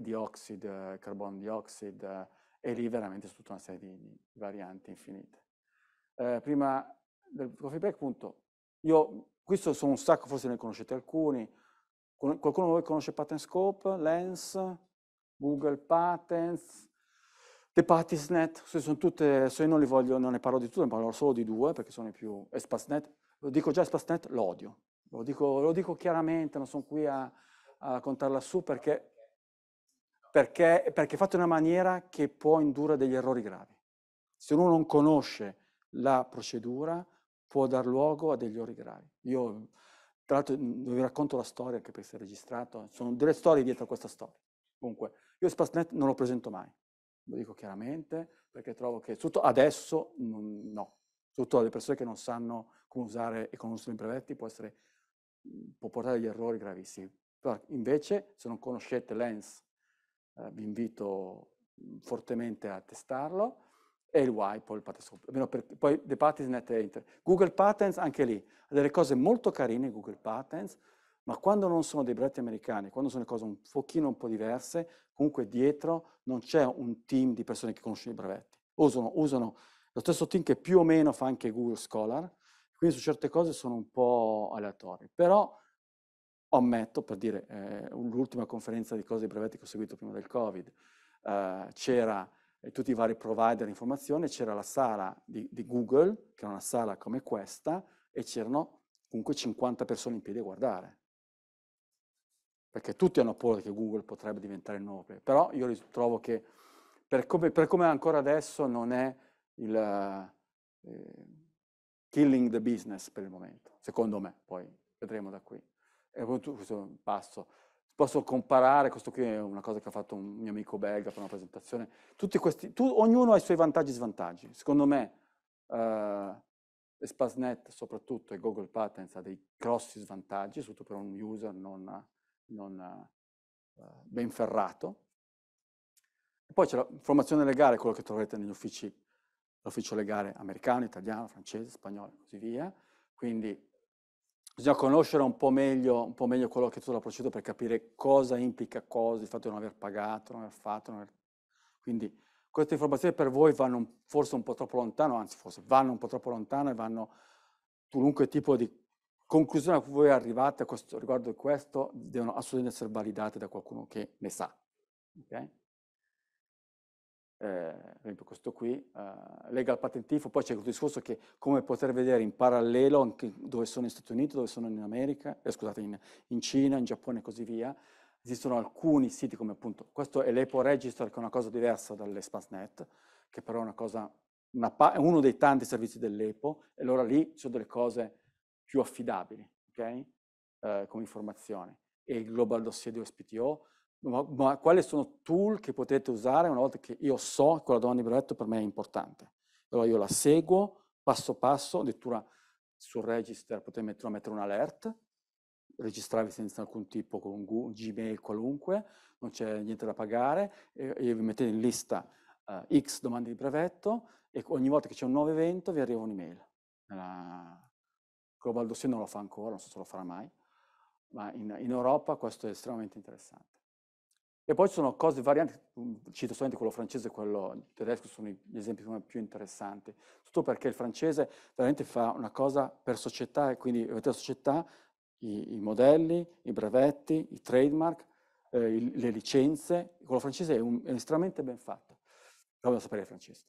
dioxide, carbon dioxide, e lì veramente su tutta una serie di, di varianti infinite. Eh, prima del coffee break, appunto, io, questo sono un sacco, forse ne conoscete alcuni, qualcuno di voi conosce Patent Scope, Lens, Google Patents, The Patisnet, sono tutte, se non, li voglio, non ne parlo di tutte, ne parlo solo di due perché sono i più. Espasnet, lo dico già, Espasnet lo odio, lo dico, lo dico chiaramente, non sono qui a, a contarla su perché, perché, perché è fatta in una maniera che può indurre degli errori gravi. Se uno non conosce la procedura può dar luogo a degli errori gravi. Io, tra l'altro, vi racconto la storia anche per essere è registrato, sono delle storie dietro a questa storia. Comunque, io Spasnet non lo presento mai lo dico chiaramente, perché trovo che tutto adesso non, no, tutto alle persone che non sanno come usare e conoscono i brevetti può, essere, mhmm, può portare degli errori gravissimi. Però invece, se non conoscete Lens, eh, vi invito mhmm, fortemente a testarlo, e il why, poi il patent per, poi the patents net enter. Google Patents, anche lì, ha delle cose molto carine Google Patents, ma quando non sono dei brevetti americani, quando sono cose un pochino un po' diverse, comunque dietro non c'è un team di persone che conoscono i brevetti. Usano, usano lo stesso team che più o meno fa anche Google Scholar, quindi su certe cose sono un po' aleatori. Però ammetto, per dire, eh, l'ultima conferenza di cose di brevetti che ho seguito prima del Covid, eh, c'era eh, tutti i vari provider di informazione, c'era la sala di, di Google, che era una sala come questa, e c'erano comunque 50 persone in piedi a guardare perché tutti hanno paura che Google potrebbe diventare il nuovo player, però io trovo che per come, per come ancora adesso non è il eh, killing the business per il momento, secondo me, poi vedremo da qui. E questo passo. Posso comparare, questo qui è una cosa che ha fatto un mio amico belga per una presentazione, tutti questi, tu, ognuno ha i suoi vantaggi e svantaggi. Secondo me eh, Spasnet soprattutto e Google Patents ha dei grossi svantaggi, soprattutto per un user non non eh, ben ferrato. E poi c'è la formazione legale, quello che troverete negli uffici, l'ufficio legale americano, italiano, francese, spagnolo e così via. Quindi bisogna conoscere un po' meglio, un po meglio quello che è tutta la procedura per capire cosa implica cosa, il fatto di non aver pagato, non aver fatto. Non aver... Quindi queste informazioni per voi vanno forse un po' troppo lontano, anzi forse vanno un po' troppo lontano e vanno qualunque tipo di conclusione a cui voi arrivate a questo, riguardo a questo devono assolutamente essere validate da qualcuno che ne sa. Okay? Eh, per esempio questo qui, eh, lega al patentifo, poi c'è il discorso che come poter vedere in parallelo anche dove sono negli Stati Uniti, dove sono in America, eh, scusate, in, in, Cina, in Giappone e così via, esistono alcuni siti come appunto, questo è l'Epo Register che è una cosa diversa dall'EspansNet, che però è una cosa, una, uno dei tanti servizi dell'Epo, e allora lì ci sono delle cose più affidabili, okay? eh, come informazioni E il Global Dossier di OSPTO, ma, ma, quali sono tool che potete usare una volta che io so che la domanda di brevetto per me è importante. Allora io la seguo passo passo, addirittura sul register potete mettere, mettere un alert, registrarvi senza alcun tipo con Google, Gmail qualunque, non c'è niente da pagare, e, e vi mettete in lista uh, X domande di brevetto e ogni volta che c'è un nuovo evento vi arriva un'email nella, quello Baldossi non lo fa ancora, non so se lo farà mai, ma in, in Europa questo è estremamente interessante. E poi ci sono cose varianti, mm, cito solamente quello francese e quello tedesco, sono gli esempi più interessanti, tutto perché il francese veramente fa una cosa per società e quindi avete la società, i, i, modelli, i brevetti, i trademark, eh, il, le licenze, quello francese è, un, è estremamente ben fatto, lo voglio sapere il francese.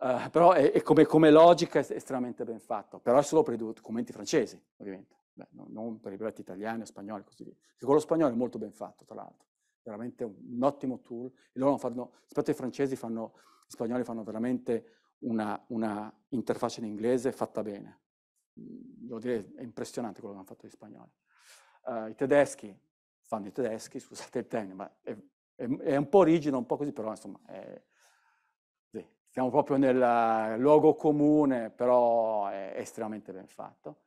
Uh, però è, è come, come, logica è estremamente ben fatto, però è solo per i documenti francesi, ovviamente, Beh, no, non per i brevetti italiani o spagnoli e così via. Che quello spagnolo è molto ben fatto, tra l'altro, veramente un, un ottimo tool. E loro fanno, rispetto ai francesi, fanno, gli spagnoli fanno veramente una, una, interfaccia in inglese fatta bene. Mm, devo dire, è impressionante quello che hanno fatto gli spagnoli. Uh, I tedeschi fanno i tedeschi, scusate il termine, ma è, è, è un po' rigido, un po' così, però insomma è, siamo proprio nel luogo comune, però è estremamente ben fatto.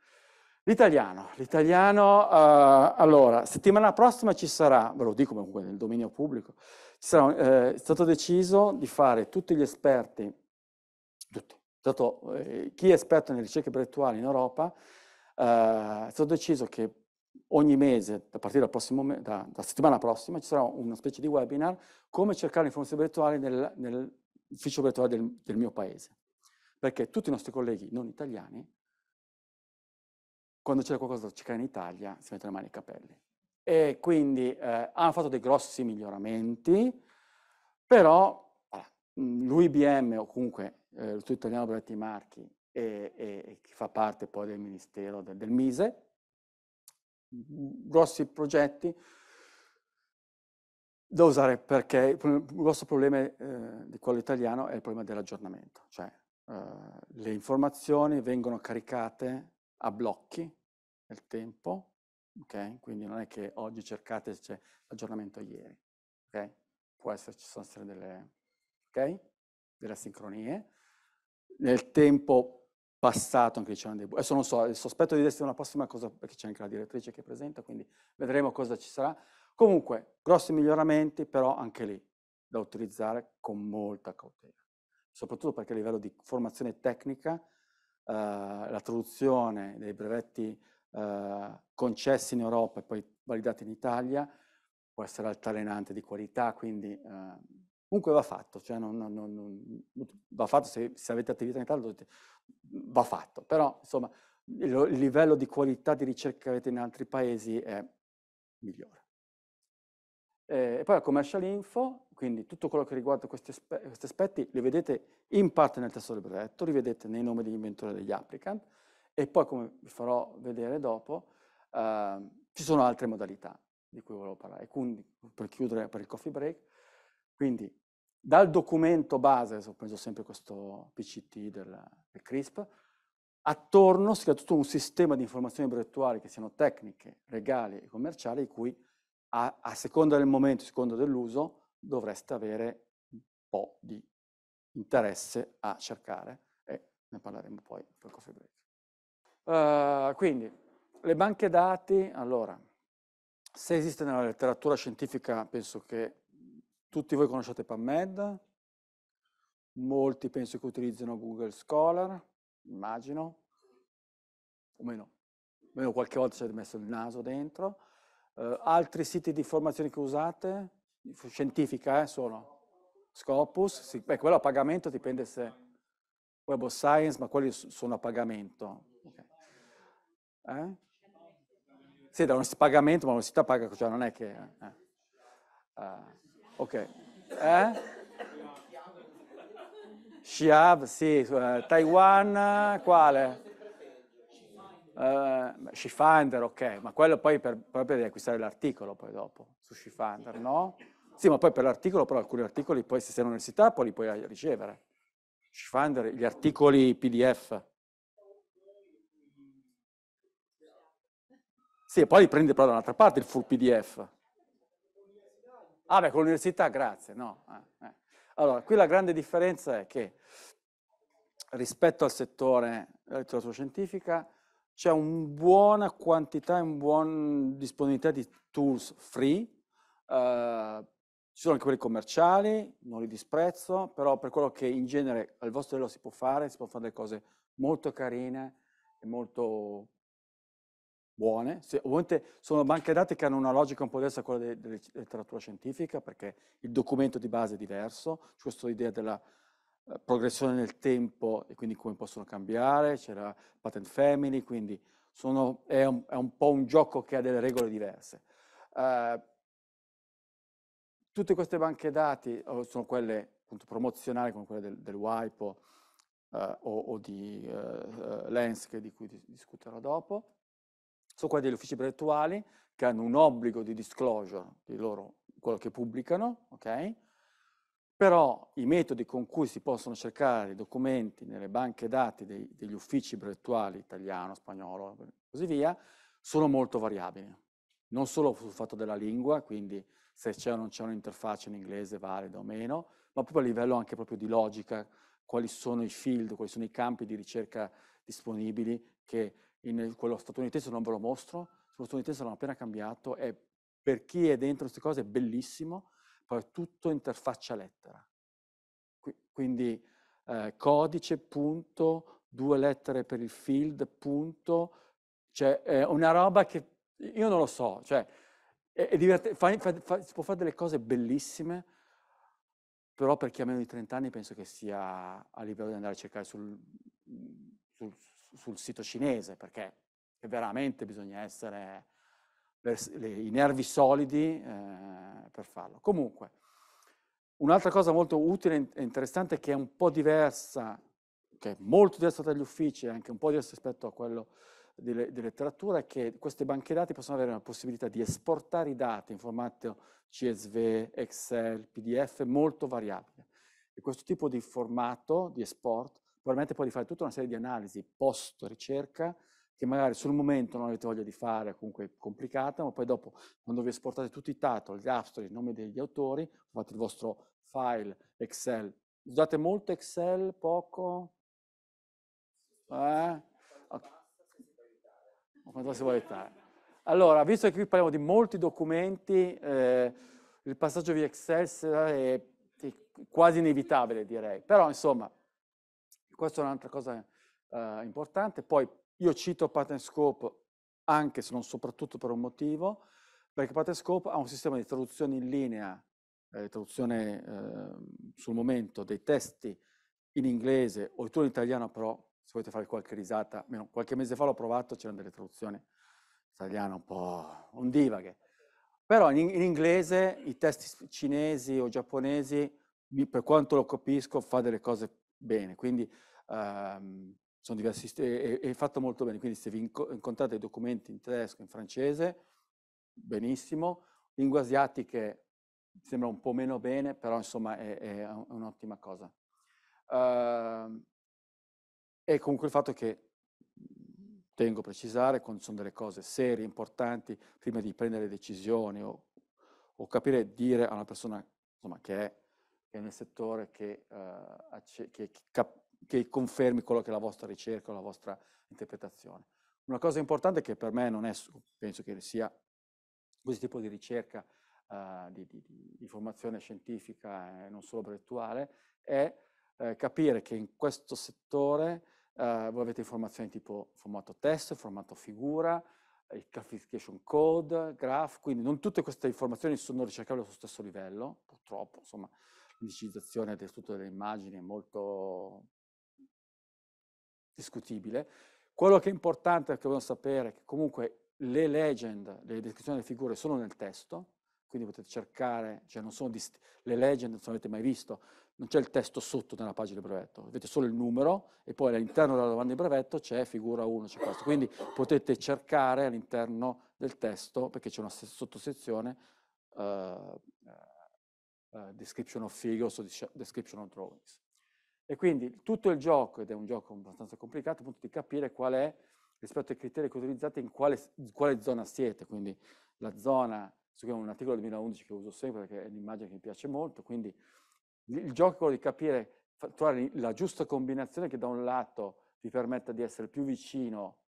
L'italiano, l'italiano, eh, allora, settimana prossima ci sarà, ve lo dico comunque nel dominio pubblico, sarà, eh, è stato deciso di fare tutti gli esperti, tutti, stato, eh, chi è esperto nelle ricerche brevettuali in Europa, eh, è stato deciso che ogni mese, a partire dalla da, da settimana prossima, ci sarà una specie di webinar come cercare informazioni brevettuali nel, nel ufficio operatorio del, del mio paese, perché tutti i nostri colleghi non italiani, quando c'è qualcosa da cercare in Italia, si mettono le mani ai capelli. E quindi eh, hanno fatto dei grossi miglioramenti, però l'UIBM o comunque eh, l'Istituto Italiano Brevetti Marchi e, e, e, che fa parte poi del Ministero del, del Mise, grossi progetti, da usare perché il grosso problema eh, di quello italiano è il problema dell'aggiornamento, cioè eh, le informazioni vengono caricate a blocchi nel tempo, okay? quindi non è che oggi cercate se c'è aggiornamento ieri, okay? può esserci sono state delle, okay? delle sincronie, nel tempo passato anche c'erano dei adesso non so, il sospetto di settimana prossima cosa, perché c'è anche la direttrice che presenta, quindi vedremo cosa ci sarà, Comunque, grossi miglioramenti, però anche lì da utilizzare con molta cautela, soprattutto perché a livello di formazione tecnica eh, la traduzione dei brevetti eh, concessi in Europa e poi validati in Italia può essere altalenante di qualità, quindi eh, comunque va fatto, cioè non, non, non, va fatto se, se, avete attività in Italia dovete, va fatto, però insomma il, il livello di qualità di ricerca che avete in altri paesi è migliore. Eh, e poi la commercial info, quindi tutto quello che riguarda questi, aspe questi, aspetti li vedete in parte nel testo del brevetto, li vedete nei nomi degli inventori e degli applicant e poi come vi farò vedere dopo eh, ci sono altre modalità di cui volevo parlare. Quindi per chiudere per il coffee break, quindi dal documento base, ho preso sempre questo PCT del, del CRISP, attorno si crea tutto un sistema di informazioni brevettuali che siano tecniche, legali e commerciali, di cui a, a seconda del momento, a seconda dell'uso, dovreste avere un po' di interesse a cercare e ne parleremo poi per coffee break. Uh, quindi, le banche dati, allora, se esiste nella letteratura scientifica, penso che tutti voi conosciate PubMed, molti penso che utilizzino Google Scholar, immagino, o meno, almeno qualche volta ci avete messo il naso dentro. Uh, altri siti di formazione che usate? Scientifica, eh, sono. Scopus, sì, beh, quello a pagamento dipende se Web of Science, ma quelli sono a pagamento. Okay. Eh? Sì, da un pagamento, ma l'università paga, cioè non è che... Eh. Uh, ok. Eh? Xi'ab, sì, eh, Taiwan, quale? Uh, Schifander, ok, ma quello poi per, proprio devi acquistare l'articolo poi dopo su Schifander, no? Sì, ma poi per l'articolo, però alcuni articoli poi se sei all'università poi li puoi ricevere. Schifander, gli articoli PDF. Sì, e poi li prendi però da un'altra parte il full PDF. Ah beh, con l'università, grazie, no. Eh, eh. Allora, qui la grande differenza è che rispetto al settore della eh, letteratura scientifica, c'è una buona quantità e una buona disponibilità di tools free, eh, ci sono anche quelli commerciali, non li disprezzo, però per quello che in genere al vostro livello si può fare, si può fare delle cose molto carine e molto buone. Se, ovviamente sono banche dati che hanno una logica un po' diversa da quella della letteratura scientifica, perché il documento di base è diverso, c'è questa idea della eh, progressione nel tempo e quindi come possono cambiare, c'è la patent family, quindi sono, è, un, è, un, po' un gioco che ha delle regole diverse. Uh, tutte queste banche dati sono quelle appunto, promozionali come quelle del, del WIPO uh, o, o, di uh, Lens di cui discuterò dopo, sono quelle degli uffici brevettuali che hanno un obbligo di disclosure di loro, quello che pubblicano, ok? però i metodi con cui si possono cercare i documenti nelle banche dati dei, degli uffici brevettuali italiano, spagnolo e così via, sono molto variabili. Non solo sul fatto della lingua, quindi se c'è o non c'è un'interfaccia in inglese valida o meno, ma proprio a livello anche proprio di logica, quali sono i field, quali sono i campi di ricerca disponibili che in quello statunitense non ve lo mostro, lo statunitense l'hanno appena cambiato e per chi è dentro queste cose è bellissimo, poi tutto interfaccia lettera. Quindi eh, codice, punto, due lettere per il field, punto, cioè è una roba che io non lo so, cioè è, è divert- fa, fa, fa, si può fare delle cose bellissime, però per chi ha meno di 30 anni penso che sia a livello di andare a cercare sul, sul, sul sito cinese, perché veramente bisogna essere i nervi solidi eh, per farlo. Comunque, un'altra cosa molto utile e interessante che è un po' diversa, che è molto diversa dagli uffici e anche un po' diversa rispetto a quello di, di letteratura, è che queste banche dati possono avere la possibilità di esportare i dati in formato CSV, Excel, PDF molto variabile. E questo tipo di formato di export permette poi di fare tutta una serie di analisi post ricerca che magari sul momento non avete voglia di fare, comunque è complicata, ma poi dopo, quando vi esportate tutti i titoli, gli after, i nomi degli autori, fate il vostro file Excel. Usate molto Excel, poco? Eh? Quanto si vuole evitare? Allora, visto che qui parliamo di molti documenti, eh, il passaggio via Excel è, è quasi inevitabile, direi. Però, insomma, questa è un'altra cosa eh, importante. Poi io cito Patenscope anche se non soprattutto per un motivo, perché Patenscope ha un sistema di traduzione in linea, eh, traduzione eh, sul momento dei testi in inglese o in italiano, però se volete fare qualche risata, meno, qualche mese fa l'ho provato, c'erano delle traduzioni italiane un po' ondivaghe. Però in, in inglese i testi cinesi o giapponesi, per quanto lo capisco, fa delle cose bene. Quindi ehm, sono diversi, è, è fatto molto bene, quindi se vi incontrate i documenti in tedesco, in francese, benissimo, lingue asiatiche sembra un po' meno bene, però insomma è, è un'ottima cosa. Uh, e comunque il fatto che tengo a precisare quando sono delle cose serie, importanti, prima di prendere decisioni o, o capire, dire a una persona insomma, che, è, che, è, nel settore, che, uh, che, che cap- che confermi quello che è la vostra ricerca, la vostra interpretazione. Una cosa importante che per me non è, penso che sia questo tipo di ricerca, uh, di, di, di, formazione scientifica e eh, non solo brevettuale, è eh, capire che in questo settore eh, voi avete informazioni tipo formato test, formato figura, eh, il classification code, graph, quindi non tutte queste informazioni sono ricercabili allo stesso livello, purtroppo, insomma, l'indicizzazione del tutto delle immagini è molto discutibile. Quello che è importante è che dobbiamo sapere è che comunque le legend, le descrizioni delle figure sono nel testo, quindi potete cercare, cioè non sono dist- le legend, non avete mai visto, non c'è il testo sotto nella pagina del brevetto, avete solo il numero e poi all'interno della domanda di brevetto c'è figura 1, c'è questo. Quindi potete cercare all'interno del testo, perché c'è una sottosezione uh, uh, description of figures o description of drawings. E quindi tutto il gioco, ed è un gioco abbastanza complicato, appunto di capire qual è, rispetto ai criteri che utilizzate, in quale, in quale zona siete. Quindi la zona, su cui è un articolo del 2011 che uso sempre, perché è un'immagine che mi piace molto, quindi il gioco è quello di capire, trovare la giusta combinazione che da un lato vi permetta di essere più vicino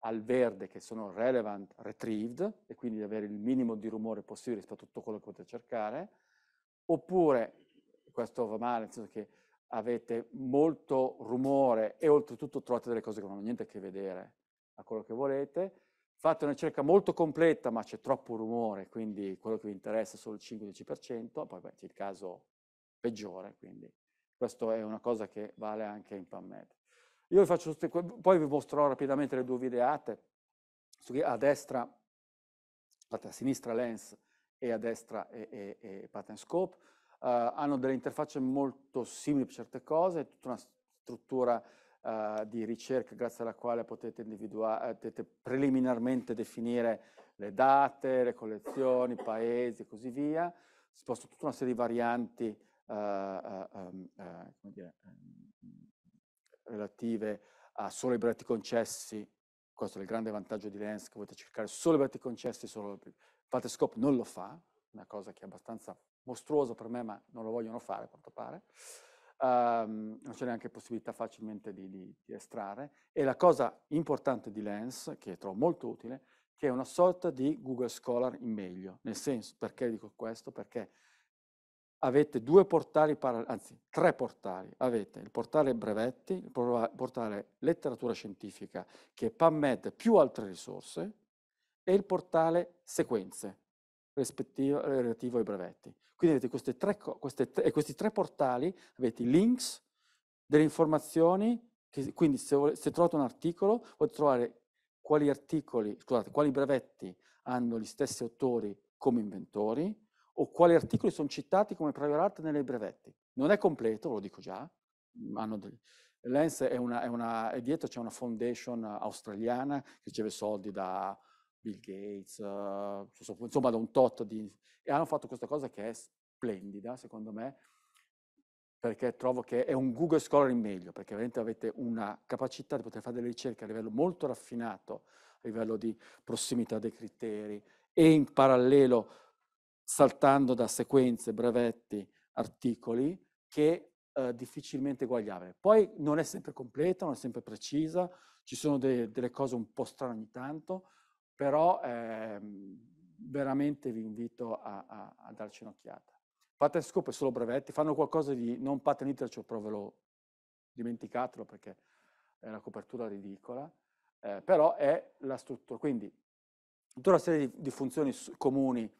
al verde che sono relevant retrieved e quindi di avere il minimo di rumore possibile rispetto a tutto quello che potete cercare, oppure, questo va male, nel senso che avete molto rumore e oltretutto trovate delle cose che non hanno niente a che vedere a quello che volete, fate una ricerca molto completa ma c'è troppo rumore, quindi quello che vi interessa è solo il 5-10%, poi beh, c'è il caso peggiore, quindi questa è una cosa che vale anche in PubMed. Io vi faccio, poi vi mostrerò rapidamente le due videate, a destra, a sinistra Lens e a destra e, e, e Patent Scope, eh, hanno delle interfacce molto simili per certe cose, è tutta una struttura Uh, di ricerca grazie alla quale potete, eh, potete, preliminarmente definire le date, le collezioni, i paesi e così via. Si possono tutta una serie di varianti uh, uh, dire, ehm, relative a solo i brevetti concessi. Questo è il grande vantaggio di Lens, che potete cercare solo i brevetti concessi, solo... Fate scope non lo fa, una cosa che è abbastanza mostruoso per me, ma non lo vogliono fare a quanto pare. Um, non c'è neanche possibilità facilmente di, di, di, estrarre. E la cosa importante di Lens, che trovo molto utile, che è una sorta di Google Scholar in meglio. Nel senso, perché dico questo? Perché avete due portali, anzi tre portali. Avete il portale brevetti, il portale letteratura scientifica, che è PubMed più altre risorse, e il portale sequenze, eh, relativo ai brevetti. Quindi avete queste tre, queste tre, e questi tre portali, avete i links, delle informazioni, che, quindi se, vole, se trovate un articolo potete trovare quali articoli, scusate, quali brevetti hanno gli stessi autori come inventori o quali articoli sono citati come prior art nei brevetti. Non è completo, lo dico già, hanno degli, Lens è una, è una, è dietro c'è una foundation australiana che riceve soldi da Bill Gates, uh, insomma da un tot di... E hanno fatto questa cosa che è splendida, secondo me, perché trovo che è un Google Scholar in meglio, perché veramente avete una capacità di poter fare delle ricerche a livello molto raffinato, a livello di prossimità dei criteri e in parallelo saltando da sequenze, brevetti, articoli che eh, difficilmente guagliabile. Poi non è sempre completa, non è sempre precisa, ci sono de- delle cose un po' strane ogni tanto, però eh, veramente vi invito a, a, a darci un'occhiata. Patent Scope è solo brevetti, fanno qualcosa di non patent literature, cioè però ve lo dimenticatelo perché è una copertura ridicola, eh, però è la struttura, quindi tutta una serie di, di funzioni comuni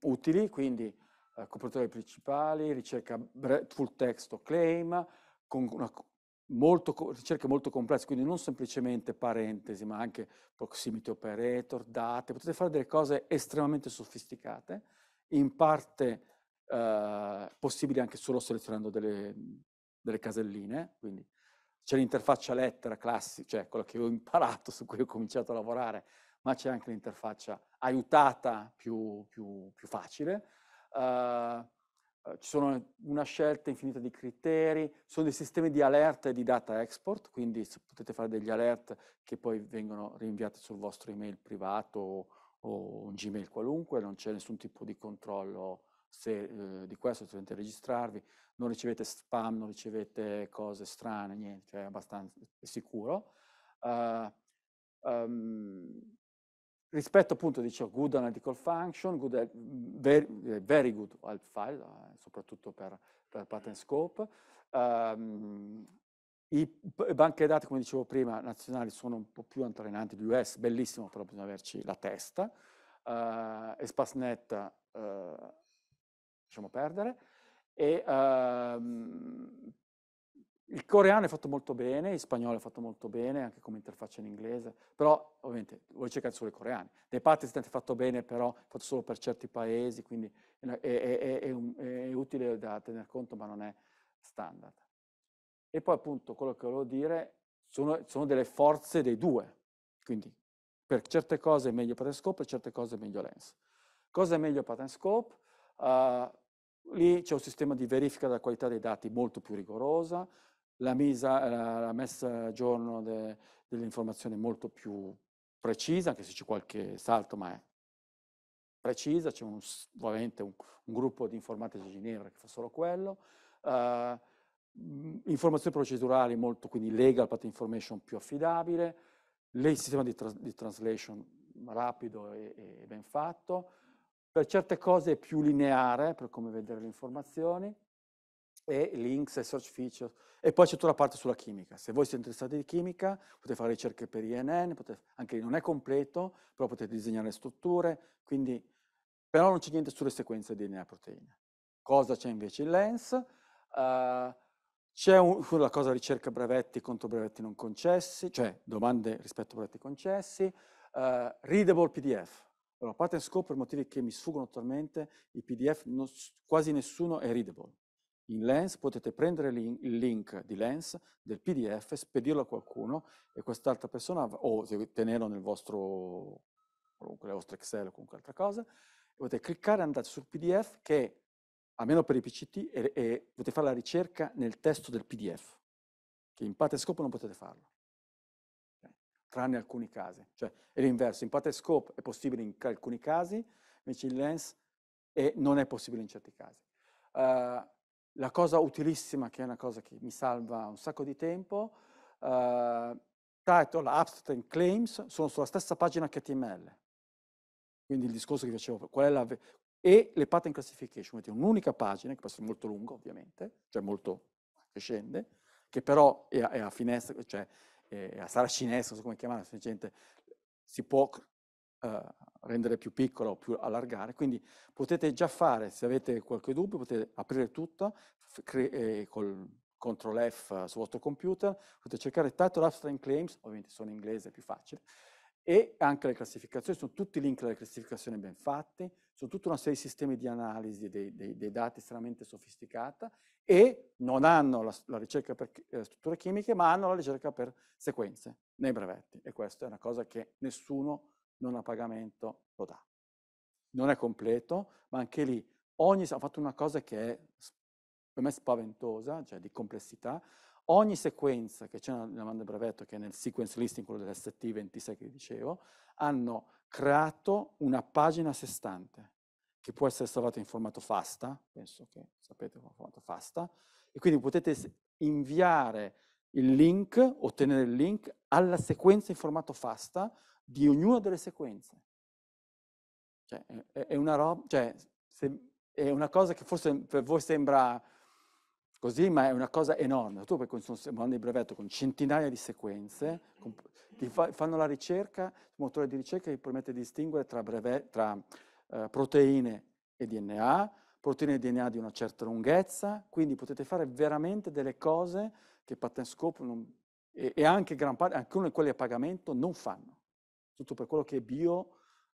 utili, quindi eh, coperture principali, ricerca full text o claim, con una molto, ricerche molto complesse, quindi non semplicemente parentesi, ma anche proximity operator, date, potete fare delle cose estremamente sofisticate, in parte eh, possibili anche solo selezionando delle, delle caselline, quindi c'è l'interfaccia lettera classica, cioè quella che ho imparato, su cui ho cominciato a lavorare, ma c'è anche l'interfaccia aiutata più, più, più facile. Uh, eh, ci sono una scelta infinita di criteri, sono dei sistemi di allerta e di data export, quindi potete fare degli alert che poi vengono rinviati sul vostro email privato o, o un Gmail qualunque, non c'è nessun tipo di controllo se, eh, di questo, se dovete registrarvi, non ricevete spam, non ricevete cose strane, niente, cioè è abbastanza sicuro. Uh, um, rispetto appunto, dicevo, good analytical function, good, mm, very, very, good alt file, eh, soprattutto per, per patent mm. scope. Um, I banche dati, come dicevo prima, nazionali sono un po' più antalenanti di US, bellissimo, però bisogna averci la testa. Uh, eh, Espasnet, uh, eh, lasciamo perdere. E, uh, il coreano è fatto molto bene, il spagnolo è fatto molto bene, anche come interfaccia in inglese, però ovviamente voi cercate solo i coreani. Dei Partisan è fatto bene, però è fatto solo per certi paesi, quindi è, è, è, un, è utile da tener conto, ma non è standard. E poi appunto quello che volevo dire sono, sono delle forze dei due, quindi per certe cose è meglio pattern scope, per certe cose è meglio lens. Cosa è meglio pattern scope? Uh, lì c'è un sistema di verifica della qualità dei dati molto più rigorosa, eh, la, messa a giorno delle informazioni è molto più precisa, anche se c'è qualche salto, ma è precisa, c'è ovviamente un, gruppo di informatici di Ginevra che fa solo quello, eh, mm, informazioni procedurali molto, quindi legal path information più affidabile, il sistema di, translation rapido e, e ben fatto, per certe cose è più lineare per come vedere le informazioni, e links e search feature. E poi c'è tutta la parte sulla chimica. Se voi siete interessati di chimica, potete fare ricerche per INN, potete, anche lì non è completo, però potete disegnare strutture, quindi, però non c'è niente sulle sequenze di DNA proteine. Cosa c'è invece in lens? Uh, c'è un, la cosa ricerca brevetti contro brevetti non concessi, cioè domande rispetto a brevetti concessi, uh, readable PDF. Allora, a parte scopo, per motivi che mi sfuggono attualmente, i PDF non, quasi nessuno è readable in Lens potete prendere il link di Lens del PDF, spedirlo a qualcuno e quest'altra persona, o tenerlo nel vostro, comunque, vostro Excel o comunque altra cosa, e potete cliccare e andare sul PDF che, almeno per i PCT, e, e potete fare la ricerca nel testo del PDF, che in parte scopo non potete farlo tranne alcuni casi. Cioè è l'inverso, in Pate Scope è possibile in alcuni casi, invece in Lens è, non è possibile in certi casi. Uh, la cosa utilissima, che è una cosa che mi salva un sacco di tempo, eh, title, abstract claims sono sulla stessa pagina HTML. Quindi il discorso che facevo, qual è la... E le pattern classification, metti un'unica pagina, che può essere molto lunga ovviamente, cioè molto che scende, che però è a, è a finestra, cioè è a saracinesca, so come chiamarla, semplicemente si può uh, rendere più piccola o più allargare, quindi potete già fare, se avete qualche dubbio, potete aprire tutto eh, col CTRL F sul vostro computer, potete cercare title upstream claims, ovviamente sono in inglese, è più facile, e anche le classificazioni, sono tutti i link alle classificazioni ben fatti, sono tutta una serie di sistemi di analisi dei, dei, dei dati estremamente sofisticata e non hanno la, la ricerca per eh, strutture chimiche, ma hanno la ricerca per sequenze nei brevetti. E questa è una cosa che nessuno non a pagamento lo dà. Non è completo, ma anche lì ogni, ho fatto una cosa che è per me spaventosa, cioè di complessità, ogni sequenza che c'è nella domanda del brevetto, che è nel sequence listing, quello dell'ST26 che dicevo, hanno creato una pagina a sé stante, che può essere salvata in formato FASTA, penso che sapete come formato FASTA, e quindi potete inviare il link, ottenere il link alla sequenza in formato FASTA di ognuna delle sequenze. Cioè, è, è, una roba, cioè, se, è una cosa che forse per voi sembra così, ma è una cosa enorme. Tu perché sono mandando il brevetto con centinaia di sequenze, con, ti fa, fanno la ricerca, il motore di ricerca ti permette di distinguere tra, brevet, tra eh, proteine e DNA, proteine e DNA di una certa lunghezza, quindi potete fare veramente delle cose che Patent Scope non, e, e, anche gran parte, anche uno di quelli a pagamento non fanno soprattutto per quello che è bio,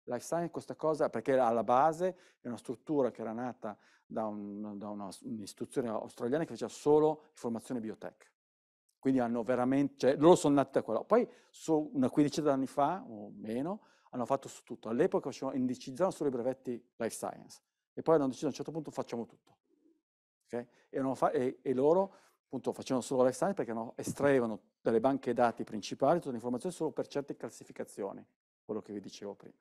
life science, questa cosa, perché alla base è una struttura che era nata da, un, da una, un'istituzione australiana che faceva solo formazione biotech. Quindi hanno veramente, cioè, loro sono nati da quello. Poi, su una quindicina d'anni fa, o meno, hanno fatto su tutto. All'epoca facevano, indicizzavano solo i brevetti life science. E poi hanno deciso a un certo punto facciamo tutto. Okay? E, fa- e, e loro appunto facevano solo life perché no, estraevano dalle banche dati principali tutte le informazioni solo per certe classificazioni, quello che vi dicevo prima.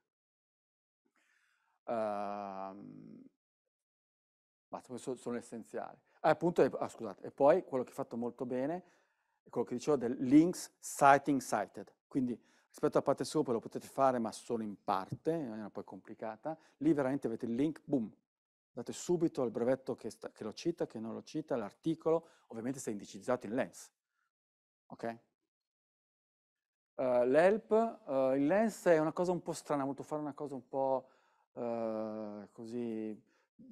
Uh, basta, queste sono essenziali. Ah, appunto, ah, scusate, e poi quello che ho fatto molto bene è quello che dicevo del links citing cited, quindi rispetto alla parte sopra lo potete fare ma solo in parte, in maniera poi complicata, lì veramente avete il link, boom, Andate subito al brevetto che, sta, che lo cita, che non lo cita, l'articolo, ovviamente se è indicizzato in lens. Ok? Uh, L'help, uh, il lens è una cosa un po' strana, ho voluto fare una cosa un po' uh, così...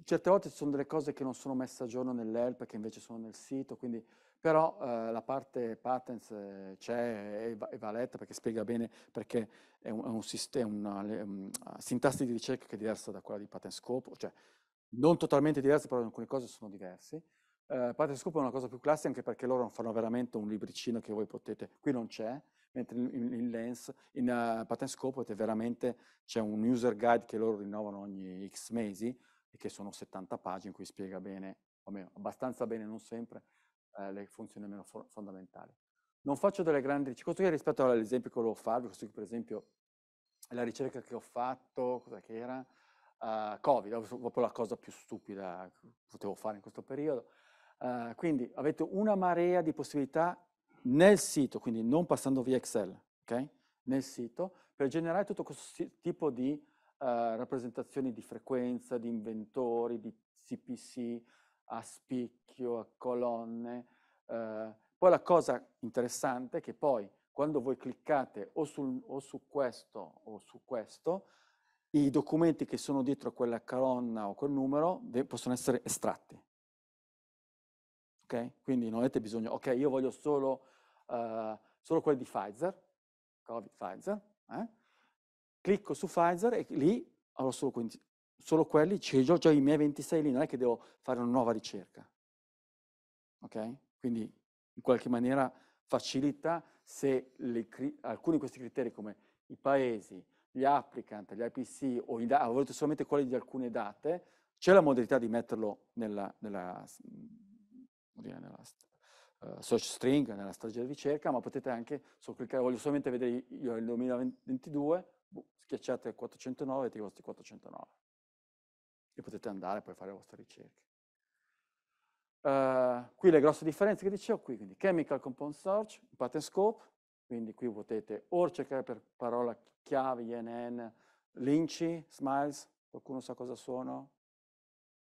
Certe volte ci sono delle cose che non sono messe a giorno nell'help, che invece sono nel sito, quindi però eh, la parte patents eh, c'è e va, letta perché spiega bene perché è, un, è un sistema, una, una, una, mm, sintassi di ricerca che è diversa da quella di patent scope, cioè non totalmente diverse, però alcune cose sono diverse. Uh, Parte Scoop è una cosa più classica anche perché loro fanno veramente un libricino che voi potete, qui non c'è, mentre in, in Lens, in uh, Patent Scope veramente c'è un user guide che loro rinnovano ogni X mesi e che sono 70 pagine in cui spiega bene, o meno, abbastanza bene, non sempre, eh, le funzioni meno for- fondamentali. Non faccio delle grandi ricerche, rispetto all'esempio che volevo farvi, questo qui per esempio è la ricerca che ho fatto, cosa che era? uh, Covid, proprio la cosa più stupida che potevo fare in questo periodo. Uh, quindi avete una marea di possibilità nel sito, quindi non passando via Excel, okay? nel sito, per generare tutto questo tipo di uh, rappresentazioni di frequenza, di inventori, di CPC, a spicchio, a colonne. Uh, poi la cosa interessante è che poi quando voi cliccate o, sul, o su questo o su questo, i documenti che sono dietro a quella colonna o quel numero possono essere estratti. Okay? Quindi non avete bisogno, ok, io voglio solo, uh, solo quelli di Pfizer, Covid Pfizer, eh? clicco su Pfizer e lì avrò solo, quindi, solo quelli, c'è già, già i miei 26 lì, non è che devo fare una nuova ricerca. Ok? Quindi in qualche maniera facilita se le, alcuni di questi criteri come i paesi, gli applicant, gli IPC o i ha voluto solamente quelli di alcune date, c'è la modalità di metterlo nella, nella, dire, nella uh, search string, nella strategia di ricerca, ma potete anche solo cliccare, voglio solamente vedere io il 2022, buh, schiacciate 409 e i vostri 409. E potete andare poi fare le vostre ricerche. Uh, qui le grosse differenze che dicevo qui, quindi chemical compound search, patent scope, quindi qui potete o cercare per parola Chiavi, INN, Linci, Smiles, qualcuno sa cosa sono?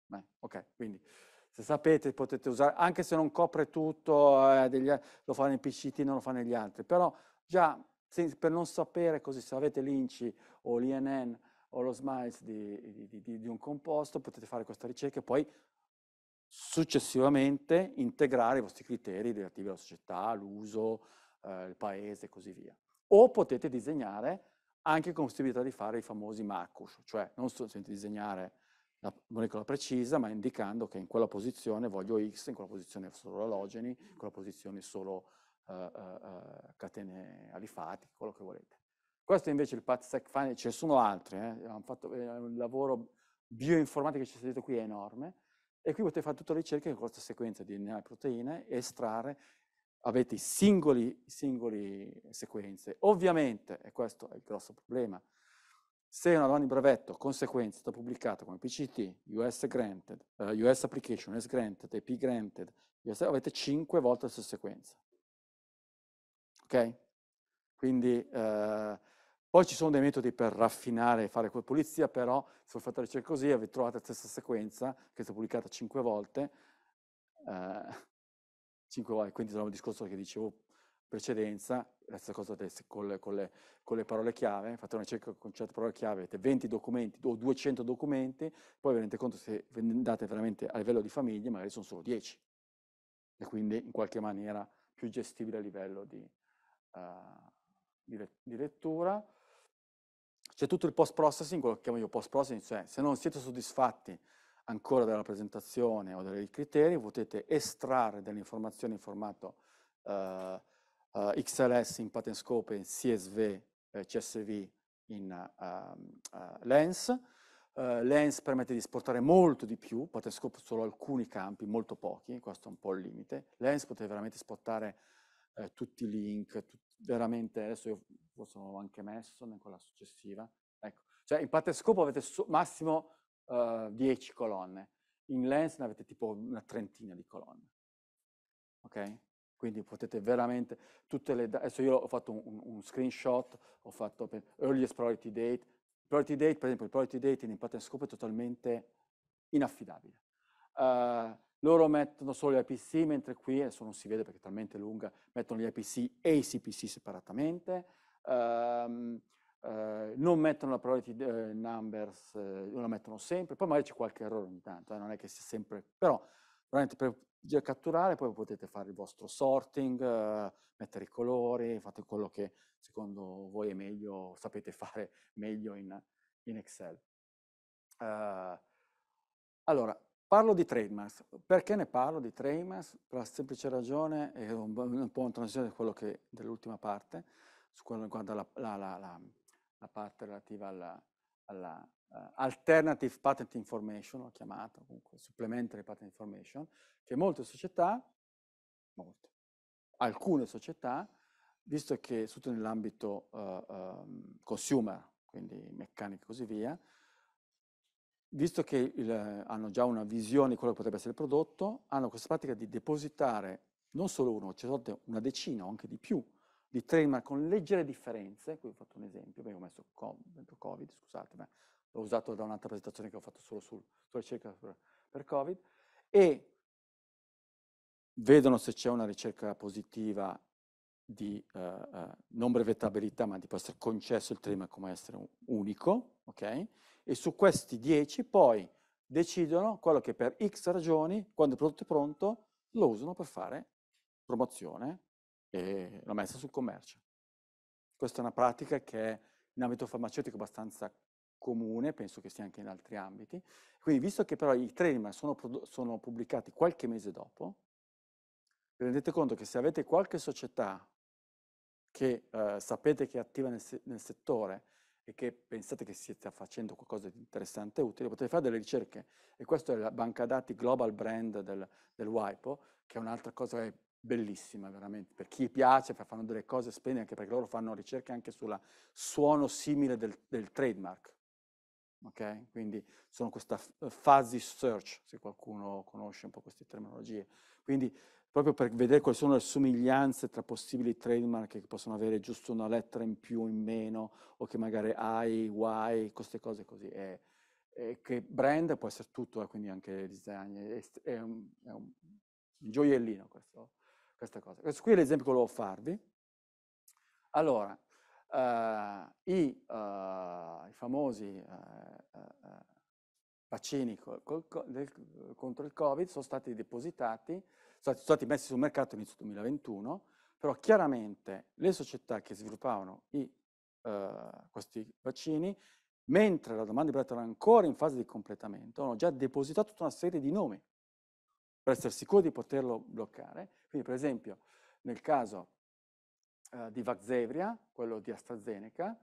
Beh, ok, quindi se sapete potete usare, anche se non copre tutto, eh, degli, lo fa nei PCT, non lo fa negli altri, però già se, per non sapere così, se avete l'INCI o l'INN o lo SMILES di, di, di, di un composto, potete fare questa ricerca e poi successivamente integrare i vostri criteri relativi alla società, all'uso, eh, il paese e così via. O potete disegnare anche con possibilità di fare i famosi macus, cioè non solamente disegnare la molecola precisa, ma indicando che in quella posizione voglio X, in quella posizione solo alogeni, in quella posizione solo uh, uh, catene alifatiche, quello che volete. Questo invece il PathSec Finder, ce ne sono altri, eh? fatto, eh, un lavoro bioinformatico che c'è stato qui è enorme, e qui potete fare tutta la ricerca con questa sequenza di DNA e proteine e estrarre avete singoli, singoli sequenze. Ovviamente, e questo è il grosso problema, se una domanda di brevetto con sequenza è stata pubblicata come PCT, US granted, uh, eh, US application, US granted, IP granted, US, avete 5 volte la stessa sequenza. Ok? Quindi, uh, poi ci sono dei metodi per raffinare e fare pulizia, però se ho fatto la ricerca così avete trovato la stessa sequenza che è stata pubblicata 5 volte, uh, 5 volte, quindi torniamo al discorso che dicevo precedenza, la stessa cosa te, con, le, con, le, con, le, parole chiave, fate una ricerca con certe parole chiave, avete 20 documenti o 200 documenti, poi vi rendete conto se andate veramente a livello di famiglie, magari sono solo 10, e quindi in qualche maniera più gestibile a livello di, uh, di, le, di lettura. C'è tutto il post-processing, quello che chiamo io post-processing, cioè se non siete soddisfatti ancora della presentazione o dei criteri, potete estrarre delle informazioni in formato eh, eh, XLS in Patent Scope e CSV, eh, CSV in uh, uh, Lens. Uh, Lens permette di esportare molto di più, Patent Scope solo alcuni campi, molto pochi, questo è un po' il limite. Lens potete veramente esportare eh, tutti i link, tut veramente, adesso io forse l'ho anche messo in quella successiva. Ecco, cioè in Patent Scope avete massimo 10 uhm, colonne. In Lens ne avete tipo una trentina di colonne. Ok? Quindi potete veramente tutte le... Adesso io ho fatto un, un screenshot, ho fatto per earliest priority date. Priority date, per esempio, il priority date in Patent Scope è totalmente inaffidabile. Uh, loro mettono solo gli IPC, mentre qui, adesso non si vede perché è talmente lunga, mettono gli IPC e i CPC separatamente. Um, Ehm, non mettono la priority eh, numbers, ehm, non la mettono sempre, poi magari c'è qualche errore ogni tanto, eh, non è che sia sempre, però veramente per catturare poi potete fare il vostro sorting, ehm, mettere i colori, fate quello che secondo voi è meglio, sapete fare meglio in, in Excel. Uh, allora, parlo di trademarks. Perché ne parlo di trademarks? Per la semplice ragione, è un, un po' in transizione dell'ultima parte, su quello che riguarda la, la, la, la parte relativa alla, alla uh, Alternative Patent Information, l'ho chiamata, comunque Supplementary Patent Information, che molte società, molte, alcune società, visto che soprattutto nell'ambito uh, um, consumer, quindi meccanica e così via, visto che il, hanno già una visione di quello che potrebbe essere il prodotto, hanno questa pratica di depositare non solo uno, c'è una decina o anche di più di trademark con leggere differenze, qui ho fatto un esempio, ho messo co- dentro Covid, scusate, ma l'ho usato da un'altra presentazione che ho fatto solo sul, sulla ricerca per, per Covid, e vedono se c'è una ricerca positiva di uh, non brevettabilità, ma di può essere concesso il trademark come essere unico, ok? E su questi 10 poi decidono quello che per X ragioni, quando il prodotto è pronto, lo usano per fare promozione e l'ho messa sul commercio. Questa è una pratica che è in ambito farmaceutico abbastanza comune, penso che sia anche in altri ambiti. Quindi, visto che però i trademark sono, sono pubblicati qualche mese dopo, vi rendete conto che se avete qualche società che eh, sapete che è attiva nel, nel, settore e che pensate che stia facendo qualcosa di interessante e utile, potete fare delle ricerche. E questa è la banca dati Global Brand del, del WIPO, che è un'altra cosa che bellissima veramente, per chi piace, fanno delle cose splendide, anche perché loro fanno ricerche anche sul suono simile del, del trademark. Okay? Quindi sono questa eh, fuzzy search, se qualcuno conosce un po' queste terminologie. Quindi proprio per vedere quali sono le somiglianze tra possibili trademark che possono avere giusto una lettera in più o in meno, o che magari hai, why, queste cose così. E, e che brand può essere tutto, eh, quindi anche design, è, è, un, è un gioiellino questo, questa cosa. Questo qui è l'esempio che volevo farvi. Allora, eh, i, eh, i, famosi eh, eh, eh, vaccini col, col, del, contro il Covid sono stati depositati, sono stati, sono stati messi sul mercato inizio 2021, però chiaramente le società che sviluppavano i, questi vaccini mentre la domanda di brevetto era ancora in fase di completamento, hanno già depositato tutta una serie di nomi per essere sicuro di poterlo bloccare. Quindi per esempio nel caso eh, di Vaxevria, quello di AstraZeneca,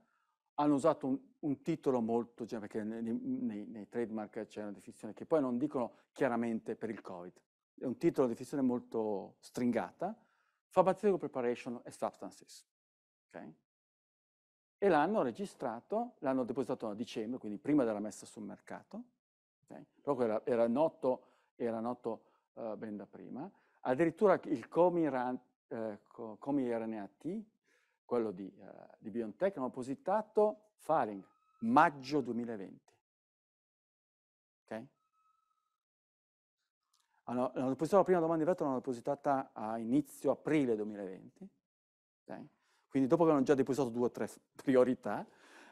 hanno usato un, un titolo molto generale, perché nei, nei, nei trademark c'è una definizione che poi non dicono chiaramente per il Covid, è un titolo di definizione molto stringata, Pharmaceutical Preparation e Substances. Okay? E l'hanno registrato, l'hanno depositato a dicembre, quindi prima della messa sul mercato, okay? però era, era noto, era noto eh, ben da prima. Addirittura il Comirant, eh, quello di, eh, di BioNTech, hanno positato Faring, maggio 2020. Ok? Hanno, hanno depositato la prima domanda di vetro, l'hanno depositata a inizio aprile 2020. Okay? Quindi dopo che hanno già depositato due o tre priorità,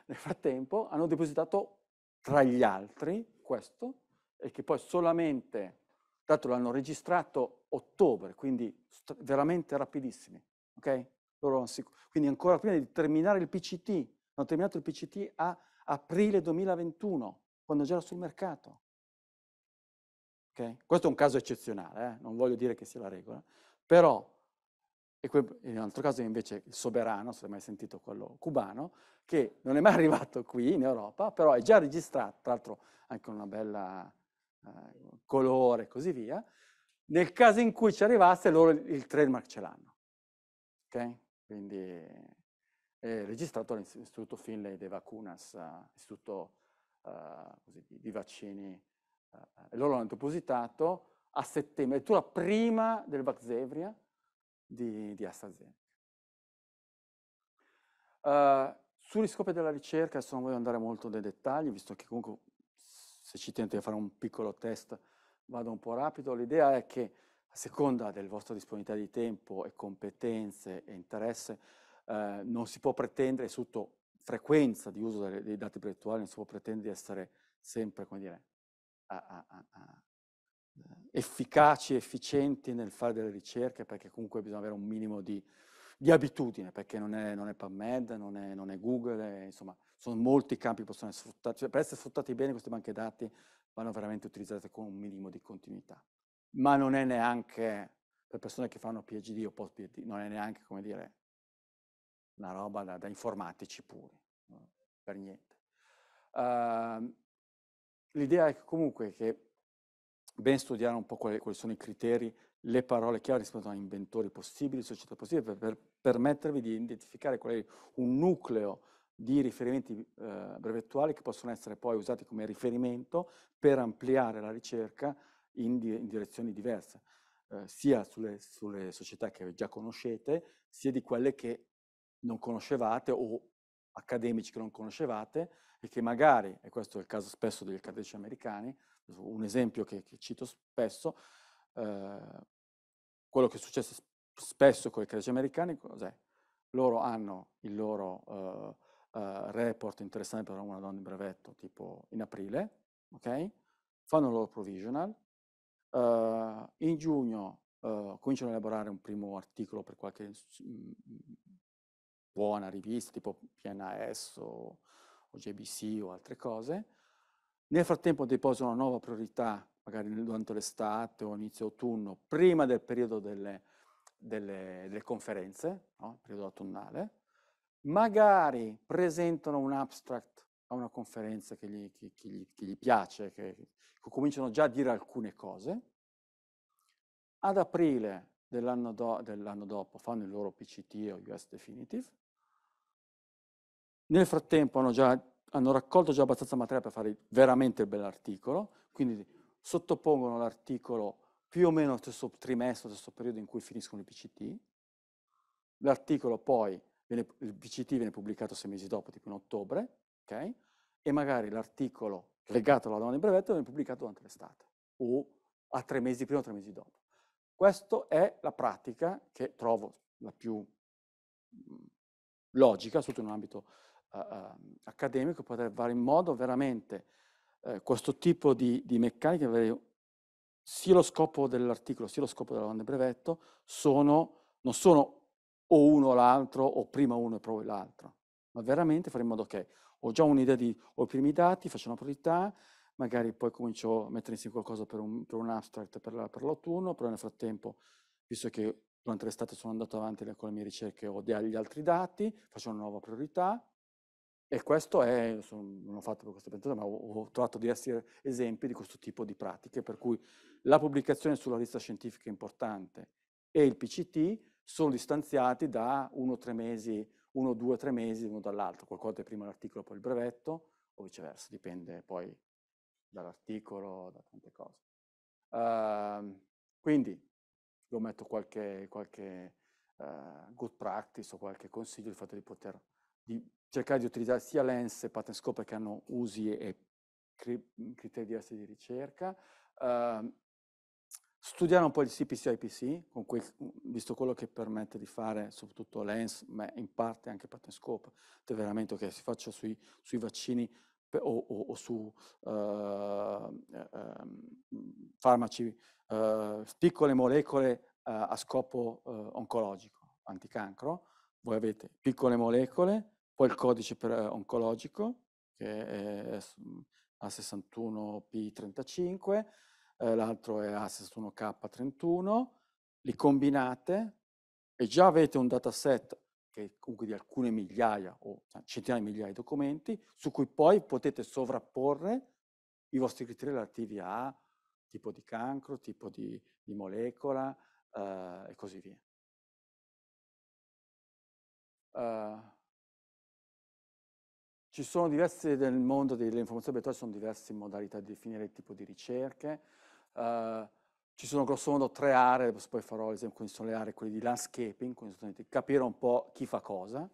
nel frattempo hanno depositato tra gli altri questo, e che poi solamente Tanto l'hanno registrato ottobre, quindi veramente rapidissimi. Okay? quindi ancora prima di terminare il PCT, hanno terminato il PCT a aprile 2021, quando già era sul mercato. Okay? Questo è un caso eccezionale, eh? non voglio dire che sia la regola, però e in un altro caso invece il soberano, se mai sentito quello cubano, che non è mai arrivato qui in Europa, però è già registrato, tra l'altro anche una bella eh, colore e così via, nel caso in cui ci arrivasse loro il trademark ce l'hanno. Okay? Quindi è registrato all'Istituto Finlay de Vacunas, uh, istituto uh, così, di, di, vaccini, uh, e loro l'hanno depositato a settembre, addirittura prima del Vaxzevria di, di AstraZeneca. Uh, sugli scopi della ricerca, adesso non voglio andare molto nei dettagli, visto che comunque se ci tenete a fare un piccolo test vado un po' rapido, l'idea è che a seconda della vostra disponibilità di tempo e competenze e interesse eh, non si può pretendere sotto frequenza di uso delle, dei dati progettuali, non si può pretendere di essere sempre, come dire, a, a, a, eh, efficaci, efficienti nel fare delle ricerche, perché comunque bisogna avere un minimo di, di abitudine, perché non è, non è PubMed, non è, non è Google, insomma, sono molti campi che possono essere sfruttati, cioè, per essere sfruttati bene queste banche dati vanno veramente utilizzate con un minimo di continuità. Ma non è neanche, per persone che fanno PhD o post PhD, non è neanche, come dire, una roba da, da informatici puri, no? per niente. Uh, l'idea è comunque che ben studiare un po' quali, quali, sono i criteri, le parole chiave rispetto a inventori possibili, società possibili, per, per permettervi di identificare qual è un nucleo di riferimenti eh, brevettuali che possono essere poi usati come riferimento per ampliare la ricerca in, di in direzioni diverse, eh, sia sulle, sulle, società che già conoscete, sia di quelle che non conoscevate o accademici che non conoscevate e che magari, e questo è il caso spesso degli accademici americani, un esempio che, che cito spesso, eh, quello che è successo spesso con gli accademici americani, cos'è? Loro hanno il loro... Eh, uh, report interessanti per una donna in brevetto, tipo in aprile, ok? Fanno il loro provisional. Uh, in giugno uh, cominciano a elaborare un primo articolo per qualche mh, mm, buona rivista, tipo PNAS o, o JBC o altre cose. Nel frattempo deposano una nuova priorità, magari durante l'estate o inizio autunno, prima del periodo delle, delle, delle conferenze, no? il periodo autunnale magari presentano un abstract a una conferenza che gli, che, che gli, che gli piace, che, cominciano già a dire alcune cose, ad aprile dell'anno, do, dell'anno dopo fanno il loro PCT o US Definitive, nel frattempo hanno, già, hanno raccolto già abbastanza materiale per fare veramente il bell'articolo, quindi sottopongono l'articolo più o meno allo stesso trimestre, allo stesso periodo in cui finiscono i PCT, l'articolo poi viene, il PCT viene pubblicato sei mesi dopo, tipo in ottobre, okay? e magari l'articolo legato alla domanda di brevetto viene pubblicato durante l'estate, o a tre mesi prima o tre mesi dopo. Questa è la pratica che trovo la più mhmm, logica, soprattutto in un ambito uh, uh, accademico, poter fare in modo veramente uh, questo tipo di, di meccanica, sia lo scopo dell'articolo sia lo scopo della domanda di brevetto, sono, non sono o uno o l'altro, o prima uno e poi l'altro, ma veramente fare in modo che ho già un'idea di, ho i primi dati, faccio una priorità, magari poi comincio a mettere insieme qualcosa per un, per un abstract per, la, per, l'autunno, però nel frattempo, visto che durante l'estate sono andato avanti con le mie ricerche, ho degli altri dati, faccio una nuova priorità, e questo è, non ho fatto per questa piattaforma, ma ho, trovato diversi esempi di questo tipo di pratiche, per cui la pubblicazione sulla lista scientifica è importante e il PCT sono distanziati da uno o tre mesi, uno, due, tre mesi uno dall'altro, qualcosa è prima l'articolo, poi il brevetto, o viceversa, dipende poi dall'articolo, da tante cose. Uh, quindi, vi metto qualche, qualche uh, good practice o qualche consiglio, il fatto di poter di cercare di utilizzare sia Lens e Patent Scope che hanno usi e criteri diversi di ricerca, uh, studiare un po' il CPC IPC, quel, visto quello che permette di fare soprattutto l'ENS, ma in parte anche Patent Scope, del veramente che si faccia sui, sui vaccini per, o, o, o, su uh, uh, farmaci, uh, piccole molecole a scopo oncologico, anticancro. Voi avete piccole molecole, poi il codice per, oncologico, che è A61P35, eh, l'altro è Access 1K31, li combinate e già avete un dataset che è comunque di alcune migliaia o cioè, centinaia di migliaia di documenti, su cui poi potete sovrapporre i vostri criteri relativi a tipo di cancro, tipo di, di molecola eh, e così via. Uh, ci sono diversi nel mondo delle informazioni abituali, sono diverse modalità di definire il tipo di ricerche, Ehm, ci sono grossomodo tre aree, poi farò l'esempio, quindi sono le aree quelle di landscaping, quindi capire un po' chi fa cosa,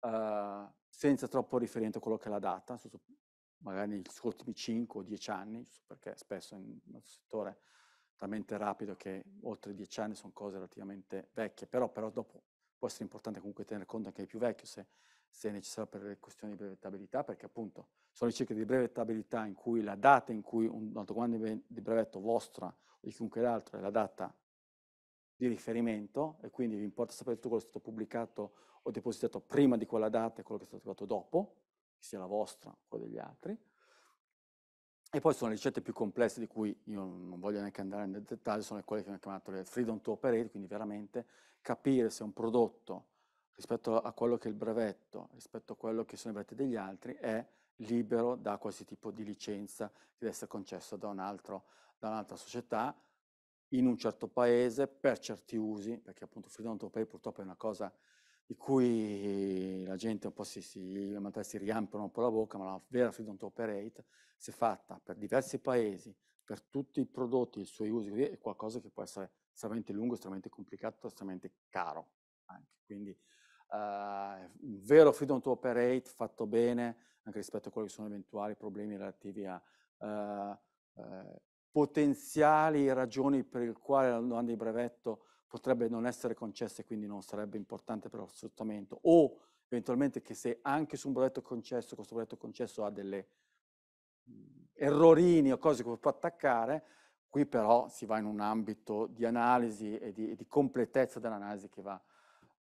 eh, senza troppo riferimento a quello che è la data, magari negli ultimi 5 o 10 anni, perché spesso in un settore talmente rapido che oltre 10 anni sono cose relativamente vecchie, però, però dopo può essere importante comunque tenere conto anche di più vecchio, se se è necessario per le questioni di brevettabilità, perché appunto sono ricerche di brevettabilità in cui la data in cui un domanda di brevetto vostra o di chiunque altro è la data di riferimento e quindi vi importa sapere tutto quello che è stato pubblicato o depositato prima di quella data e quello che è stato pubblicato dopo, sia la vostra o quella degli altri. E poi sono le ricette più complesse di cui io non voglio neanche andare nel dettaglio, sono quelle che hanno chiamato le freedom to operate, quindi veramente capire se un prodotto rispetto a quello che è il brevetto, rispetto a quello che sono i brevetti degli altri, è libero da qualsiasi tipo di licenza che deve essere concesso da, un altro, da un'altra società in un certo paese per certi usi, perché appunto freedom to pay purtroppo è una cosa di cui la gente un po' si, si, si riampano un po' la bocca, ma la vera freedom to operate, se fatta per diversi paesi, per tutti i prodotti, i suoi usi, è qualcosa che può essere estremamente lungo, estremamente complicato, estremamente caro. Anche. Quindi eh, un vero freedom to operate fatto bene anche rispetto a quelli che sono eventuali problemi relativi a eh, eh, potenziali ragioni per le quali la domanda di brevetto potrebbe non essere concessa e quindi non sarebbe importante per lo sfruttamento o eventualmente che se anche su un brevetto concesso, questo brevetto concesso ha delle errorini o cose che può attaccare, qui però si va in un ambito di analisi e di, di completezza dell'analisi che va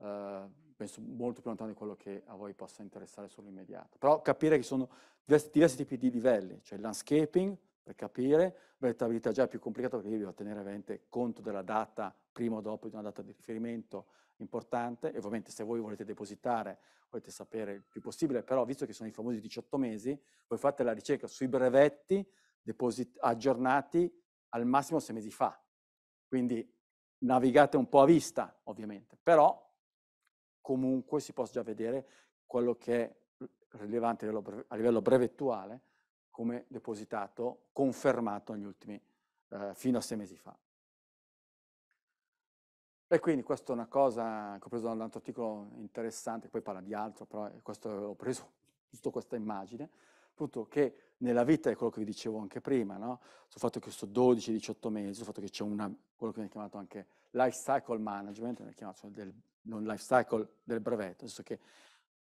eh, penso molto più lontano di quello che a voi possa interessare sull'immediato. Però capire che sono diversi, diversi tipi di livelli, cioè il landscaping, per capire, veritabilità già è più complicato perché io devo tenere veramente conto della data prima o dopo di una data di riferimento importante e ovviamente se voi volete depositare volete sapere il più possibile, però visto che sono i famosi 18 mesi, voi fate la ricerca sui brevetti deposit- aggiornati al massimo 6 mesi fa. Quindi navigate un po' a vista, ovviamente, però comunque si possa già vedere quello che è rilevante a livello brevettuale come depositato, confermato negli ultimi, eh, fino a sei mesi fa. E quindi questa è una cosa che ho preso da un altro articolo interessante, poi parla di altro, però eh, questo, ho preso tutta questa immagine, appunto che nella vita è quello che vi dicevo anche prima, no? sul fatto che sto 12-18 mesi, sul fatto che c'è una, quello che viene chiamato anche life cycle management, viene chiamato cioè del non life cycle del brevetto, nel senso che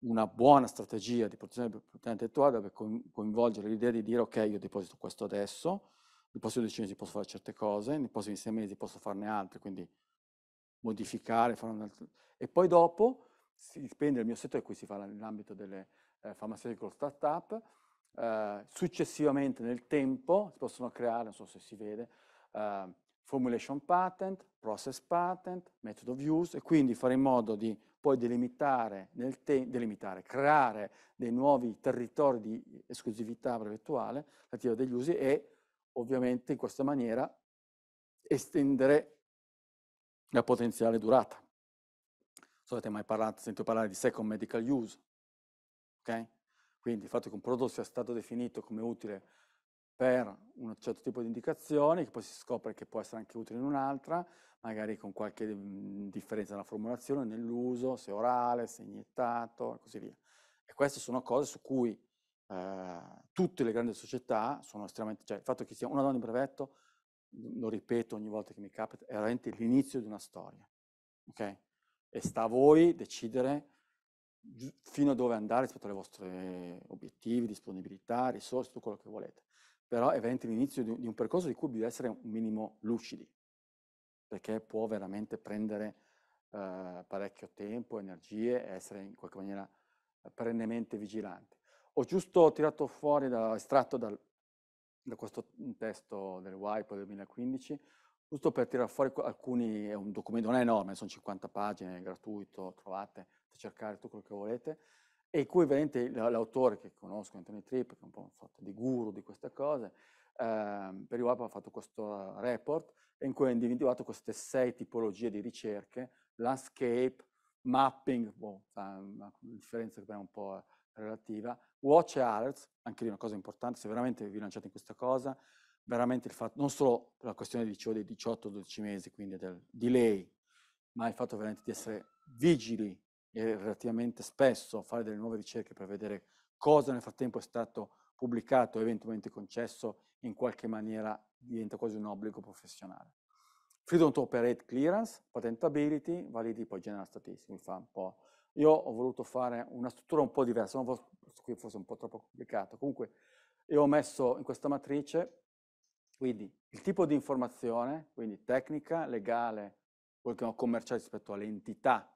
una buona strategia di protezione del proprietà intellettuale deve coinvolgere l'idea di dire ok, io deposito questo adesso, nel prossimo 10 mesi posso fare certe cose, nei prossimi 6 mesi posso farne altre, quindi modificare, fare un'altra... E poi dopo si dipende dal mio settore, qui si fa nell'ambito delle eh, pharmaceutical startup, eh, successivamente nel tempo si possono creare, non so se si vede, eh, formulation patent, process patent, method of use e quindi fare in modo di poi delimitare, te- delimitare creare dei nuovi territori di esclusività brevettuale relativa degli usi e ovviamente in questa maniera estendere la potenziale durata. Non so se avete mai parlato, sentito parlare di second medical use, ok? Quindi il fatto che un prodotto sia stato definito come utile per un certo tipo di indicazione che poi si scopre che può essere anche utile in un'altra, magari con qualche mhmm, differenza nella formulazione, nell'uso, se orale, se iniettato e così via. E queste sono cose su cui eh, tutte le grandi società sono estremamente, cioè il fatto che sia una donna in brevetto, lo ripeto ogni volta che mi capita, è veramente l'inizio di una storia. Okay? E sta a voi decidere fino a dove andare rispetto ai vostri obiettivi, disponibilità, risorse, tutto quello che volete però è veramente l'inizio di, di un percorso di cui bisogna essere un minimo lucidi, perché può veramente prendere eh, parecchio tempo, energie e essere in qualche maniera eh, perennemente vigilanti. Ho giusto tirato fuori, da, estratto dal, da questo testo del WIPO del 2015, giusto per tirare fuori alcuni, è un documento, non è enorme, sono 50 pagine, è gratuito, trovate, cercare tutto quello che volete, e in cui veramente l'autore che conosco, Anthony Tripp, che è un po' una sorta di guru di queste cose, eh, per Iwapa ha fatto questo report in cui ha individuato queste sei tipologie di ricerche, landscape, mapping, boh, una differenza che è un po' relativa, watch alerts, anche lì una cosa importante, se veramente vi lanciate in questa cosa, veramente il fatto, non solo per la questione dicevo, dei 18-12 mesi, quindi del delay, ma il fatto veramente di essere vigili e relativamente spesso fare delle nuove ricerche per vedere cosa nel frattempo è stato pubblicato, eventualmente concesso, in qualche maniera diventa quasi un obbligo professionale. Freedom to operate clearance, patentability, validi poi general statistics, Io ho voluto fare una struttura un po' diversa, non qui forse un po' troppo complicato. Comunque, io ho messo in questa matrice quindi il tipo di informazione, quindi tecnica, legale, quel che commerciale rispetto all'entità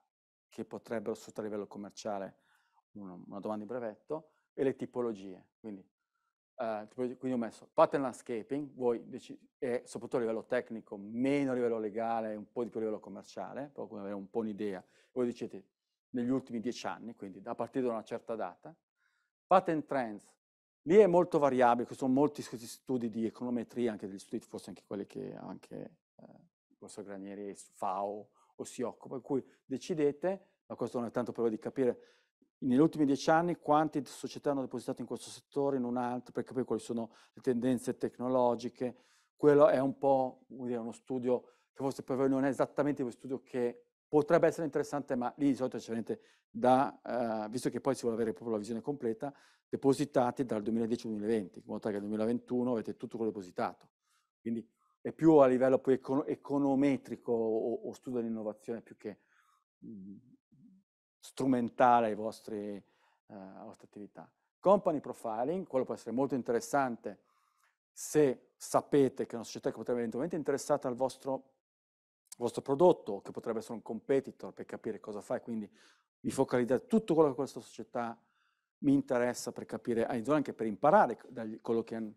che potrebbero sfruttare a livello commerciale uno, una domanda di brevetto e le tipologie. Quindi, eh, quindi ho messo pattern landscaping, voi e soprattutto a livello tecnico, meno a livello legale, un po' di più a livello commerciale, proprio come avere un po' un'idea. Voi dicete negli ultimi dieci anni, quindi a partire da una certa data. Pattern trends, lì è molto variabile, ci sono molti studi di econometria, anche degli studi, forse anche quelli che anche eh, il professor Granieri, FAO, o si occupa, per cui decidete, ma questo non è tanto per di capire negli ultimi dieci anni quante società hanno depositato in questo settore, in un altro, per capire quali sono le tendenze tecnologiche. Quello è un po' dire, uno studio che forse per voi non è esattamente uno studio che potrebbe essere interessante, ma lì di solito c'è gente da, eh, visto che poi si vuole avere proprio la visione completa, depositati dal 2010 al 2020, in modo tale che nel 2021 avete tutto quello depositato. Quindi è più a livello poi econ- econometrico o, o, studio dell'innovazione più che mh, mhmm, strumentale vostri, eh, alla attività. Company profiling, quello può essere molto interessante se sapete che una società che potrebbe eventualmente interessata al vostro, vostro prodotto, che potrebbe essere un competitor per capire cosa fa e quindi vi focalizzate tutto quello che questa società mi interessa per capire, anche per imparare da quello che hanno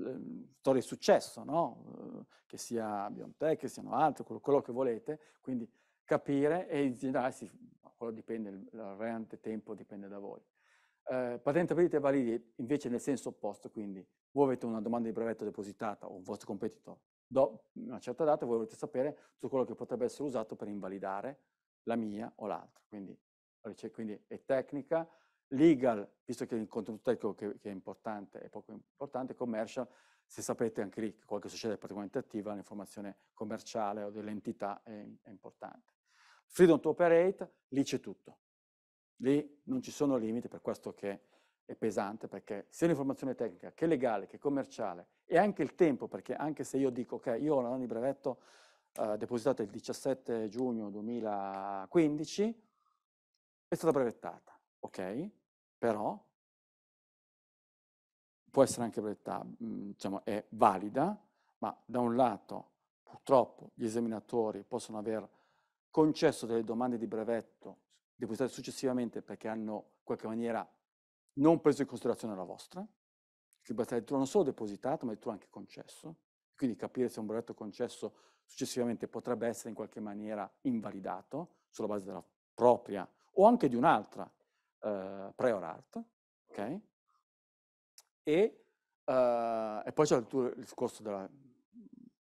Ehm, storie di successo, no? Uhm, che sia BioNTech, che siano altre, quello, quello, che volete, quindi capire e in generale, sì, quello dipende, il reante tempo dipende da voi. Eh, patentabilità validità invece nel senso opposto, quindi voi avete una domanda di brevetto depositata o un vostro competitor do una certa data, voi volete sapere su quello che potrebbe essere usato per invalidare la mia o l'altra. Quindi, quindi è tecnica, legal, visto che il contenuto tecnico che, che è importante è poco importante, commercial, se sapete anche lì che qualche società è particolarmente attiva, l'informazione commerciale o dell'entità è, è importante. Freedom to operate, lì c'è tutto. Lì non ci sono limiti, per questo che è pesante, perché sia l'informazione tecnica che legale, che commerciale, e anche il tempo, perché anche se io dico che okay, io ho la di brevetto eh, depositata il 17 giugno 2015, è stata brevettata, ok? però può essere anche brevettà, mhmm, diciamo, è valida, ma da un lato purtroppo gli esaminatori possono aver concesso delle domande di brevetto depositate successivamente perché hanno in qualche maniera non preso in considerazione la vostra, che può essere non solo depositato, ma addirittura anche concesso. Quindi capire se un brevetto concesso successivamente potrebbe essere in qualche maniera invalidato sulla base della propria o anche di un'altra eh, uhm, prior art, ok? E, eh, e poi c'è il, il discorso della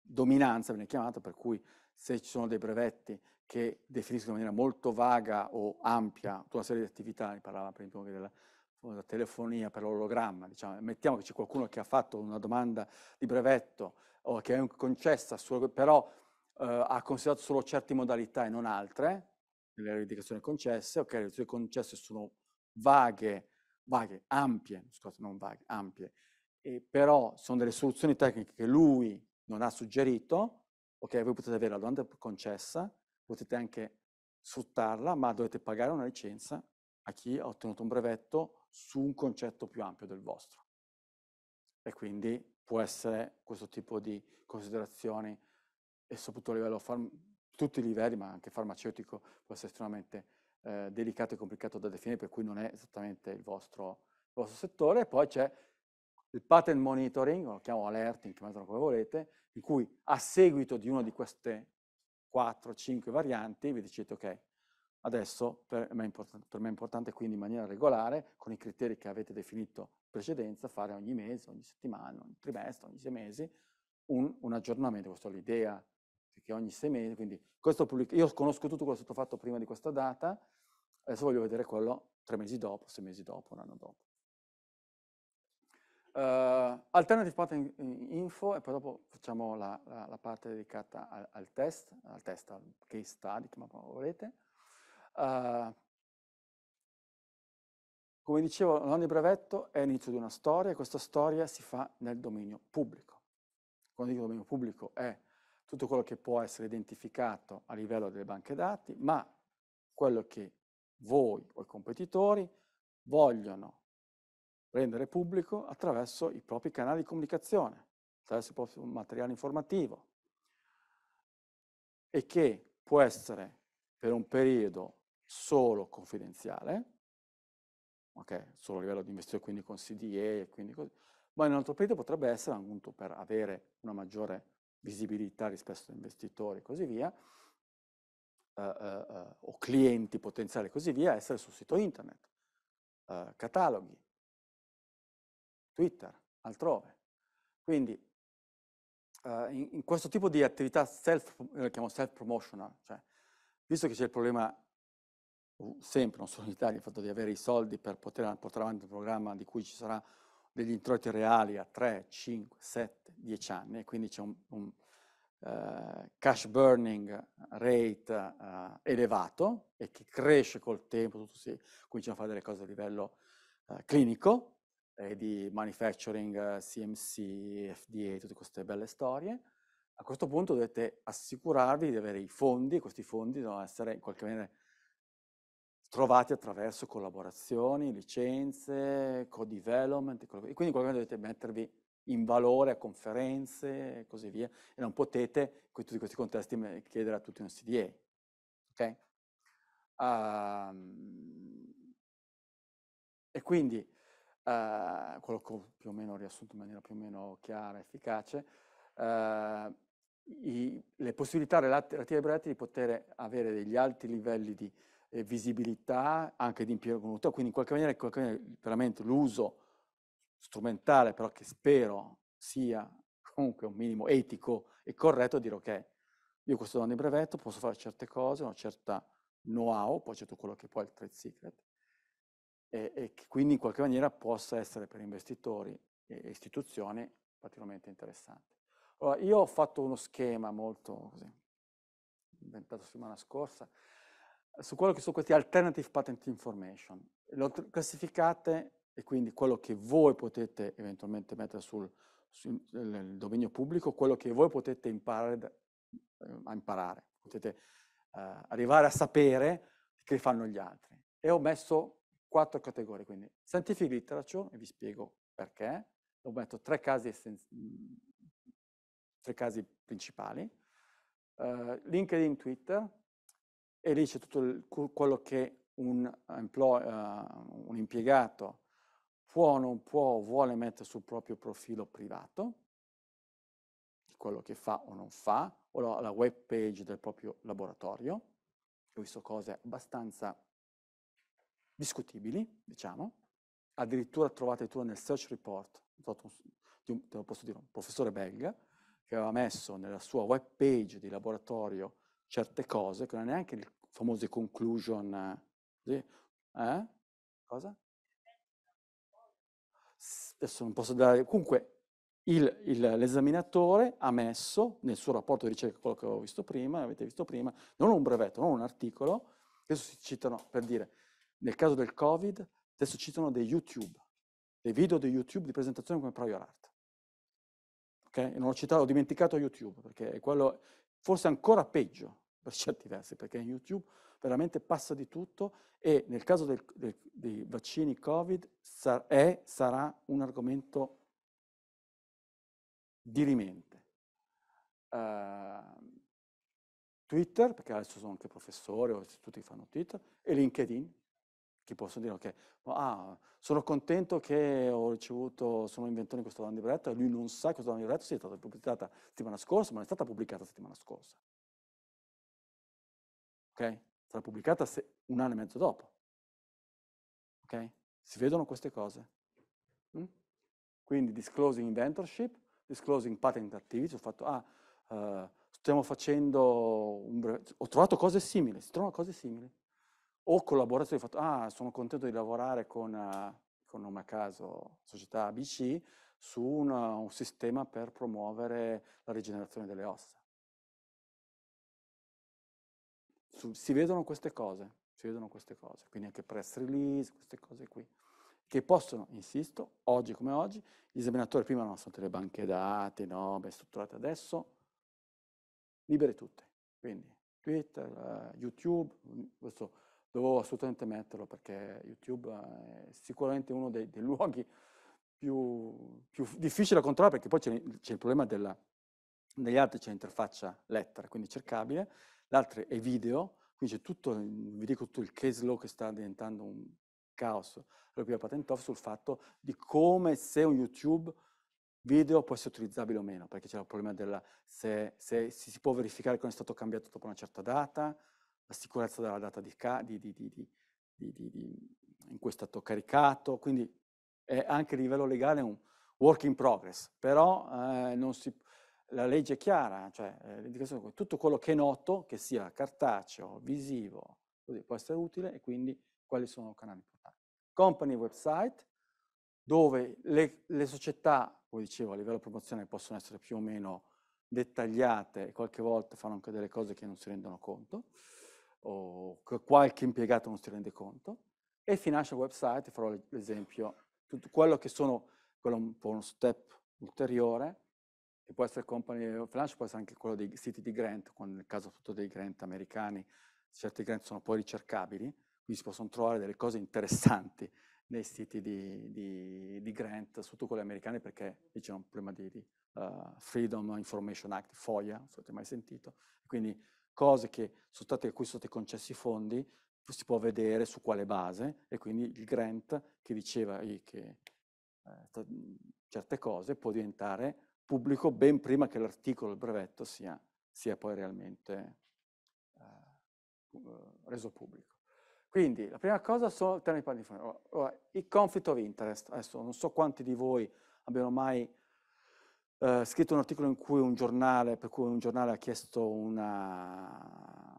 dominanza, viene chiamato, per cui se ci sono dei brevetti che definiscono in maniera molto vaga o ampia tutta una serie di attività, ne parlava per esempio anche della, della telefonia per l'ologramma, diciamo, mettiamo che c'è qualcuno che ha fatto una domanda di brevetto o che è concessa, solo, però eh, ha considerato solo certe modalità e non altre, nelle rivendicazioni concesse, ok, le rivendicazioni concesse sono vaghe, vaghe, ampie, scusate, non vaghe, ampie, e però sono delle soluzioni tecniche che lui non ha suggerito, ok, voi potete avere la domanda concessa, potete anche sfruttarla, ma dovete pagare una licenza a chi ha ottenuto un brevetto su un concetto più ampio del vostro. E quindi può essere questo tipo di considerazioni e soprattutto a livello, farm- tutti i livelli, ma anche farmaceutico, può essere estremamente eh, delicato e complicato da definire, per cui non è esattamente il vostro, il vostro settore. Poi c'è il patent monitoring, lo chiamo alerting, chiamatelo come volete, in cui a seguito di una di queste 4-5 varianti vi dicete ok, adesso per me, per me, è importante quindi in maniera regolare, con i criteri che avete definito in precedenza, fare ogni mese, ogni settimana, ogni trimestre, ogni sei mesi, un, un aggiornamento, questa è l'idea che ogni sei mesi, quindi questo pubblico, io conosco tutto quello che è stato fatto prima di questa data, adesso voglio vedere quello tre mesi dopo, sei mesi dopo, un anno dopo. Uh, alternative pattern info e poi dopo facciamo la, la, la parte dedicata al, al, test, al test, al case study, come volete. Uh, come dicevo, non di brevetto è l'inizio di una storia e questa storia si fa nel dominio pubblico. Quando dico dominio pubblico è tutto quello che può essere identificato a livello delle banche dati, ma quello che voi o i competitori vogliono rendere pubblico attraverso i propri canali di comunicazione, attraverso il proprio materiale informativo e che può essere per un periodo solo confidenziale, ok, solo a livello di investitore, quindi con CDE, quindi così, ma in un altro periodo potrebbe essere appunto per avere una maggiore visibilità rispetto ad investitori e così via, eh, eh, eh, o clienti potenziali e così via, essere sul sito internet, eh, cataloghi, Twitter, altrove. Quindi eh, in, in, questo tipo di attività self, eh, lo chiamo self-promotional, cioè visto che c'è il problema sempre, non solo in Italia, il fatto di avere i soldi per poter portare avanti un programma di cui ci sarà degli introiti reali a 3, 5, 7, 10 anni, e quindi c'è un, un uh, cash burning rate uh, elevato e che cresce col tempo, tutto si comincia a fare delle cose a livello uh, clinico e di manufacturing, CMC, FDA, tutte queste belle storie. A questo punto dovete assicurarvi di avere i fondi, questi fondi devono essere in qualche maniera trovati attraverso collaborazioni, licenze, co-development, e quindi quello che dovete mettervi in valore a conferenze e così via, e non potete in tutti questi contesti chiedere a tutti un CDA. Ok? Uh, e quindi, uh, quello che ho più o meno riassunto in maniera più o meno chiara e efficace, uh, i, le possibilità relative ai brevetti di poter avere degli alti livelli di visibilità, anche di impiego quindi in qualche maniera, in qualche maniera veramente l'uso strumentale, però che spero sia comunque un minimo etico e corretto, dire ok, io questo danno di brevetto, posso fare certe cose, una certa know-how, poi c'è tutto quello che poi è il trade secret, e, e, che quindi in qualche maniera possa essere per investitori e istituzioni particolarmente interessante. Allora, io ho fatto uno schema molto così, inventato settimana scorsa, su quello che sono queste alternative patent information. Lo classificate e quindi quello che voi potete eventualmente mettere sul, sul dominio pubblico, quello che voi potete imparare, eh, a imparare, potete eh, arrivare a sapere che fanno gli altri. E ho messo quattro categorie, quindi scientific literature, e vi spiego perché, ho messo tre casi, mm, tre casi principali, eh, LinkedIn, Twitter, e lì c'è tutto il, quello che un, eh, employ, uh, eh, un impiegato può o non può o vuole mettere sul proprio profilo privato, quello che fa o non fa, o la, la web page del proprio laboratorio. Ho visto cose abbastanza discutibili, diciamo. Addirittura trovate tu nel search report, un, te lo posso dire, un professore belga, che aveva messo nella sua web page di laboratorio certe cose, che non è neanche il famoso conclusion. Sì? Eh? Cosa? Adesso non posso dare... Comunque, il, il, l'esaminatore ha messo nel suo rapporto di ricerca quello che avevo visto prima, avete visto prima, non un brevetto, non un articolo, adesso si citano, per dire, nel caso del Covid, adesso citano dei YouTube, dei video di YouTube di presentazione come prior art. Ok? Non ho citato, ho dimenticato YouTube, perché è quello forse ancora peggio, per certi versi, perché in YouTube veramente passa di tutto e nel caso del, del, dei vaccini Covid sar- è, sarà un argomento dirimente. Uh, ehm, Twitter, perché adesso sono anche professore o istituti che fanno Twitter, e LinkedIn, che possono dire ok, ah, sono contento che ho ricevuto, sono inventore di questo lavoro di e lui non sa questo lavoro di brevetto, è stata pubblicata settimana scorsa, ma non è stata pubblicata settimana scorsa ok? Sarà pubblicata se, un anno e mezzo dopo, ok? Si vedono queste cose. Mm? Quindi disclosing inventorship, disclosing patent activity, cioè ho fatto, ah, uh, stiamo facendo, un, cioè, ho trovato cose simili, si trovano cose simili. O collaborazione, ho fatto, ah, sono contento di lavorare con, uh, con nome a caso, società ABC, su una, eh, un sistema per promuovere la rigenerazione delle ossa. si vedono queste cose, si vedono queste cose, quindi anche press release, queste cose qui, che possono, insisto, oggi come oggi, gli esaminatori prima non sono delle banche dati, no, ben strutturate adesso, libere tutte, quindi Twitter, uh, YouTube, mm, questo dovevo assolutamente metterlo perché YouTube eh, è sicuramente uno dei, dei luoghi più, più, difficile da controllare perché poi c'è, il problema della, degli altri, c'è l'interfaccia lettera, quindi cercabile, l'altra è video, quindi c'è tutto, vi dico tutto il case law che sta diventando un caos, l'European Patent off, sul fatto di come se un YouTube video può essere utilizzabile o meno, perché c'è il problema del se, se, si può verificare che non è stato cambiato dopo una certa data, la sicurezza della data di, di, di, di in cui è stato caricato, quindi è anche a livello legale un work in progress, però eh, non si può la legge è chiara, cioè eh, tutto quello che è noto, che sia cartaceo, visivo, così può essere utile e quindi quali sono i canali importanti. Company website, dove le, le società, come dicevo, a livello promozionale possono essere più o meno dettagliate e qualche volta fanno anche delle cose che non si rendono conto o che qualche impiegato non si rende conto. E financial website, farò l'esempio, tutto quello che sono quello un po' uno step ulteriore, e può essere Company of Lunch, eh, può essere anche quello dei siti di grant, con il caso tutto dei grant americani, certi grant sono poi ricercabili, quindi si possono trovare delle cose interessanti nei siti di, di, di grant, soprattutto quelli americani, perché dicevamo prima di, di uh, Freedom Information Act, FOIA, non so se mai sentito, quindi cose che sono state, a cui sono stati concessi fondi, si può vedere su quale base, e quindi il grant che diceva che eh, certe cose può diventare pubblico ben prima che l'articolo, il brevetto, sia, sia poi realmente eh, eh reso pubblico. Quindi la prima cosa sono il termine di fornitore. il conflict of interest, adesso non so quanti di voi abbiano mai eh, scritto un articolo in cui un giornale, per cui un giornale ha chiesto una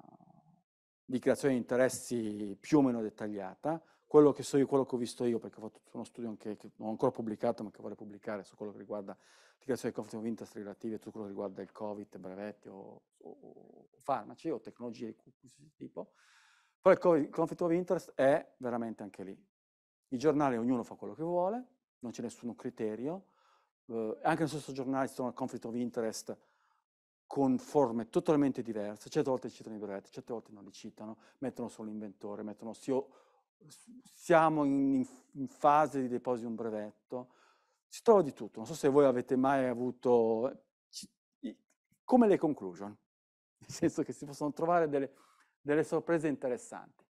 dichiarazione di interessi più o meno dettagliata, quello che so io, quello che ho visto io, perché ho fatto uno studio anche, che non ho ancora pubblicato, ma che vorrei pubblicare su quello che riguarda dichiarazione di conflict of interest relative a tutto quello che riguarda il Covid, brevetti o, o, o farmaci o tecnologie di questo tipo, però il, COVID, il conflict of interest è veramente anche lì. I giornali ognuno fa quello che vuole, non c'è nessun criterio, eh, anche nel stesso giornale ci sono conflict of interest con forme totalmente diverse, certe volte citano i brevetti, certe volte non li citano, mettono solo l'inventore, mettono siamo in, in, fase di deposito di un brevetto, si trova di tutto, non so se voi avete mai avuto, come le conclusion, nel senso che si possono trovare delle, delle sorprese interessanti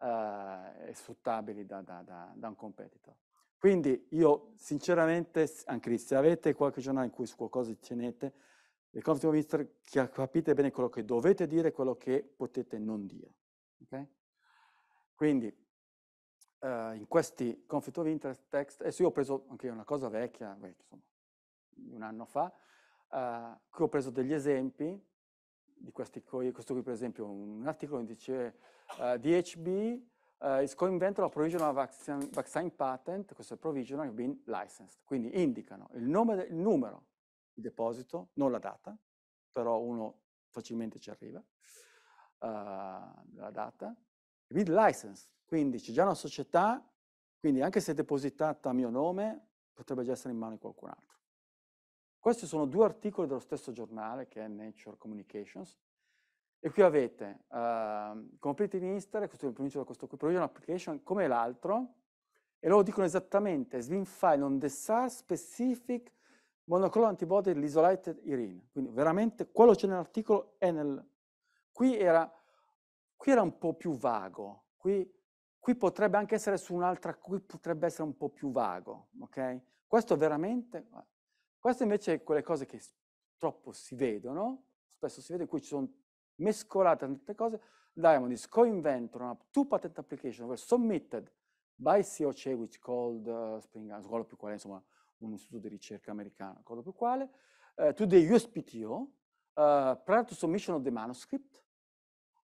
eh, e sfruttabili da, da, da, da un competitor. Quindi io sinceramente, anche lì, se avete qualche giornale in cui su qualcosa tenete, il conflict of interest, capite bene quello che dovete dire e quello che potete non dire. Okay? Quindi eh, in questi conflict of interest text, adesso io ho preso anche una cosa vecchia, insomma, un anno fa, eh, che ho preso degli esempi, di questi, questo qui per esempio, un articolo che dice eh, DHB uh, eh, is co-inventor of provisional vaccine, vaccine, patent, questo è provisional, have been licensed. Quindi indicano il, nome, il numero di deposito, non la data, però uno facilmente ci arriva, uh, la data, with license, quindi c'è già una società, quindi anche se è depositata a mio nome, potrebbe già essere in mano di qualcun altro. Questi sono due articoli dello stesso giornale, che è Nature Communications, e qui avete uh, ehm, Complete in Easter, questo è il principio di questo qui, Provision Application, come l'altro, e loro dicono esattamente, Svin file on the SARS specific monoclonal antibody l'isolated irine. Quindi veramente quello c'è nell'articolo è nel... Qui era, qui era un po' più vago, qui Qui potrebbe anche essere su un'altra, qui potrebbe essere un po' più vago, ok? Questo veramente, questo invece è quelle cose che troppo si vedono, spesso si vede, in cui ci sono mescolate tante cose, Diamond is co-inventor on two-patent application were submitted by COC, which called uh, Spring, scuola più quale, insomma, un istituto di ricerca americano, ricordo più quale, uh, to the USPTO, uh, eh, prior to submission of the manuscript,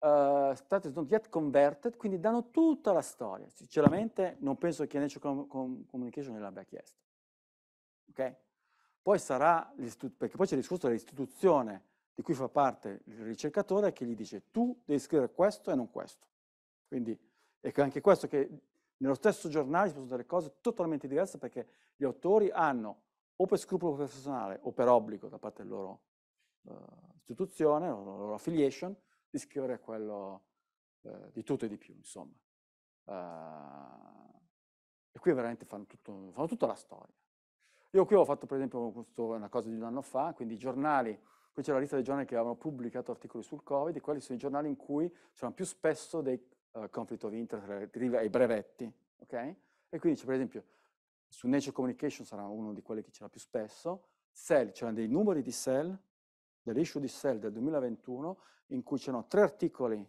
uh, eh, state not yet converted, quindi danno tutta la storia. Sinceramente non penso che Nature Communication gliel'abbia chiesto. Okay? Poi sarà, perché poi c'è il discorso dell'istituzione di cui fa parte il ricercatore che gli dice tu devi scrivere questo e non questo. Quindi è anche questo che nello stesso giornale si possono delle cose totalmente diverse perché gli autori hanno o per scrupolo professionale o per obbligo da parte della loro uh, istituzione, la loro affiliation, di scrivere quello eh, di tutto e di più, insomma. Uh, e qui veramente fanno, tutto, fanno, tutta la storia. Io qui ho fatto per esempio questo, una cosa di un anno fa, quindi i giornali, qui c'è la lista dei giornali che avevano pubblicato articoli sul Covid, e quelli sono i giornali in cui c'erano più spesso dei uh, eh, conflict of interest relativi ai brevetti, ok? E quindi c'è per esempio su Nature Communication sarà uno di quelli che c'era più spesso, Cell, c'erano dei numeri di Cell dell'issue di Cell del 2021 in cui c'erano tre articoli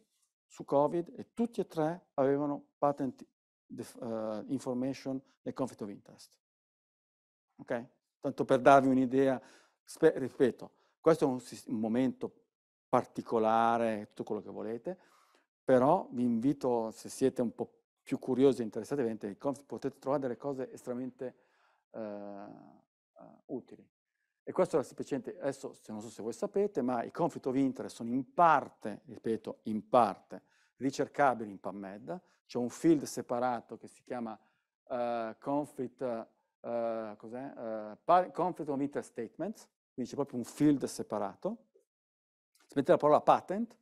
su Covid e tutti e tre avevano patent uh, information e conflict of interest. Ok? Tanto per darvi un'idea, spe- ripeto, questo è un, un momento particolare, tutto quello che volete, però vi invito, se siete un po' più curiosi e interessati, potete trovare delle cose estremamente uh, uh, utili. E questo era semplicemente, adesso non so se voi sapete, ma i conflict of interest sono in parte, ripeto, in parte, ricercabili in PubMed. C'è un field separato che si chiama uh, conflict, uh, uh, conflict, of Interest Statements, quindi c'è proprio un field separato. Si mette la parola patent,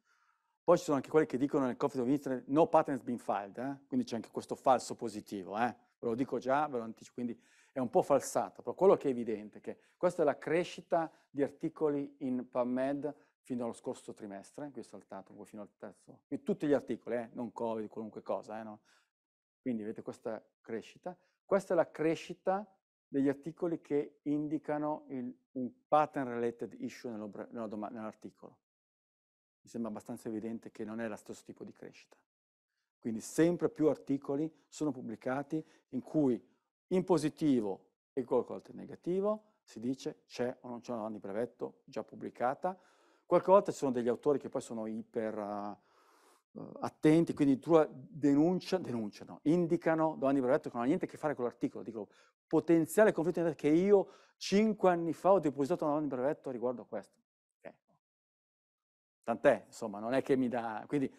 poi ci sono anche quelli che dicono nel conflict of interest no patent has been filed, eh? quindi c'è anche questo falso positivo, eh? ve lo dico già, ve lo anticipo, quindi è un po' falsato, però quello che è evidente è che questa è la crescita di articoli in PubMed fino allo scorso trimestre, qui ho saltato poi fino al terzo, quindi tutti gli articoli, eh, non Covid, qualunque cosa, eh, no? quindi avete questa crescita, questa è la crescita degli articoli che indicano il, un pattern related issue nell'articolo. Mi sembra abbastanza evidente che non è lo stesso tipo di crescita. Quindi sempre più articoli sono pubblicati in cui in positivo e qualcosa in negativo, si dice c'è o non c'è una norma di brevetto già pubblicata. Qualche volta ci sono degli autori che poi sono iper uh, attenti, quindi tu denuncia, denunciano, indicano domande di brevetto che non ha niente a che fare con l'articolo, dico potenziale conflitto di interesse che io cinque anni fa ho depositato una domanda di brevetto riguardo a questo. Eh, Tant'è, insomma, non è che mi dà... Quindi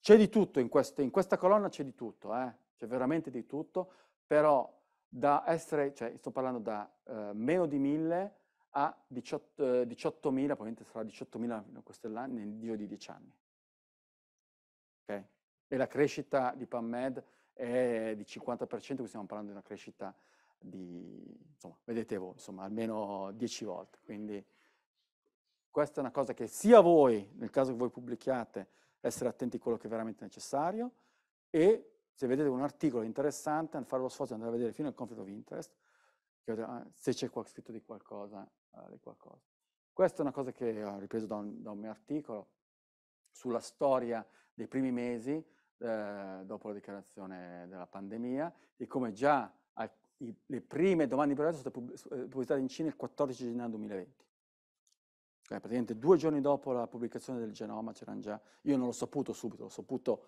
c'è di tutto in, questo, in questa colonna, c'è di tutto, eh? c'è veramente di tutto, però da essere, cioè sto parlando da eh, meno di 1000 a 18, eh, 18.000, probabilmente sarà 18.000 questo là nel giro di 10 anni. Okay? E la crescita di PubMed è di 50%, quindi stiamo parlando di una crescita di, insomma, vedete voi, insomma, almeno 10 volte. Quindi questa è una cosa che sia voi, nel caso che voi pubblichiate, essere attenti a quello che è veramente necessario e se vedete un articolo interessante, fare lo sforzo di andare a vedere fino al conflitto of interest, eh, se c'è qua scritto di qualcosa, eh, di qualcosa, Questa è una cosa che ho ripreso da un, da un mio articolo sulla storia dei primi mesi eh, dopo la dichiarazione della pandemia, e come già i, le prime domande di brevetto sono state eh, pubblicate in Cina il 14 gennaio 2020. Cioè, praticamente due giorni dopo la pubblicazione del genoma c'erano già, io non l'ho saputo subito, l'ho saputo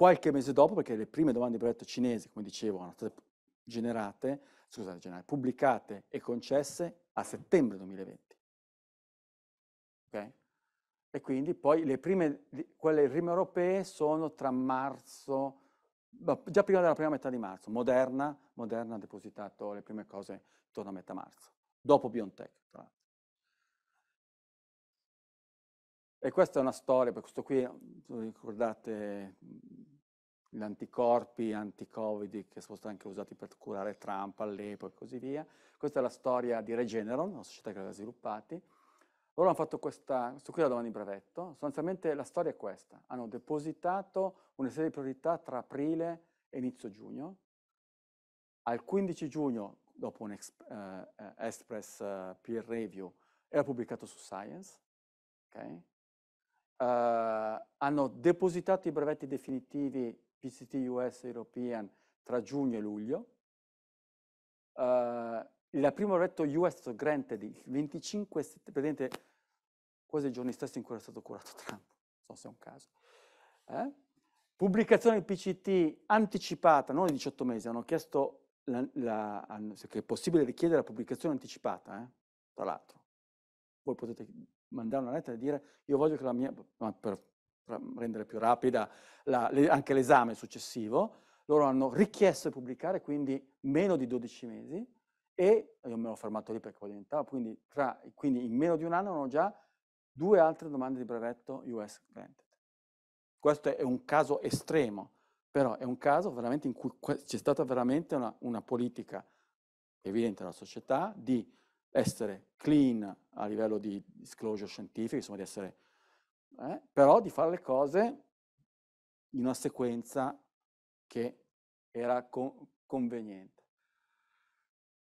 Qualche mese dopo, perché le prime domande di progetto cinesi, come dicevo, erano state generate, scusate, generate, pubblicate e concesse a settembre 2020. Okay? E quindi poi le prime, quelle prime europee sono tra marzo, boh, già prima della prima metà di marzo. Moderna, Moderna ha depositato le prime cose intorno a metà marzo, dopo BioNTech, tra l'altro. E questa è una storia, per questo qui, mhmm, ricordate mhmm, gli anticorpi anti-Covid che sono stati anche usati per curare Trump all'epoca e così via. Questa è la storia di Regeneron, una società che l'aveva sviluppati. Loro hanno fatto questa, su qui la domanda in brevetto, sostanzialmente la storia è questa. Hanno depositato una serie di priorità tra aprile e inizio giugno. Al 15 giugno, dopo un exp, eh, eh, express eh, peer review, era pubblicato su Science. Okay? Eh, hanno depositato i brevetti definitivi PCT US European tra giugno e luglio. Uh, il primo brevetto US granted il 25 settembre, quasi i giorni stessi in cui era stato curato Trump, non so se è un caso. Eh? Pubblicazione PCT anticipata, non i 18 mesi, hanno chiesto la, la, hanno, che è possibile richiedere la pubblicazione anticipata, eh? tra l'altro. Voi potete mandare una lettera e dire io voglio che la mia, per rendere più rapida la, le, anche l'esame successivo, loro hanno richiesto di pubblicare quindi meno di 12 mesi e io me l'ho fermato lì perché poi diventava, quindi, quindi in meno di un anno hanno già due altre domande di brevetto US granted. Questo è un caso estremo, però è un caso veramente in cui c'è stata veramente una, una politica evidente della società di essere clean a livello di disclosure scientifica, insomma di essere, eh, però di fare le cose in una sequenza che era co conveniente.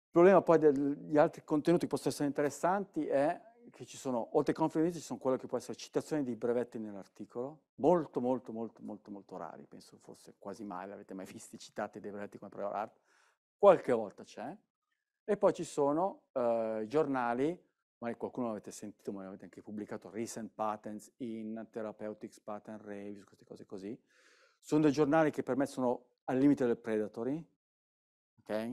Il problema poi degli altri contenuti che possono essere interessanti è che ci sono, oltre ai conflitti, ci sono quello che può essere citazioni di brevetti nell'articolo, molto, molto, molto, molto, molto rari, penso forse quasi mai, avete mai visti citati dei brevetti come prior art, qualche volta c'è, e poi ci sono eh, giornali, magari qualcuno l'avete sentito, ma l'avete anche pubblicato, Recent Patents In, Therapeutics Patent Reviews, queste cose così. Sono dei giornali che per me sono al limite del predatory, ok?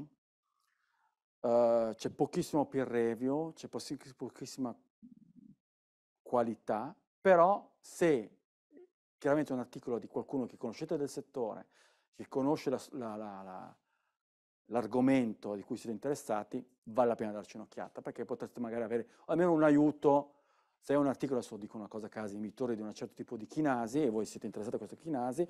Uh, c'è pochissimo peer review, c'è pochissima qualità, però se chiaramente un articolo di qualcuno che conoscete del settore, che conosce la, la, la, l'argomento di cui siete interessati, vale la pena darci un'occhiata, perché potreste magari avere almeno un aiuto. Se è un articolo, adesso dico una cosa a caso, imitore di un certo tipo di chinasi, e voi siete interessati a questa chinasi,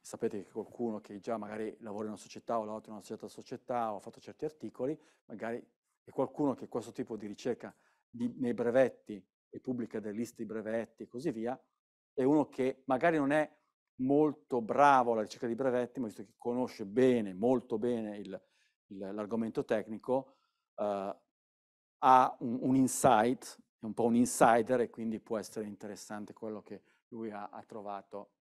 sapete che qualcuno che già magari lavora in una società o lavora in una certa società o ha fatto certi articoli, magari è qualcuno che questo tipo di ricerca di, nei brevetti e pubblica delle liste di brevetti e così via, è uno che magari non è molto bravo alla ricerca di brevetti, ma visto che conosce bene, molto bene il, l'argomento tecnico, eh, ha un, un, insight, è un po' un insider e quindi può essere interessante quello che lui ha, ha trovato.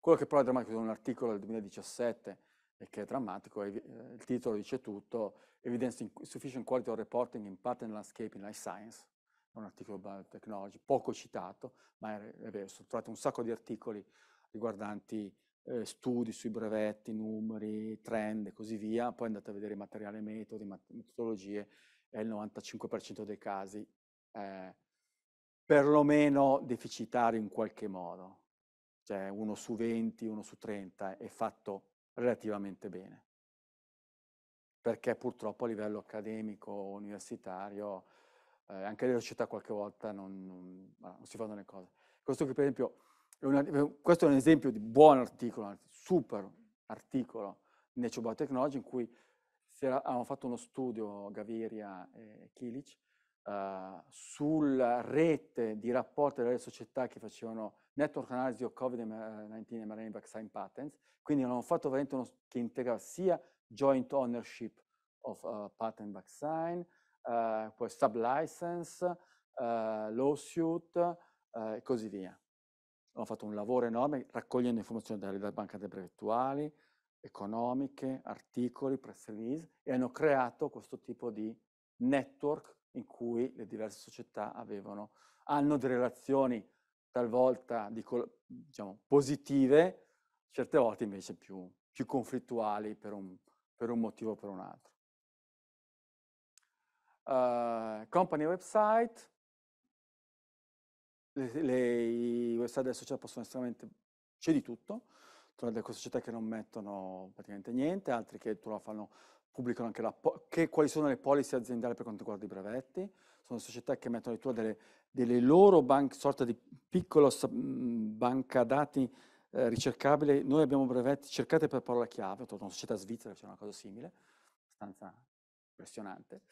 Quello che però è drammatico è un articolo del 2017 e che è drammatico, è, eh, il titolo dice tutto, Evidence Sufficient Quality of Reporting in Pattern Landscape in Life Science, è un articolo di Technology, poco citato, ma è, è vero, sono trovati un sacco di articoli riguardanti eh, studi sui brevetti, numeri, trend e così via, poi andate a vedere materiale metodi, metodologie, è il 95% dei casi eh, perlomeno deficitario in qualche modo, cioè uno su 20, uno su 30 è fatto relativamente bene, perché purtroppo a livello accademico, universitario, eh, anche alle società qualche volta non, non, non si fanno le cose. Questo qui, per esempio una, questo è un esempio di buon articolo, super articolo in Nature Biotechnology in cui era, hanno fatto uno studio Gaviria e Kilic uh, sulla rete di rapporti delle società che facevano network analysis of COVID-19 mRNA vaccine patents, quindi hanno fatto veramente uno che integra sia joint ownership of uh, patent vaccine, uh, poi sub license, lawsuit e così via. Abbiamo fatto un lavoro enorme raccogliendo informazioni dalle, dalle banche brevettuali, economiche, articoli, press release e hanno creato questo tipo di network in cui le diverse società avevano, hanno delle relazioni talvolta diciamo, positive, certe volte invece più, conflittuali per un, motivo o per un altro. Eh, company website, le, le, website delle società possono essere estremamente... c'è di tutto, trovate delle società che non mettono praticamente niente, altre che lo fanno, pubblicano anche la, che, quali sono le policy aziendali per quanto riguarda i brevetti, sono società che mettono addirittura delle, delle loro banche, sorta di piccolo mh, mhmm, banca dati eh, ricercabile, noi abbiamo brevetti, cercate per parola chiave, ho trovato una società svizzera c'è una cosa simile, abbastanza impressionante,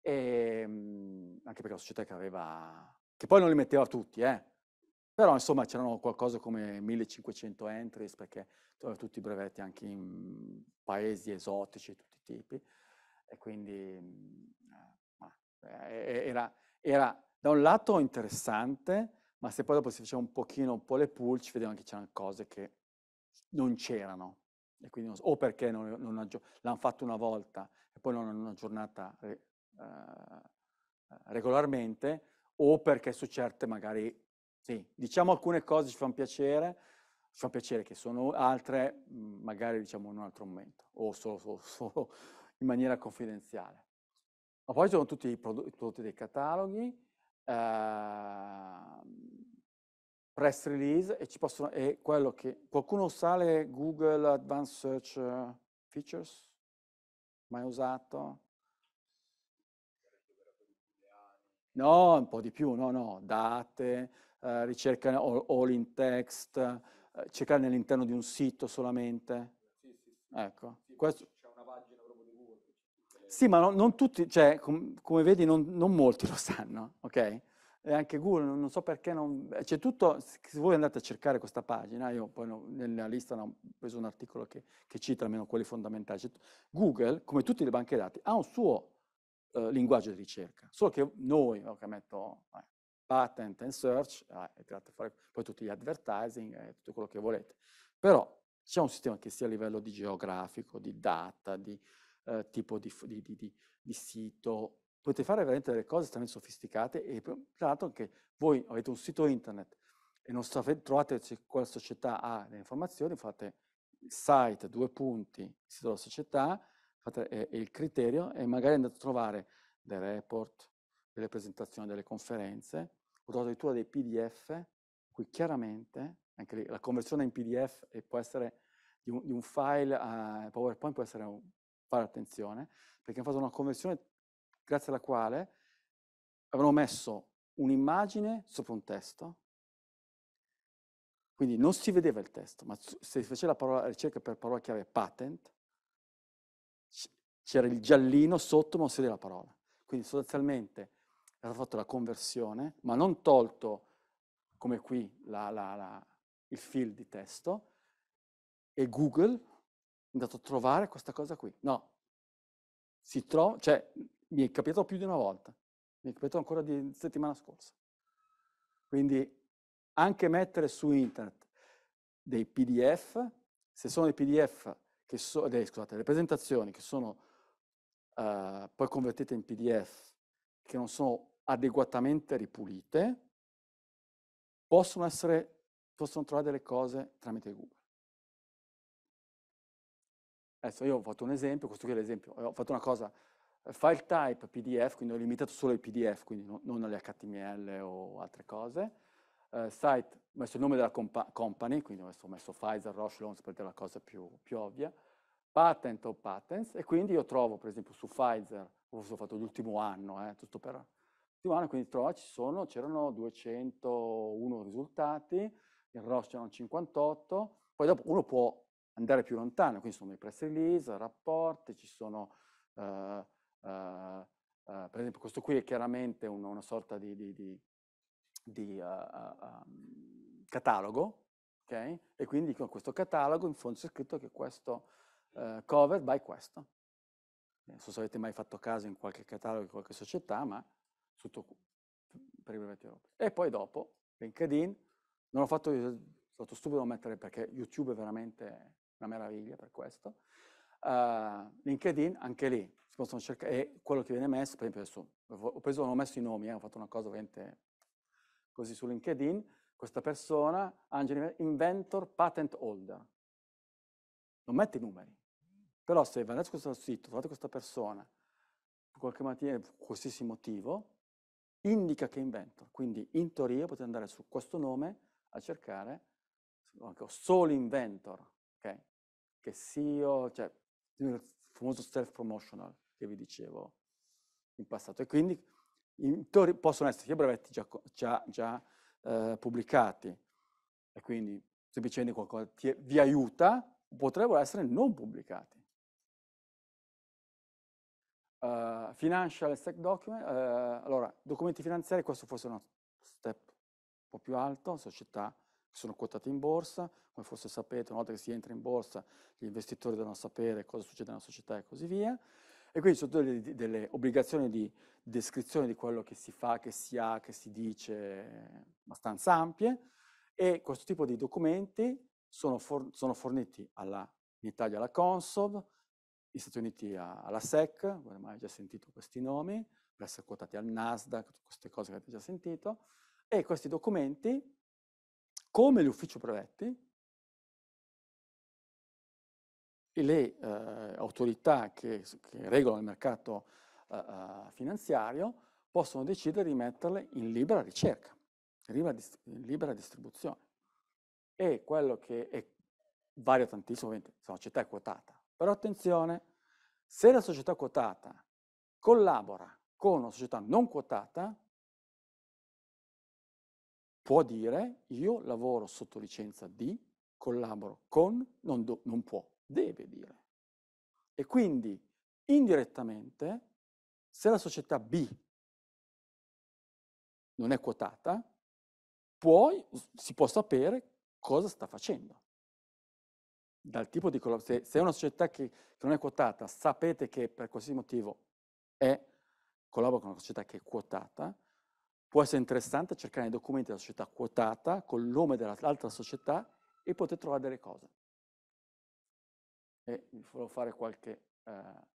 e, ehm, mh, anche perché la società che aveva che poi non li metteva tutti, eh. Però insomma c'erano qualcosa come 1500 entries perché tutti i brevetti anche in paesi esotici, di tutti i tipi. E quindi mm, eh, eh, era, era da un lato interessante, ma se poi dopo si faceva un pochino un po' le pool, ci vedevano che c'erano cose che non c'erano. Non so, o perché non, non l'hanno fatto una volta e poi non hanno aggiornata re, uh, regolarmente, o perché su certe magari, sì, diciamo alcune cose ci fanno piacere, ci fanno piacere che sono altre, mhmm, magari diciamo in un altro momento, o solo, solo, solo in maniera confidenziale. Ma poi ci sono tutti i, prodotti, dei cataloghi, eh, press release e ci possono, e quello che, qualcuno sale Google Advanced Search Features? Mai usato? No, un po' di più, no, no, date, eh, ricerca all, all, in text, eh, cercare nell'interno di un sito solamente. Sì, sì, sì. Ecco. Sì, Questo... C'è una pagina proprio di Google. Sì, ma no, non tutti, cioè, com, come vedi, non, non, molti lo sanno, ok? E anche Google, non, non so perché non... Eh, c'è tutto, se voi andate a cercare questa pagina, io poi no, nella lista ho preso un articolo che, che cita almeno quelli fondamentali. Google, come tutte le banche dati, ha un suo eh, linguaggio di ricerca. Solo che noi, no, che metto eh, patent and search, eh, ah, fare, poi tutti gli advertising, eh, tutto quello che volete. Però c'è un sistema che sia a livello di geografico, di data, di eh, tipo di, di, di, di sito, potete fare veramente delle cose estremamente sofisticate e tra l'altro anche voi avete un sito internet e non sapete, trovate se quella società ha le informazioni, fate site, due punti, sito della società, è eh, il criterio è magari andato a trovare dei report, delle presentazioni, delle conferenze, o addirittura dei PDF, qui chiaramente, anche lì, la conversione in PDF può essere di un, di un file a PowerPoint, può essere un, fare attenzione, perché hanno fatto una conversione grazie alla quale avevano messo un'immagine sopra un testo, quindi non si vedeva il testo, ma se si faceva la parola, ricerca per parola chiave patent, c'era il giallino sotto, ma non si vedeva la parola. Quindi sostanzialmente era stata fatta la conversione, ma non tolto, come qui, la, la, la, il field di testo, e Google è andato a trovare questa cosa qui. No, si trova, cioè, mi è capitato più di una volta, mi è capitato ancora di settimana scorsa. Quindi anche mettere su internet dei PDF, se sono dei PDF so, eh, scusate, le presentazioni che sono eh, poi convertite in PDF, che non sono adeguatamente ripulite, possono, essere, possono trovare delle cose tramite Google. Adesso io ho fatto un esempio, questo qui è l'esempio, ho fatto una cosa, eh, file type PDF, quindi ho limitato solo i PDF, quindi no, non le HTML o altre cose, eh, site, ho messo il nome della compa- company, quindi ho messo, ho messo Pfizer, Roche, Loans per dire la cosa più, più ovvia, patent o patents, e quindi io trovo, per esempio, su Pfizer, ho fatto l'ultimo anno, eh, tutto per l'ultimo anno, quindi trovo, ci sono, c'erano 201 risultati, in Roche c'erano 58, poi dopo uno può andare più lontano, quindi sono i press release, rapporti, ci sono... Eh, Uh, uh, per esempio questo qui è chiaramente un, una sorta di, di, di, di uh, um, catalogo, okay? e quindi con questo catalogo in fondo c'è scritto che questo uh, cover by questo. Non so se avete mai fatto caso in qualche catalogo di qualche società, ma tutto per i brevetti europei. E poi dopo, LinkedIn, non ho fatto è stato stupido mettere perché YouTube è veramente una meraviglia per questo. Uh, LinkedIn, anche lì, si possono cercare, e quello che viene messo, per esempio adesso, ho, preso, non ho messo i nomi, eh, ho fatto una cosa veramente così su LinkedIn, questa persona, Angela Inventor Patent Holder. Non mette i numeri. Però se andate su questo sito, trovate questa persona, per qualche mattina, per qualsiasi motivo, indica che è inventor. Quindi in teoria potete andare su questo nome a cercare solo inventor, okay? Che CEO, cioè il famoso self-promotional che vi dicevo in passato. E quindi teori- possono essere sia brevetti già, già, già eh, pubblicati, e quindi semplicemente qualcosa ti, vi aiuta, potrebbero essere non pubblicati. Uh, financial stack document, uh, allora, documenti finanziari, questo forse è uno step un po' più alto, società che sono quotate in borsa, come forse sapete, una volta che si entra in borsa gli investitori devono sapere cosa succede nella società e così via. E quindi sono delle, delle, obbligazioni di descrizione di quello che si fa, che si ha, che si dice, abbastanza ampie, e questo tipo di documenti sono, for, sono forniti alla, in Italia alla Consob, negli Stati Uniti alla SEC, avete mai già sentito questi nomi, per essere quotati al Nasdaq, queste cose che avete già sentito, e questi documenti, come l'ufficio brevetti, e le eh, autorità che, che, regolano il mercato eh, eh, finanziario possono decidere di metterle in libera ricerca, in libera distribuzione. E quello che è, varia tantissimo, ovviamente, se la società è quotata. Però attenzione, se la società quotata collabora con una società non quotata, può dire io lavoro sotto licenza di, collaboro con, non, do, non può, deve dire. E quindi, indirettamente, se la società B non è quotata, poi si può sapere cosa sta facendo. Dal tipo di se, se è una società che, che, non è quotata, sapete che per qualsiasi motivo è, collabora con una società che è quotata, può essere interessante cercare nei documenti della società quotata, col nome dell'altra società, e poter trovare delle cose e vi farò fare qualche eh,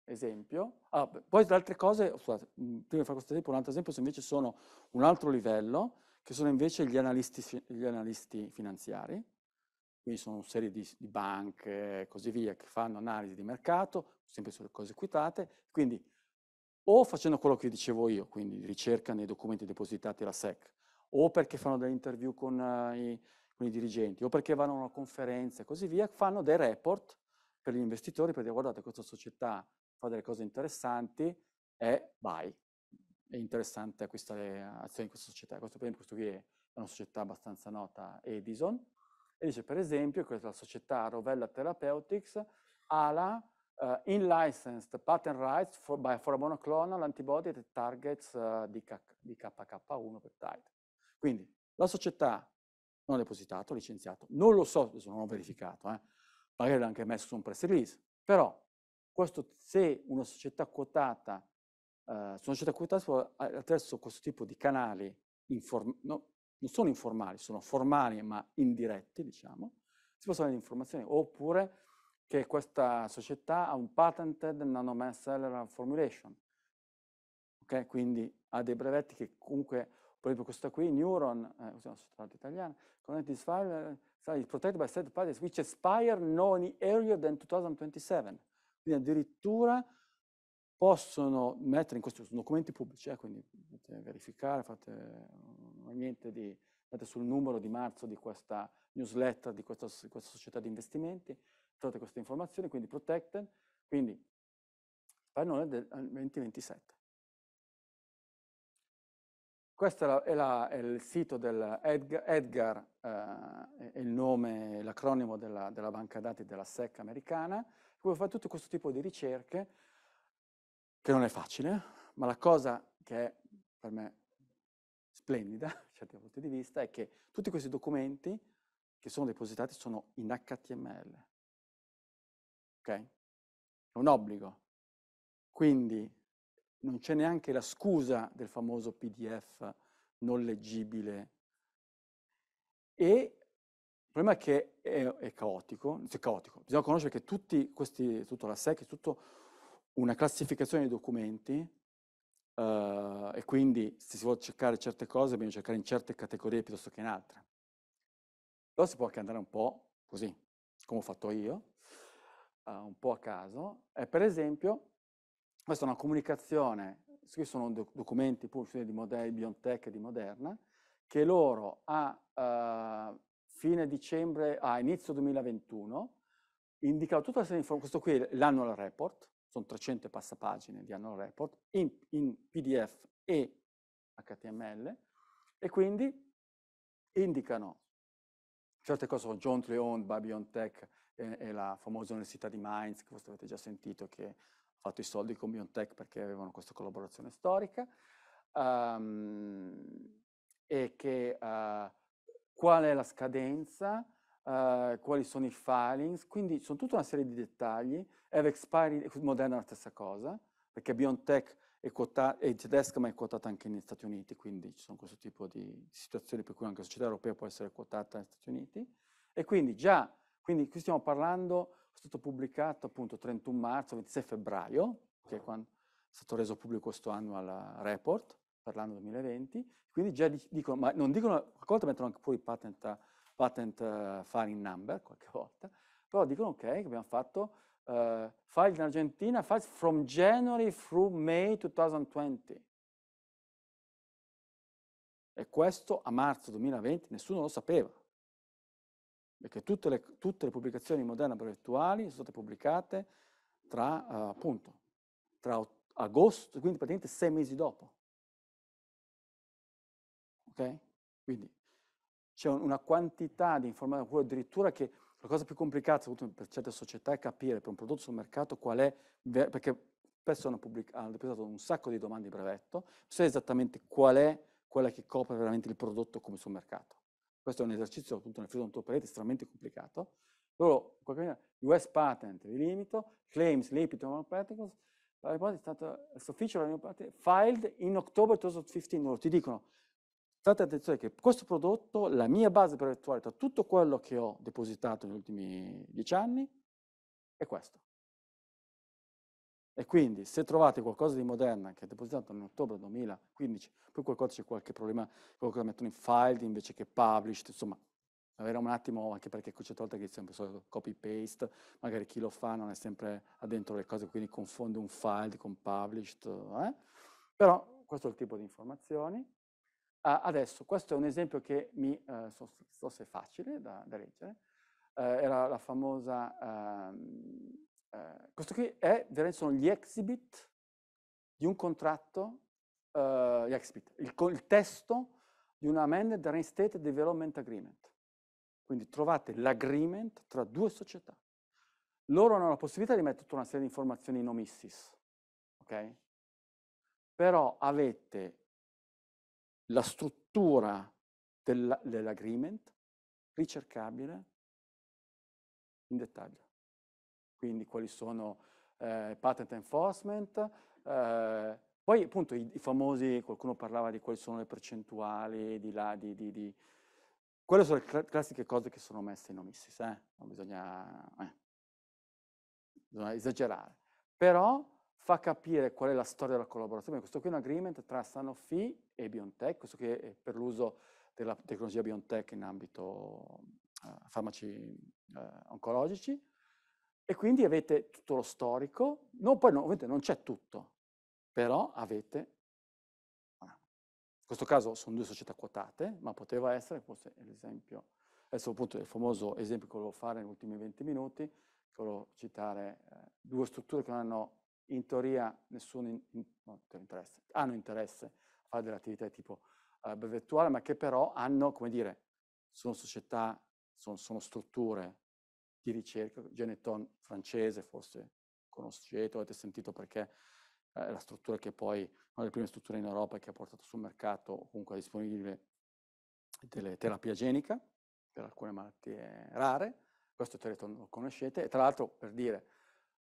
esempio. Ah, poi le altre cose, scusate, prima di fare questo esempio, un altro esempio se invece sono un altro livello, che sono invece gli analisti, gli analisti finanziari, quindi sono una serie di, di banche e così via che fanno analisi di mercato, sempre sulle cose equitate, quindi o facendo quello che dicevo io, quindi ricerca nei documenti depositati alla SEC, o perché fanno delle interview con, uh, i, con i dirigenti, o perché vanno a una conferenza e così via, fanno dei report per gli investitori per dire guardate questa società fa delle cose interessanti e vai, è interessante acquistare azioni in questa società. Questo per esempio, questo qui è una società abbastanza nota, Edison, e dice per esempio questa società Rovella Therapeutics ha la uh, eh, in-licensed patent rights for, by, for a monoclonal antibody that targets uh, eh, DKK1 peptide. Quindi la società non ha depositato, licenziato, non lo so, non ho verificato, eh, magari l'ha anche messo su un press release, però questo, se una società quotata, eh, una società quotata attraverso questo tipo di canali, inform- no, non sono informali, sono formali ma indiretti, diciamo, si possono avere informazioni, oppure che questa società ha un patented nanomass nanomancellular formulation, ok? quindi ha dei brevetti che comunque, per esempio questa qui, Neuron, eh, una società italiana, Connectis File, so it's protected by third parties which expire no earlier than 2027. Quindi addirittura possono mettere in questo sono documenti pubblici, eh, quindi potete verificare, fate, non è niente di, andate sul numero di marzo di questa newsletter, di questa, di questa società di investimenti, trovate queste informazioni, quindi protected, quindi per noi del 2027. Eh, questo è, la, è, la, è il sito dell'Edgar, Edgar, eh, è il nome, l'acronimo della, della, banca dati della SEC americana, dove fa tutto questo tipo di ricerche, che non è facile, ma la cosa che è per me splendida, da certi punti di vista, è che tutti questi documenti che sono depositati sono in HTML. Ok? È un obbligo. Quindi non c'è neanche la scusa del famoso PDF non leggibile. E il problema è che è, è caotico, è caotico, bisogna conoscere che tutti questi, tutta la SEC, tutta una classificazione di documenti, uh, e quindi se si vuole cercare certe cose bisogna cercare in certe categorie piuttosto che in altre. Però si può anche andare un po' così, come ho fatto io, uh, un po' a caso. E eh, per esempio, questa è una comunicazione, questi sono documenti pubblici di, Moder- BioNTech e di Moderna, che loro a uh, fine dicembre, a ah, inizio 2021, indicano tutta una serie di informazioni, questo qui è l'annual report, sono 300 passapagine di annual report, in, in PDF e HTML, e quindi indicano certe cose sono jointly owned by BioNTech e, eh, e la famosa Università di Mainz, che forse avete già sentito, che fatto i soldi con BioNTech perché avevano questa collaborazione storica, um, e che uh, qual è la scadenza, uh, quali sono i filings, quindi sono tutta una serie di dettagli. Have expiry, Moderna è la stessa cosa, perché BioNTech è, quota- è tedesca ma è quotata anche negli Stati Uniti, quindi ci sono questo tipo di situazioni per cui anche la società europea può essere quotata negli Stati Uniti. E quindi già, quindi qui stiamo parlando è stato pubblicato appunto 31 marzo, 26 febbraio, che è quando è stato reso pubblico questo annual eh, report per l'anno 2020, quindi già dicono, ma non dicono, qualche volta mettono anche pure i patent, patent uh, eh, filing number, qualche volta, però dicono ok, che abbiamo fatto uh, eh, files in Argentina, file from January through May 2020. E questo a marzo 2020 nessuno lo sapeva perché tutte le, tutte le pubblicazioni moderne brevettuali sono state pubblicate tra, uh, appunto, tra agosto, quindi praticamente sei mesi dopo. Ok? Quindi c'è una quantità di informazioni, addirittura che la cosa più complicata per certe società è capire per un prodotto sul mercato qual è, perché spesso hanno, hanno depositato un sacco di domande di brevetto, non so esattamente qual è quella che copre veramente il prodotto come sul mercato. Questo è un esercizio appunto nel freedom to operate estremamente complicato. Loro, US patent, vi limito, claims, lipid, non practicals, la report è stata sufficiente, filed in October 2015. Loro ti dicono, state attenzione che questo prodotto, la mia base per tra tutto quello che ho depositato negli ultimi dieci anni, è questo. E quindi se trovate qualcosa di Moderna che è depositato nell'ottobre 2015, poi qualcosa c'è qualche problema, qualcosa mettono in filed invece che published, insomma, avere un attimo, anche perché certe volte che è sempre solo copy paste, magari chi lo fa non è sempre addentro le cose, quindi confonde un filed con published, eh? però questo è il tipo di informazioni. Ah, adesso, questo è un esempio che mi, eh, so, so se è facile da, da leggere, eh, era la famosa... Ehm, eh, questo qui è, sono gli exhibit di un contratto, eh, gli exhibit, il, il testo di un amended Rain State Development Agreement. Quindi trovate l'agreement tra due società. Loro hanno la possibilità di mettere tutta una serie di informazioni in omissis, ok? Però avete la struttura dell'agreement ricercabile in dettaglio quindi quali sono eh, patent enforcement, eh, poi appunto i, i, famosi, qualcuno parlava di quali sono le percentuali, di là, di... di, di. Quelle sono le cl classiche cose che sono messe in omissis, eh? non bisogna, eh, bisogna esagerare. Però fa capire qual è la storia della collaborazione. Questo qui è un agreement tra Sanofi e BioNTech, questo qui è per l'uso della tecnologia BioNTech in ambito eh, farmaci eh, oncologici. E quindi avete tutto lo storico, no, poi no, ovviamente non c'è tutto, però avete, in questo caso sono due società quotate, ma poteva essere forse l'esempio, adesso appunto il famoso esempio che volevo fare negli ultimi 20 minuti, che volevo citare eh, due strutture che non hanno in teoria nessun in, in, no, interesse, hanno interesse a fare delle attività di tipo eh, brevettuale, ma che però hanno, come dire, sono società, sono, sono strutture di ricerca, Geneton francese, forse conoscete, avete sentito perché è eh, la struttura che poi, una delle prime strutture in Europa che ha portato sul mercato, comunque disponibile, delle terapia genica per alcune malattie rare, questo Teleton lo conoscete, e tra l'altro per dire,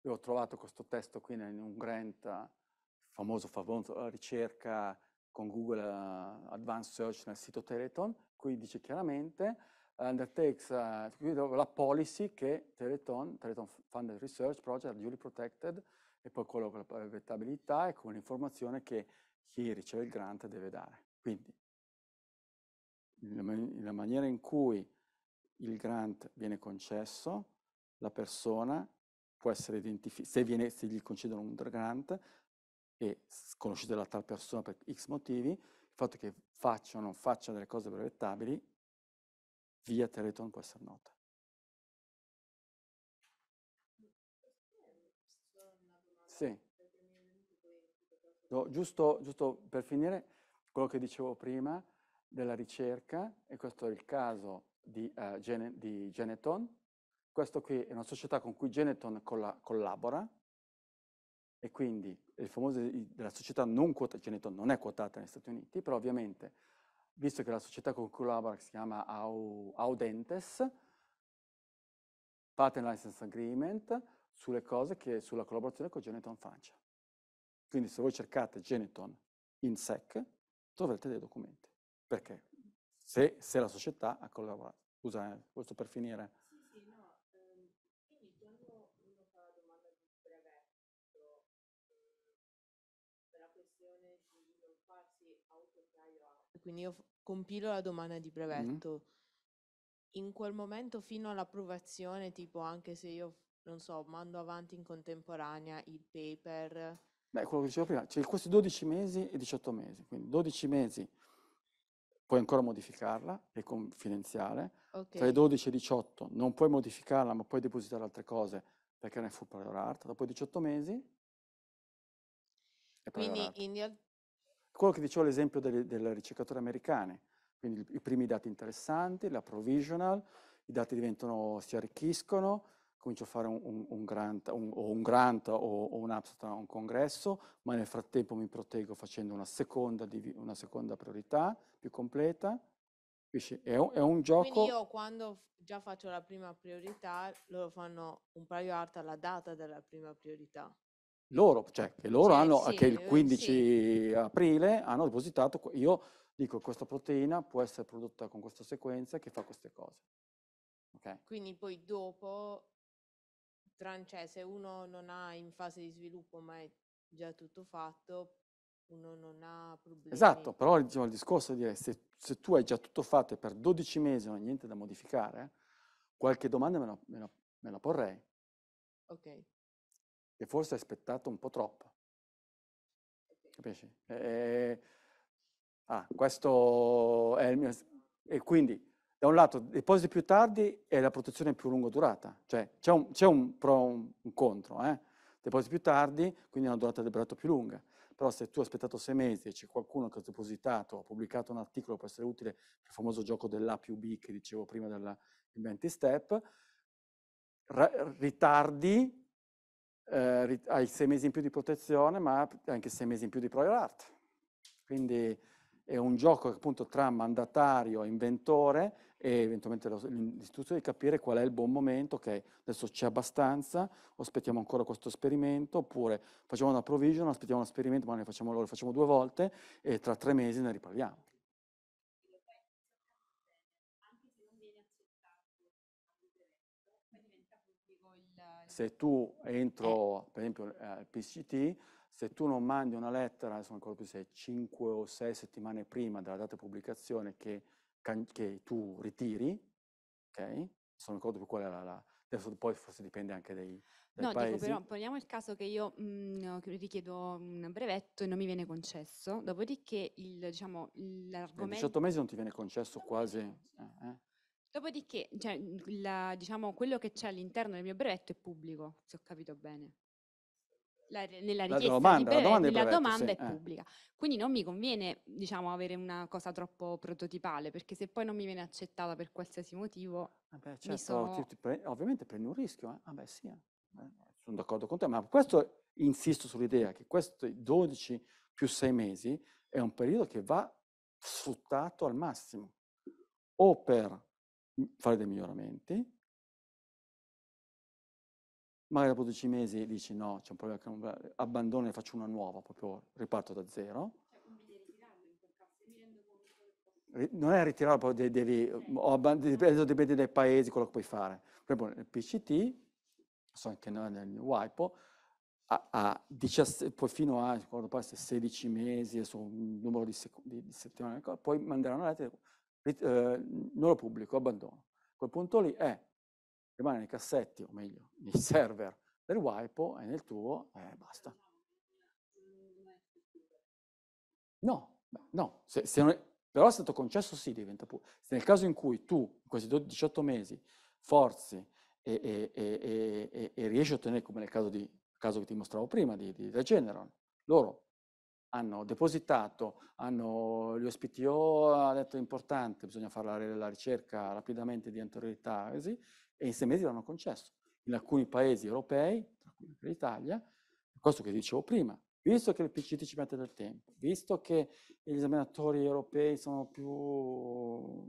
io ho trovato questo testo qui in un grant famoso, famoso eh, ricerca con Google eh, Advanced Search nel sito Teleton, qui dice chiaramente undertakes uh, la policy che Teleton, Teleton Funded Research Project, duly protected, e poi quello con la brevettabilità e con l'informazione che chi riceve il grant deve dare. Quindi la maniera in cui il grant viene concesso, la persona può essere identificata, se, se, gli concedono un grant e conoscete la tal persona per x motivi, il fatto che faccia o non faccia delle cose brevettabili via Teleton può essere nota. Sì. No, giusto, giusto per finire quello che dicevo prima della ricerca, e questo è il caso di, uh, eh, Gen di Geneton, questo qui è una società con cui Geneton colla collabora, e quindi il famoso della società non quotata, Geneton non è quotata negli Stati Uniti, però ovviamente visto che la società con cui collabora si chiama Au, Audentes, Patent License Agreement, sulle cose che, sulla collaborazione con Geneton Francia. Quindi se voi cercate Geneton in SEC, troverete dei documenti. Perché? Se, se la società ha collaborato. Scusa, eh, questo per finire. quindi io compilo la domanda di brevetto. In quel momento fino all'approvazione, tipo anche se io, non so, mando avanti in contemporanea il paper. Beh, quello che dicevo prima, cioè questi 12 mesi e 18 mesi, quindi 12 mesi puoi ancora modificarla, è confidenziale, tra i 12 e i 18 non puoi modificarla ma puoi depositare altre cose perché non è full prior art, dopo i 18 mesi è prior Quindi art. in realtà quello che dicevo l'esempio delle, delle ricercatori americane, quindi i primi dati interessanti, la provisional, i dati diventano, si arricchiscono, comincio a fare un, un, un grant, un, o un grant o, o un abstract a un congresso, ma nel frattempo mi proteggo facendo una seconda, una seconda priorità più completa. Capisci? È, è un, gioco... Quindi io quando già faccio la prima priorità, loro fanno un prior art alla data della prima priorità loro, cioè che loro cioè, hanno, sì, che il 15 eh, sì. aprile hanno depositato, io dico questa proteina può essere prodotta con questa sequenza che fa queste cose. Okay. Quindi poi dopo, cioè, se uno non ha in fase di sviluppo ma è già tutto fatto, uno non ha problemi. Esatto, però diciamo, il discorso è dire se, se, tu hai già tutto fatto e per 12 mesi non hai niente da modificare, qualche domanda me la, me la, me la porrei. Ok e forse hai aspettato un po' troppo. Capisci? E, ah, questo è il mio... E quindi, da un lato, depositi più tardi e la protezione più lunga durata. Cioè, c'è un, c'è un pro un, un contro, eh? Depositi più tardi, quindi una durata del brevetto più lunga. Però se tu hai aspettato sei mesi e c'è qualcuno che ha depositato, ha pubblicato un articolo, può essere utile il famoso gioco dell'A più B che dicevo prima del 20 step, ritardi eh, hai sei mesi in più di protezione, ma anche sei mesi in più di prior art. Quindi è un gioco appunto tra mandatario, inventore e eventualmente l'istituzione di capire qual è il buon momento, ok, adesso c'è abbastanza, aspettiamo ancora questo esperimento, oppure facciamo una provision, aspettiamo un esperimento, ma ne facciamo, lo facciamo due volte e tra tre mesi ne riparliamo. se tu entro, eh. per esempio, eh, al eh, PCT, se tu non mandi una lettera, adesso ancora più se 5 o 6 settimane prima della data di pubblicazione che, che tu ritiri, ok? Sono ricordo più qual è la, la adesso poi forse dipende anche dai, dai no, paesi. dico però, poniamo il caso che io mh, mm, richiedo un brevetto e non mi viene concesso, dopodiché il, diciamo, l'argomento... 18 mesi non ti viene concesso non quasi... Eh, eh. Dopodiché, cioè, la, diciamo, quello che c'è all'interno del mio brevetto è pubblico, se ho capito bene. La, nella richiesta la domanda, brevetto, la domanda, brevetto, domanda sì, è eh. pubblica. Quindi non mi conviene, diciamo, avere una cosa troppo prototipale, perché se poi non mi viene accettata per qualsiasi motivo, Vabbè, eh certo, sono... ti, ti pre... ovviamente prendi un rischio. Eh? Vabbè, ah sì, eh. eh. sono d'accordo con te, ma questo insisto sull'idea che questi 12 più 6 mesi è un periodo che va sfruttato al massimo, o per fare dei miglioramenti. Magari dopo 12 mesi dici no, c'è un problema, abbandono e faccio una nuova, proprio riparto da zero. Cioè, non è ritirare, però devi, devi mhmm, o abband- dipende, dai paesi quello che puoi fare. Per esempio nel PCT, so anche noi nel WIPO, a, a 17, poi fino a 16 mesi, adesso un numero di, sec- di settimane, poi manderanno la lettera eh, non lo pubblico, abbandono. A quel punto lì è, rimane nei cassetti, o meglio, nei server del WIPO, è nel tuo e eh, basta. No, no, se, se è, però è stato concesso sì, diventa pubblico. Nel caso in cui tu, in questi 18 mesi, forzi e, e, e, e riesci a ottenere, come nel caso, di, caso che ti mostravo prima, di, di, da Generon, loro hanno depositato, hanno, gli OSPTO ha detto è importante, bisogna fare la, la ricerca rapidamente di anterioritasi e in sei mesi l'hanno concesso. In alcuni paesi europei, tra cui l'Italia, questo che dicevo prima, visto che il PCT ci mette del tempo, visto che gli esaminatori europei sono più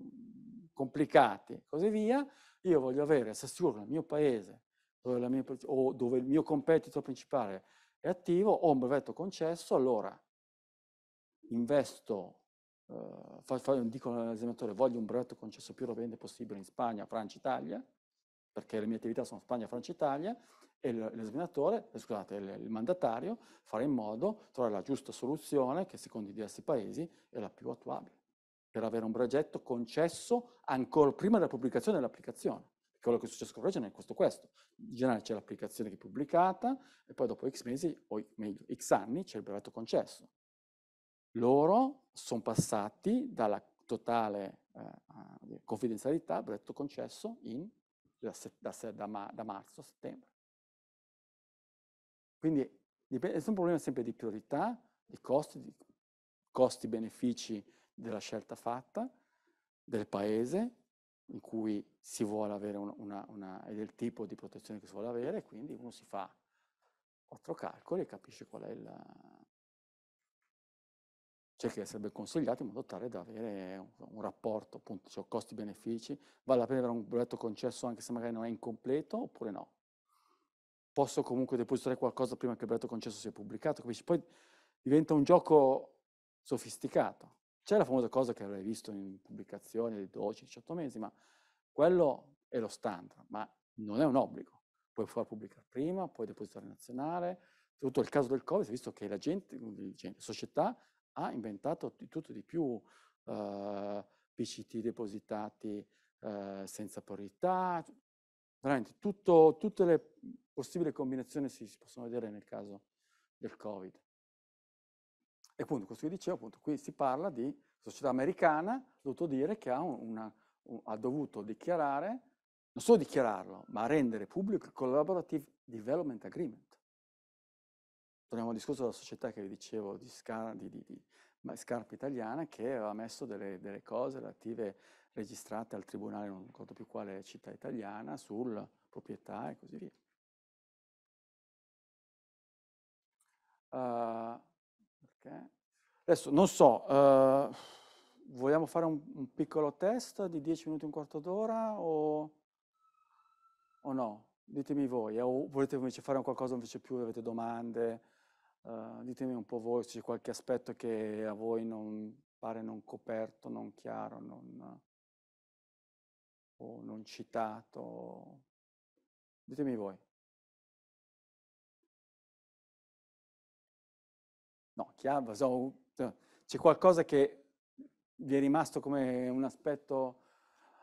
complicati e così via, io voglio avere se Sassur nel mio paese dove mia, o dove il mio competitor principale è attivo, ho un brevetto concesso, allora investo, eh, faccio, dico all'esaminatore voglio un brevetto concesso più rapidamente possibile in Spagna, Francia, Italia, perché le mie attività sono Spagna, Francia, Italia, e l'esaminatore, eh, scusate, il mandatario farà in modo di trovare la giusta soluzione che secondo i diversi paesi è la più attuabile per avere un progetto concesso ancora prima della pubblicazione dell'applicazione. Quello che è successo con Regione è questo, questo. In generale c'è l'applicazione che è pubblicata e poi dopo X mesi, o meglio X anni, c'è il brevetto concesso. Loro sono passati dalla totale eh, confidenzialità, brevetto concesso, in, da, da, da marzo a settembre. Quindi dipende, è un problema sempre di priorità, di costi, di costi-benefici della scelta fatta, del paese in cui si vuole avere una, una, una, e del tipo di protezione che si vuole avere, quindi uno si fa quattro calcoli e capisce qual è il, cioè che sarebbe consigliato in modo tale da avere un, rapporto, appunto, cioè costi-benefici, vale la pena avere un brevetto concesso anche se magari non è incompleto oppure no. Posso comunque depositare qualcosa prima che il brevetto concesso sia pubblicato, capisci? Poi diventa un gioco sofisticato. C'è la famosa cosa che avrei visto in pubblicazioni di 12-18 mesi, ma quello è lo standard, ma non è un obbligo. Puoi far pubblicare prima, puoi depositare nazionale, tutto il caso del Covid, visto che la gente, la società ha inventato di tutto di più, eh, PCT depositati eh, senza porità, cioè, veramente tutto, tutte le possibili combinazioni si, si, possono vedere nel caso del Covid. E appunto, questo vi dicevo, appunto, qui si parla di società americana, ha dovuto dire che ha, una, un, ha dovuto dichiarare, non solo dichiararlo, ma rendere pubblico il Collaborative Development Agreement Torniamo al discorso della società che vi dicevo di, scar- di, di, di scarpa italiana che aveva messo delle, delle, cose relative registrate al tribunale, non ricordo più quale città italiana, sul proprietà e così via. Uh, ah, okay. Adesso non so, uh, vogliamo fare un, un, piccolo test di 10 minuti, e un quarto d'ora o, o no? Ditemi voi, o volete invece fare qualcosa invece più, avete domande? Ehm, ditemi un po' voi se c'è qualche aspetto che a voi non pare non coperto, non chiaro, non, o non citato. Ditemi voi. No, chiaro, so, cioè, c'è qualcosa che vi è rimasto come un aspetto...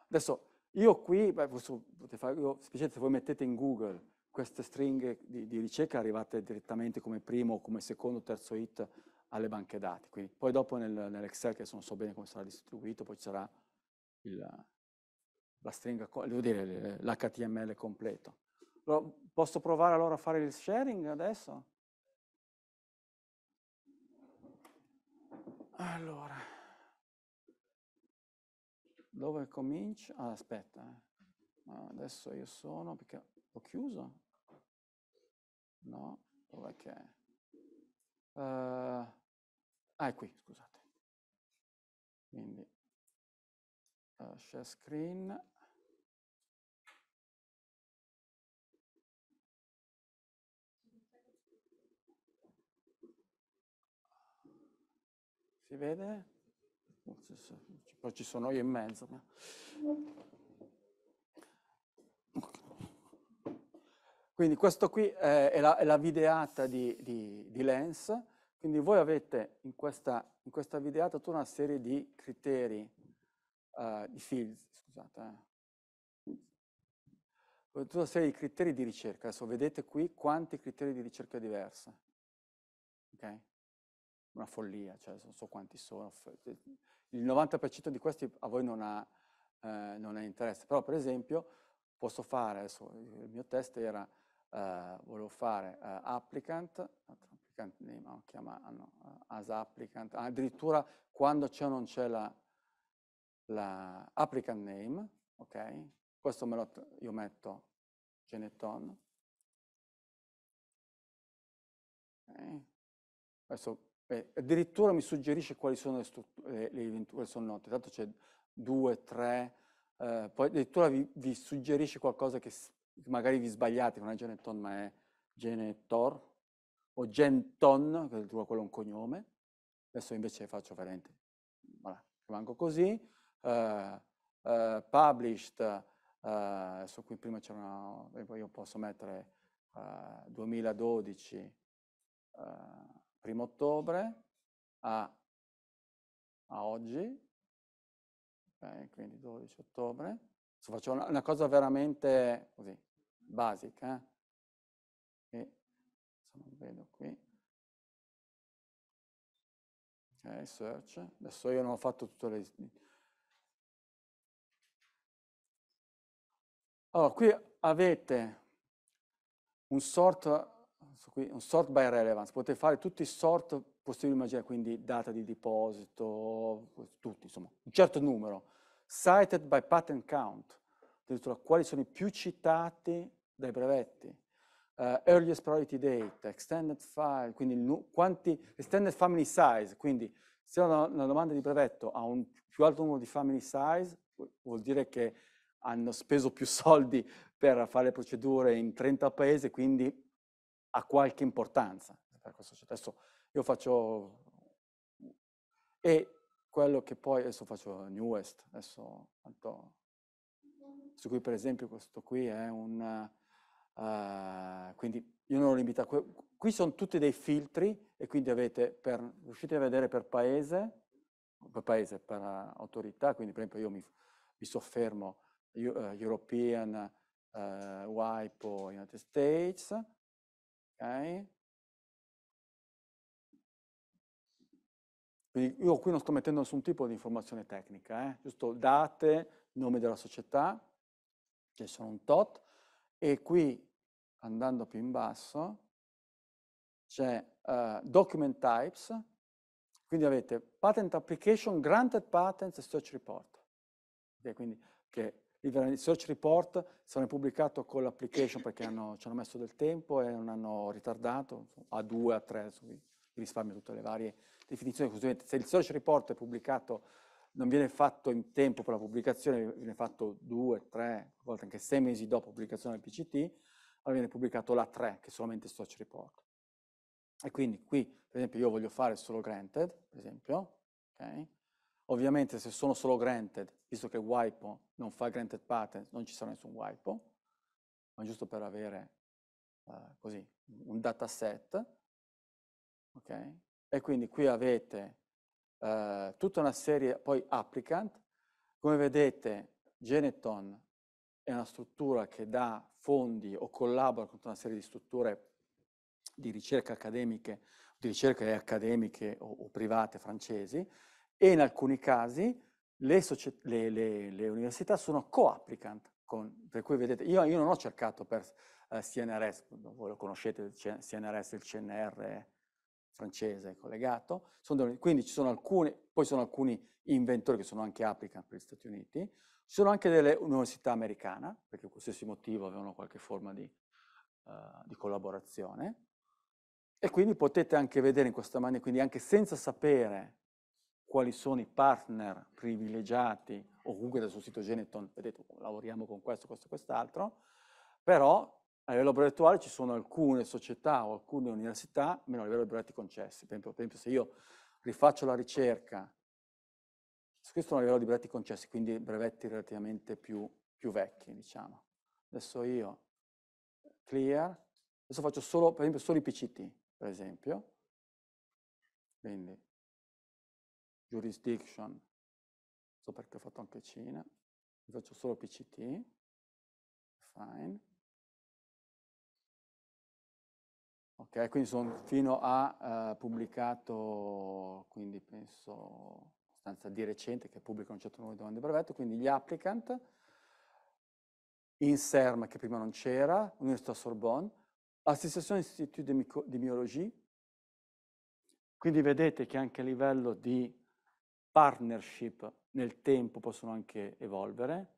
Adesso, io qui, beh, posso, potete fare, io, specialmente se voi mettete in Google queste stringhe di, di ricerca arrivate direttamente come primo, come secondo, terzo hit alle banche dati. Quindi, poi dopo nel, nell'Excel, che non so bene come sarà distribuito, poi ci sarà il, la stringa, devo dire, l'HTML completo. Allora, posso provare allora a fare il sharing adesso? Allora, dove comincio? Ah, aspetta, eh. adesso io sono, perché L'ho chiuso? No? Dov'è che è? Uh, ah, è qui, scusate. Quindi, uh, share screen. Si vede? Poi ci sono io in mezzo. Ma... Quindi questo qui è, eh, è, la, è la, videata di, di, di, Lens, quindi voi avete in questa, in questa videata tutta una serie di criteri, uh, di field, scusate, eh. tutta una serie di criteri di ricerca. Adesso vedete qui quanti criteri di ricerca diversi. Okay? Una follia, cioè non so quanti sono. Eh, il 90% di questi a voi non ha, eh, non ha interesse, però per esempio posso fare, adesso il mio test era eh, volevo fare uh, applicant, applicant name, oh, chiama, ah, no, uh, as applicant, ah, addirittura quando c'è o non c'è la, la, applicant name, ok? Questo me lo, io metto geneton. Okay. Adesso, eh, addirittura mi suggerisce quali sono le, strutture, le eventuali sonnotte, tanto c'è 2, 3, eh, poi addirittura vi, vi suggerisce qualcosa che magari vi sbagliate, non è Geneton ma è Genetor, o Genton, che è quello un cognome, adesso invece faccio veramente, voilà, rimango così, uh, uh, published, uh, adesso qui prima c'era una, io posso mettere 2012, primo ottobre, a, a oggi, okay, quindi 12 ottobre, adesso faccio una, una cosa veramente così, basica, eh, che non vedo qui, ok, eh, search, adesso io non ho fatto tutto le... Allora, qui avete un sort, un sort by relevance, potete fare tutti i sort possibili immaginare, quindi data di deposito, tutti, insomma, un certo numero. Cited by patent count, addirittura quali sono i più citati dai brevetti, uh, earliest priority date, extended file, quindi il, quanti, extended family size, quindi se una, una domanda di brevetto ha un più alto numero di family size, vuol dire che hanno speso più soldi per fare procedure in 30 paesi, quindi ha qualche importanza per questa società. Adesso io faccio... E quello che poi adesso faccio Newest, adesso, tanto, su cui per esempio questo qui è un Ehm, quindi io non ho limitato. Qui sono tutti dei filtri e quindi avete per, riuscite a vedere per paese, per paese, per eh, autorità, quindi per esempio io mi, mi soffermo uh, European, uh, eh, WIPO, United States, ok? Quindi io qui non sto mettendo nessun tipo di informazione tecnica, eh? giusto date, nome della società, che sono un tot, e qui andando più in basso, c'è uh, Document Types, quindi avete Patent Application, Granted Patents e Search Report. Okay, quindi che il Search Report sarà pubblicato con l'application perché hanno, ci hanno messo del tempo e non hanno ritardato, a 2, a 3, risparmio tutte le varie definizioni. Se il Search Report è pubblicato non viene fatto in tempo per la pubblicazione, viene fatto due, tre volte, anche sei mesi dopo la pubblicazione del PCT, allora viene pubblicato l'A3, che è solamente storage report. E quindi qui, per esempio, io voglio fare solo granted, per esempio, okay? Ovviamente se sono solo granted, visto che WIPO non fa granted pattern, non ci sarà nessun WIPO, ma giusto per avere eh, così un dataset, ok? E quindi qui avete eh, tutta una serie, poi applicant, come vedete Geneton è una struttura che dà fondi o collabora con una serie di strutture di ricerca accademiche, di ricerche accademiche o, o private francesi e in alcuni casi le, le, le, le università sono co-applicant, con, per cui vedete, io, io, non ho cercato per eh, CNRS, voi lo conoscete, il CNRS, il CNR francese collegato, sono, quindi ci sono alcuni, poi sono alcuni inventori che sono anche applicant per gli Stati Uniti, ci sono anche delle università americane, perché per qualsiasi motivo avevano qualche forma di, uh, di collaborazione, e quindi potete anche vedere in questa maniera, quindi anche senza sapere quali sono i partner privilegiati, o comunque dal suo sito Geneton, vedete, oh, lavoriamo con questo, questo, e quest'altro, però a livello brevettuale ci sono alcune società o alcune università, meno a livello di brevetti concessi. Per esempio, per esempio se io rifaccio la ricerca questo è un livello di brevetti concessi, quindi brevetti relativamente più, più vecchi, diciamo. Adesso io, clear, adesso faccio solo, per esempio, solo i PCT, per esempio. Quindi, jurisdiction, so perché ho fatto anche Cina, faccio solo PCT, fine. Ok, quindi sono fino a uh, pubblicato, quindi penso abbastanza di recente che pubblica un certo numero di domande di brevetto, quindi gli applicant in SERM che prima non c'era, Università Sorbonne, Associazione Institute di, Mico- quindi vedete che anche a livello di partnership nel tempo possono anche evolvere,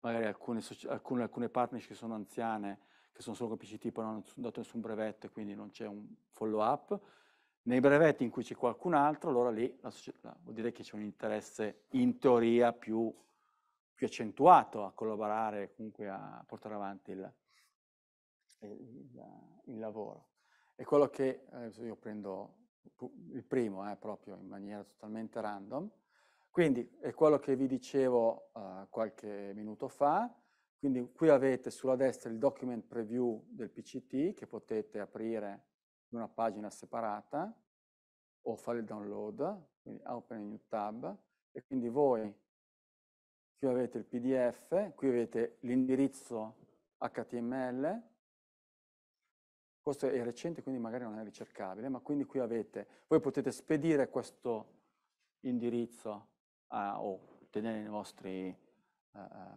magari alcune, alcune, alcune partnership che sono anziane, che sono solo con PCT, poi non hanno dato nessun brevetto e quindi non c'è un follow up, nei brevetti in cui c'è qualcun altro, allora lì la società, vuol dire che c'è un interesse in teoria più, più, accentuato a collaborare, comunque a portare avanti il, il, il lavoro. E quello che, adesso io prendo il primo, eh, proprio in maniera totalmente random, quindi è quello che vi dicevo uh, qualche minuto fa, quindi qui avete sulla destra il document preview del PCT che potete aprire in una pagina separata o fare il download, quindi Open a New Tab, e quindi voi qui avete il PDF, qui avete l'indirizzo HTML, questo è recente quindi magari non è ricercabile, ma quindi qui avete, voi potete spedire questo indirizzo a, o tenere nei vostri uh,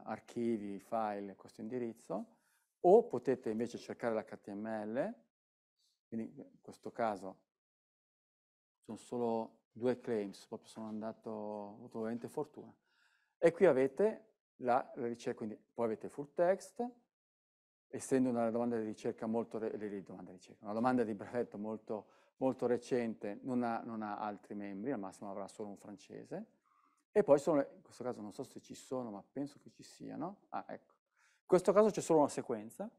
archivi, file, questo indirizzo, o potete invece cercare l'HTML quindi in questo caso sono solo due claims, proprio sono andato, ho avuto veramente fortuna. E qui avete la, la ricerca, quindi poi avete full text, essendo una domanda di ricerca molto, re, di domanda di ricerca, una domanda di brevetto molto, molto recente, non ha, non ha, altri membri, al massimo avrà solo un francese, e poi sono, in questo caso non so se ci sono, ma penso che ci siano, ah ecco, in questo caso c'è solo una sequenza,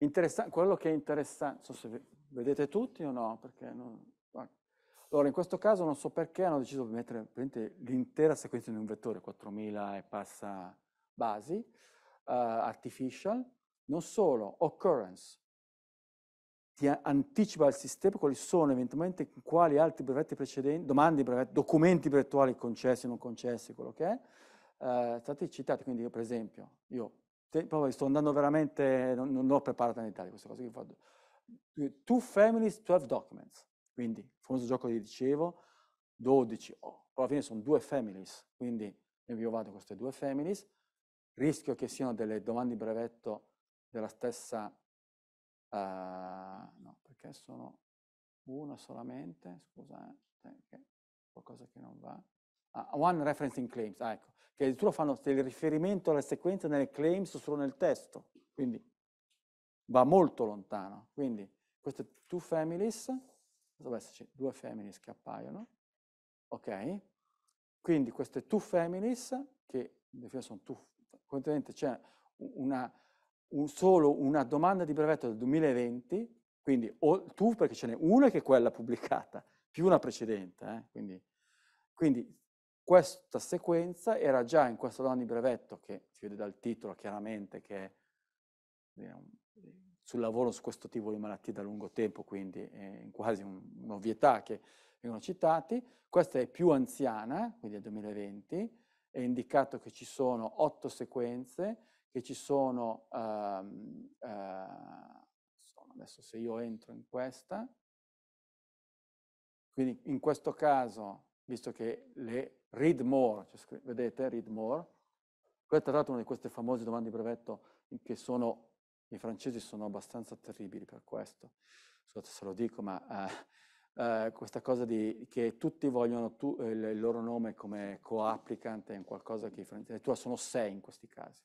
Interessante, quello che è interessante, non so se vedete tutti o no, perché non... Ah. Allora, in questo caso non so perché hanno deciso di mettere l'intera sequenza di un vettore, 4000 e passa basi, uh, artificial, non solo, occurrence, ti anticipa il sistema quali sono eventualmente quali altri brevetti precedenti, domande, brevetti, documenti brevettuali concessi, non concessi, quello che è, uh, eh, stati citati. Quindi io, per esempio, io sto andando veramente, non, non l'ho preparata in Italia questa cosa che vado. Two Families, 12 Documents, quindi il famoso gioco che dicevo, 12, oh, alla fine sono due families, quindi io vado queste due families, rischio che siano delle domande di brevetto della stessa, uh, no, perché sono una solamente, scusate, eh, qualcosa che non va. Ah, one referencing claims, ah, ecco, che addirittura fanno il riferimento alla sequenza nelle claims solo nel testo, quindi va molto lontano. Quindi queste two families, dovrebbe esserci due families che appaiono, ok? Quindi queste two families, che sono two, contenente c'è una, un, solo una domanda di brevetto del 2020, quindi o, tu perché ce n'è una che è quella pubblicata, più una precedente, eh? quindi, quindi questa sequenza era già in questo danno di brevetto, che si vede dal titolo chiaramente, che è sul lavoro su questo tipo di malattie da lungo tempo, quindi è quasi un'ovvietà che vengono citati. Questa è più anziana, quindi è 2020, è indicato che ci sono otto sequenze, che ci sono, um, uh, adesso se io entro in questa, quindi in questo caso visto che le read more, cioè, vedete, read more, questa è tra l'altro una di queste famose domande di brevetto che sono, i francesi sono abbastanza terribili per questo, scusate se lo dico, ma eh, eh, questa cosa di, che tutti vogliono tu, eh, il loro nome come co-applicant è qualcosa che i francesi, tu sono sei in questi casi.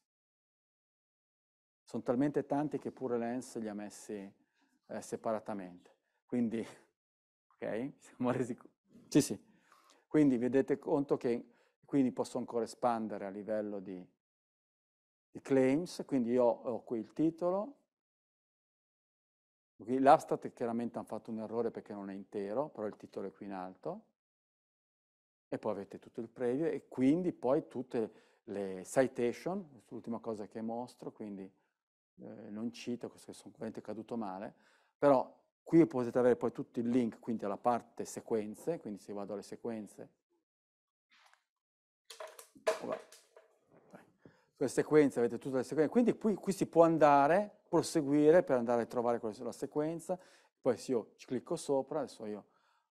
Sono talmente tanti che pure l'ENS li ha messi eh, separatamente. Quindi, ok, siamo resi... Sì, sì. Quindi vedete conto che quindi posso ancora espandere a livello di, di claims, quindi io ho qui il titolo, l'abstract chiaramente hanno fatto un errore perché non è intero, però il titolo è qui in alto, e poi avete tutto il preview e quindi poi tutte le citation, l'ultima cosa che mostro, quindi eh, non cito, questo che sono veramente caduto male, però Qui potete avere poi tutto il link, quindi alla parte sequenze, quindi se vado alle sequenze, oh, sulle sequenze avete tutte le sequenze, quindi qui, qui, si può andare, proseguire per andare a trovare la sequenza, poi se io ci clicco sopra, adesso io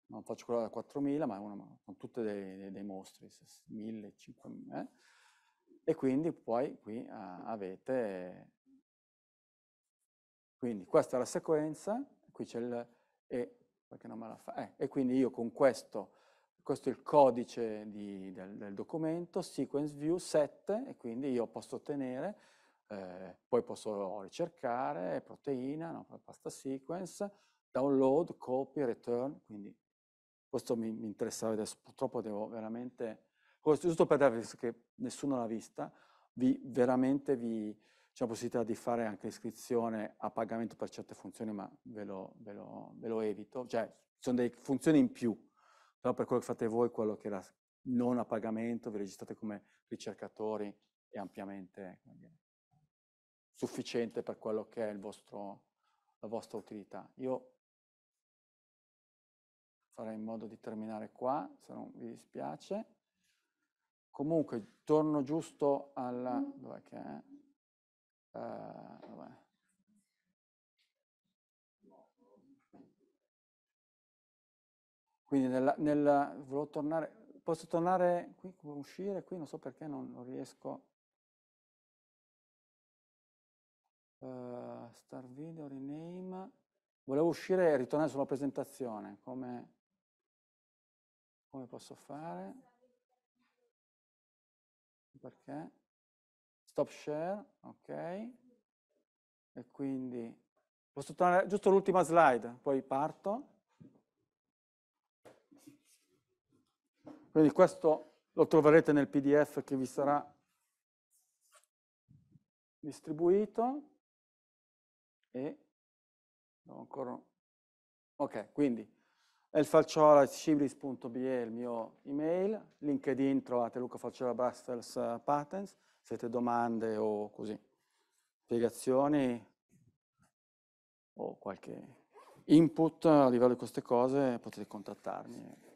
non faccio quella da 4000, ma sono tutte dei, dei, dei mostri, 1000, 5000, eh? e quindi poi qui ah, avete, quindi questa è la sequenza, qui c'è il e, perché non me la fa, eh, e quindi io con questo, questo è il codice di, del, del, documento, sequence view 7, e quindi io posso ottenere, eh, poi posso ricercare, proteina, no, pasta sequence, download, copy, return, quindi questo mi, mi interessava adesso, purtroppo devo veramente, questo giusto per darvi, che nessuno l'ha vista, vi, veramente vi, c'è la possibilità di fare anche iscrizione a pagamento per certe funzioni, ma ve lo, ve lo, ve lo evito. Cioè, sono delle funzioni in più, però per quello che fate voi, quello che era non a pagamento, vi registrate come ricercatori, è ampiamente dire, sufficiente per quello che è vostro, la vostra utilità. Io farei in modo di terminare qua, se non vi dispiace. Comunque, torno giusto alla... Mm. Dov'è che è? Ah, vabbè. Quindi nella, nella, volevo tornare, posso tornare qui, uscire qui, non so perché non, non riesco. Uh, star video, rename. Volevo uscire e ritornare sulla presentazione, come, come posso fare? Perché? stop share, ok, e quindi posso tornare giusto l'ultima slide, poi parto. Quindi questo lo troverete nel PDF che vi sarà distribuito e ancora ok quindi elfalciola.cibris.be è il mio email linkedin trovate Luca Falciola Brussels eh, Patents se avete domande o così, spiegazioni o qualche input a livello di queste cose, potete contattarmi.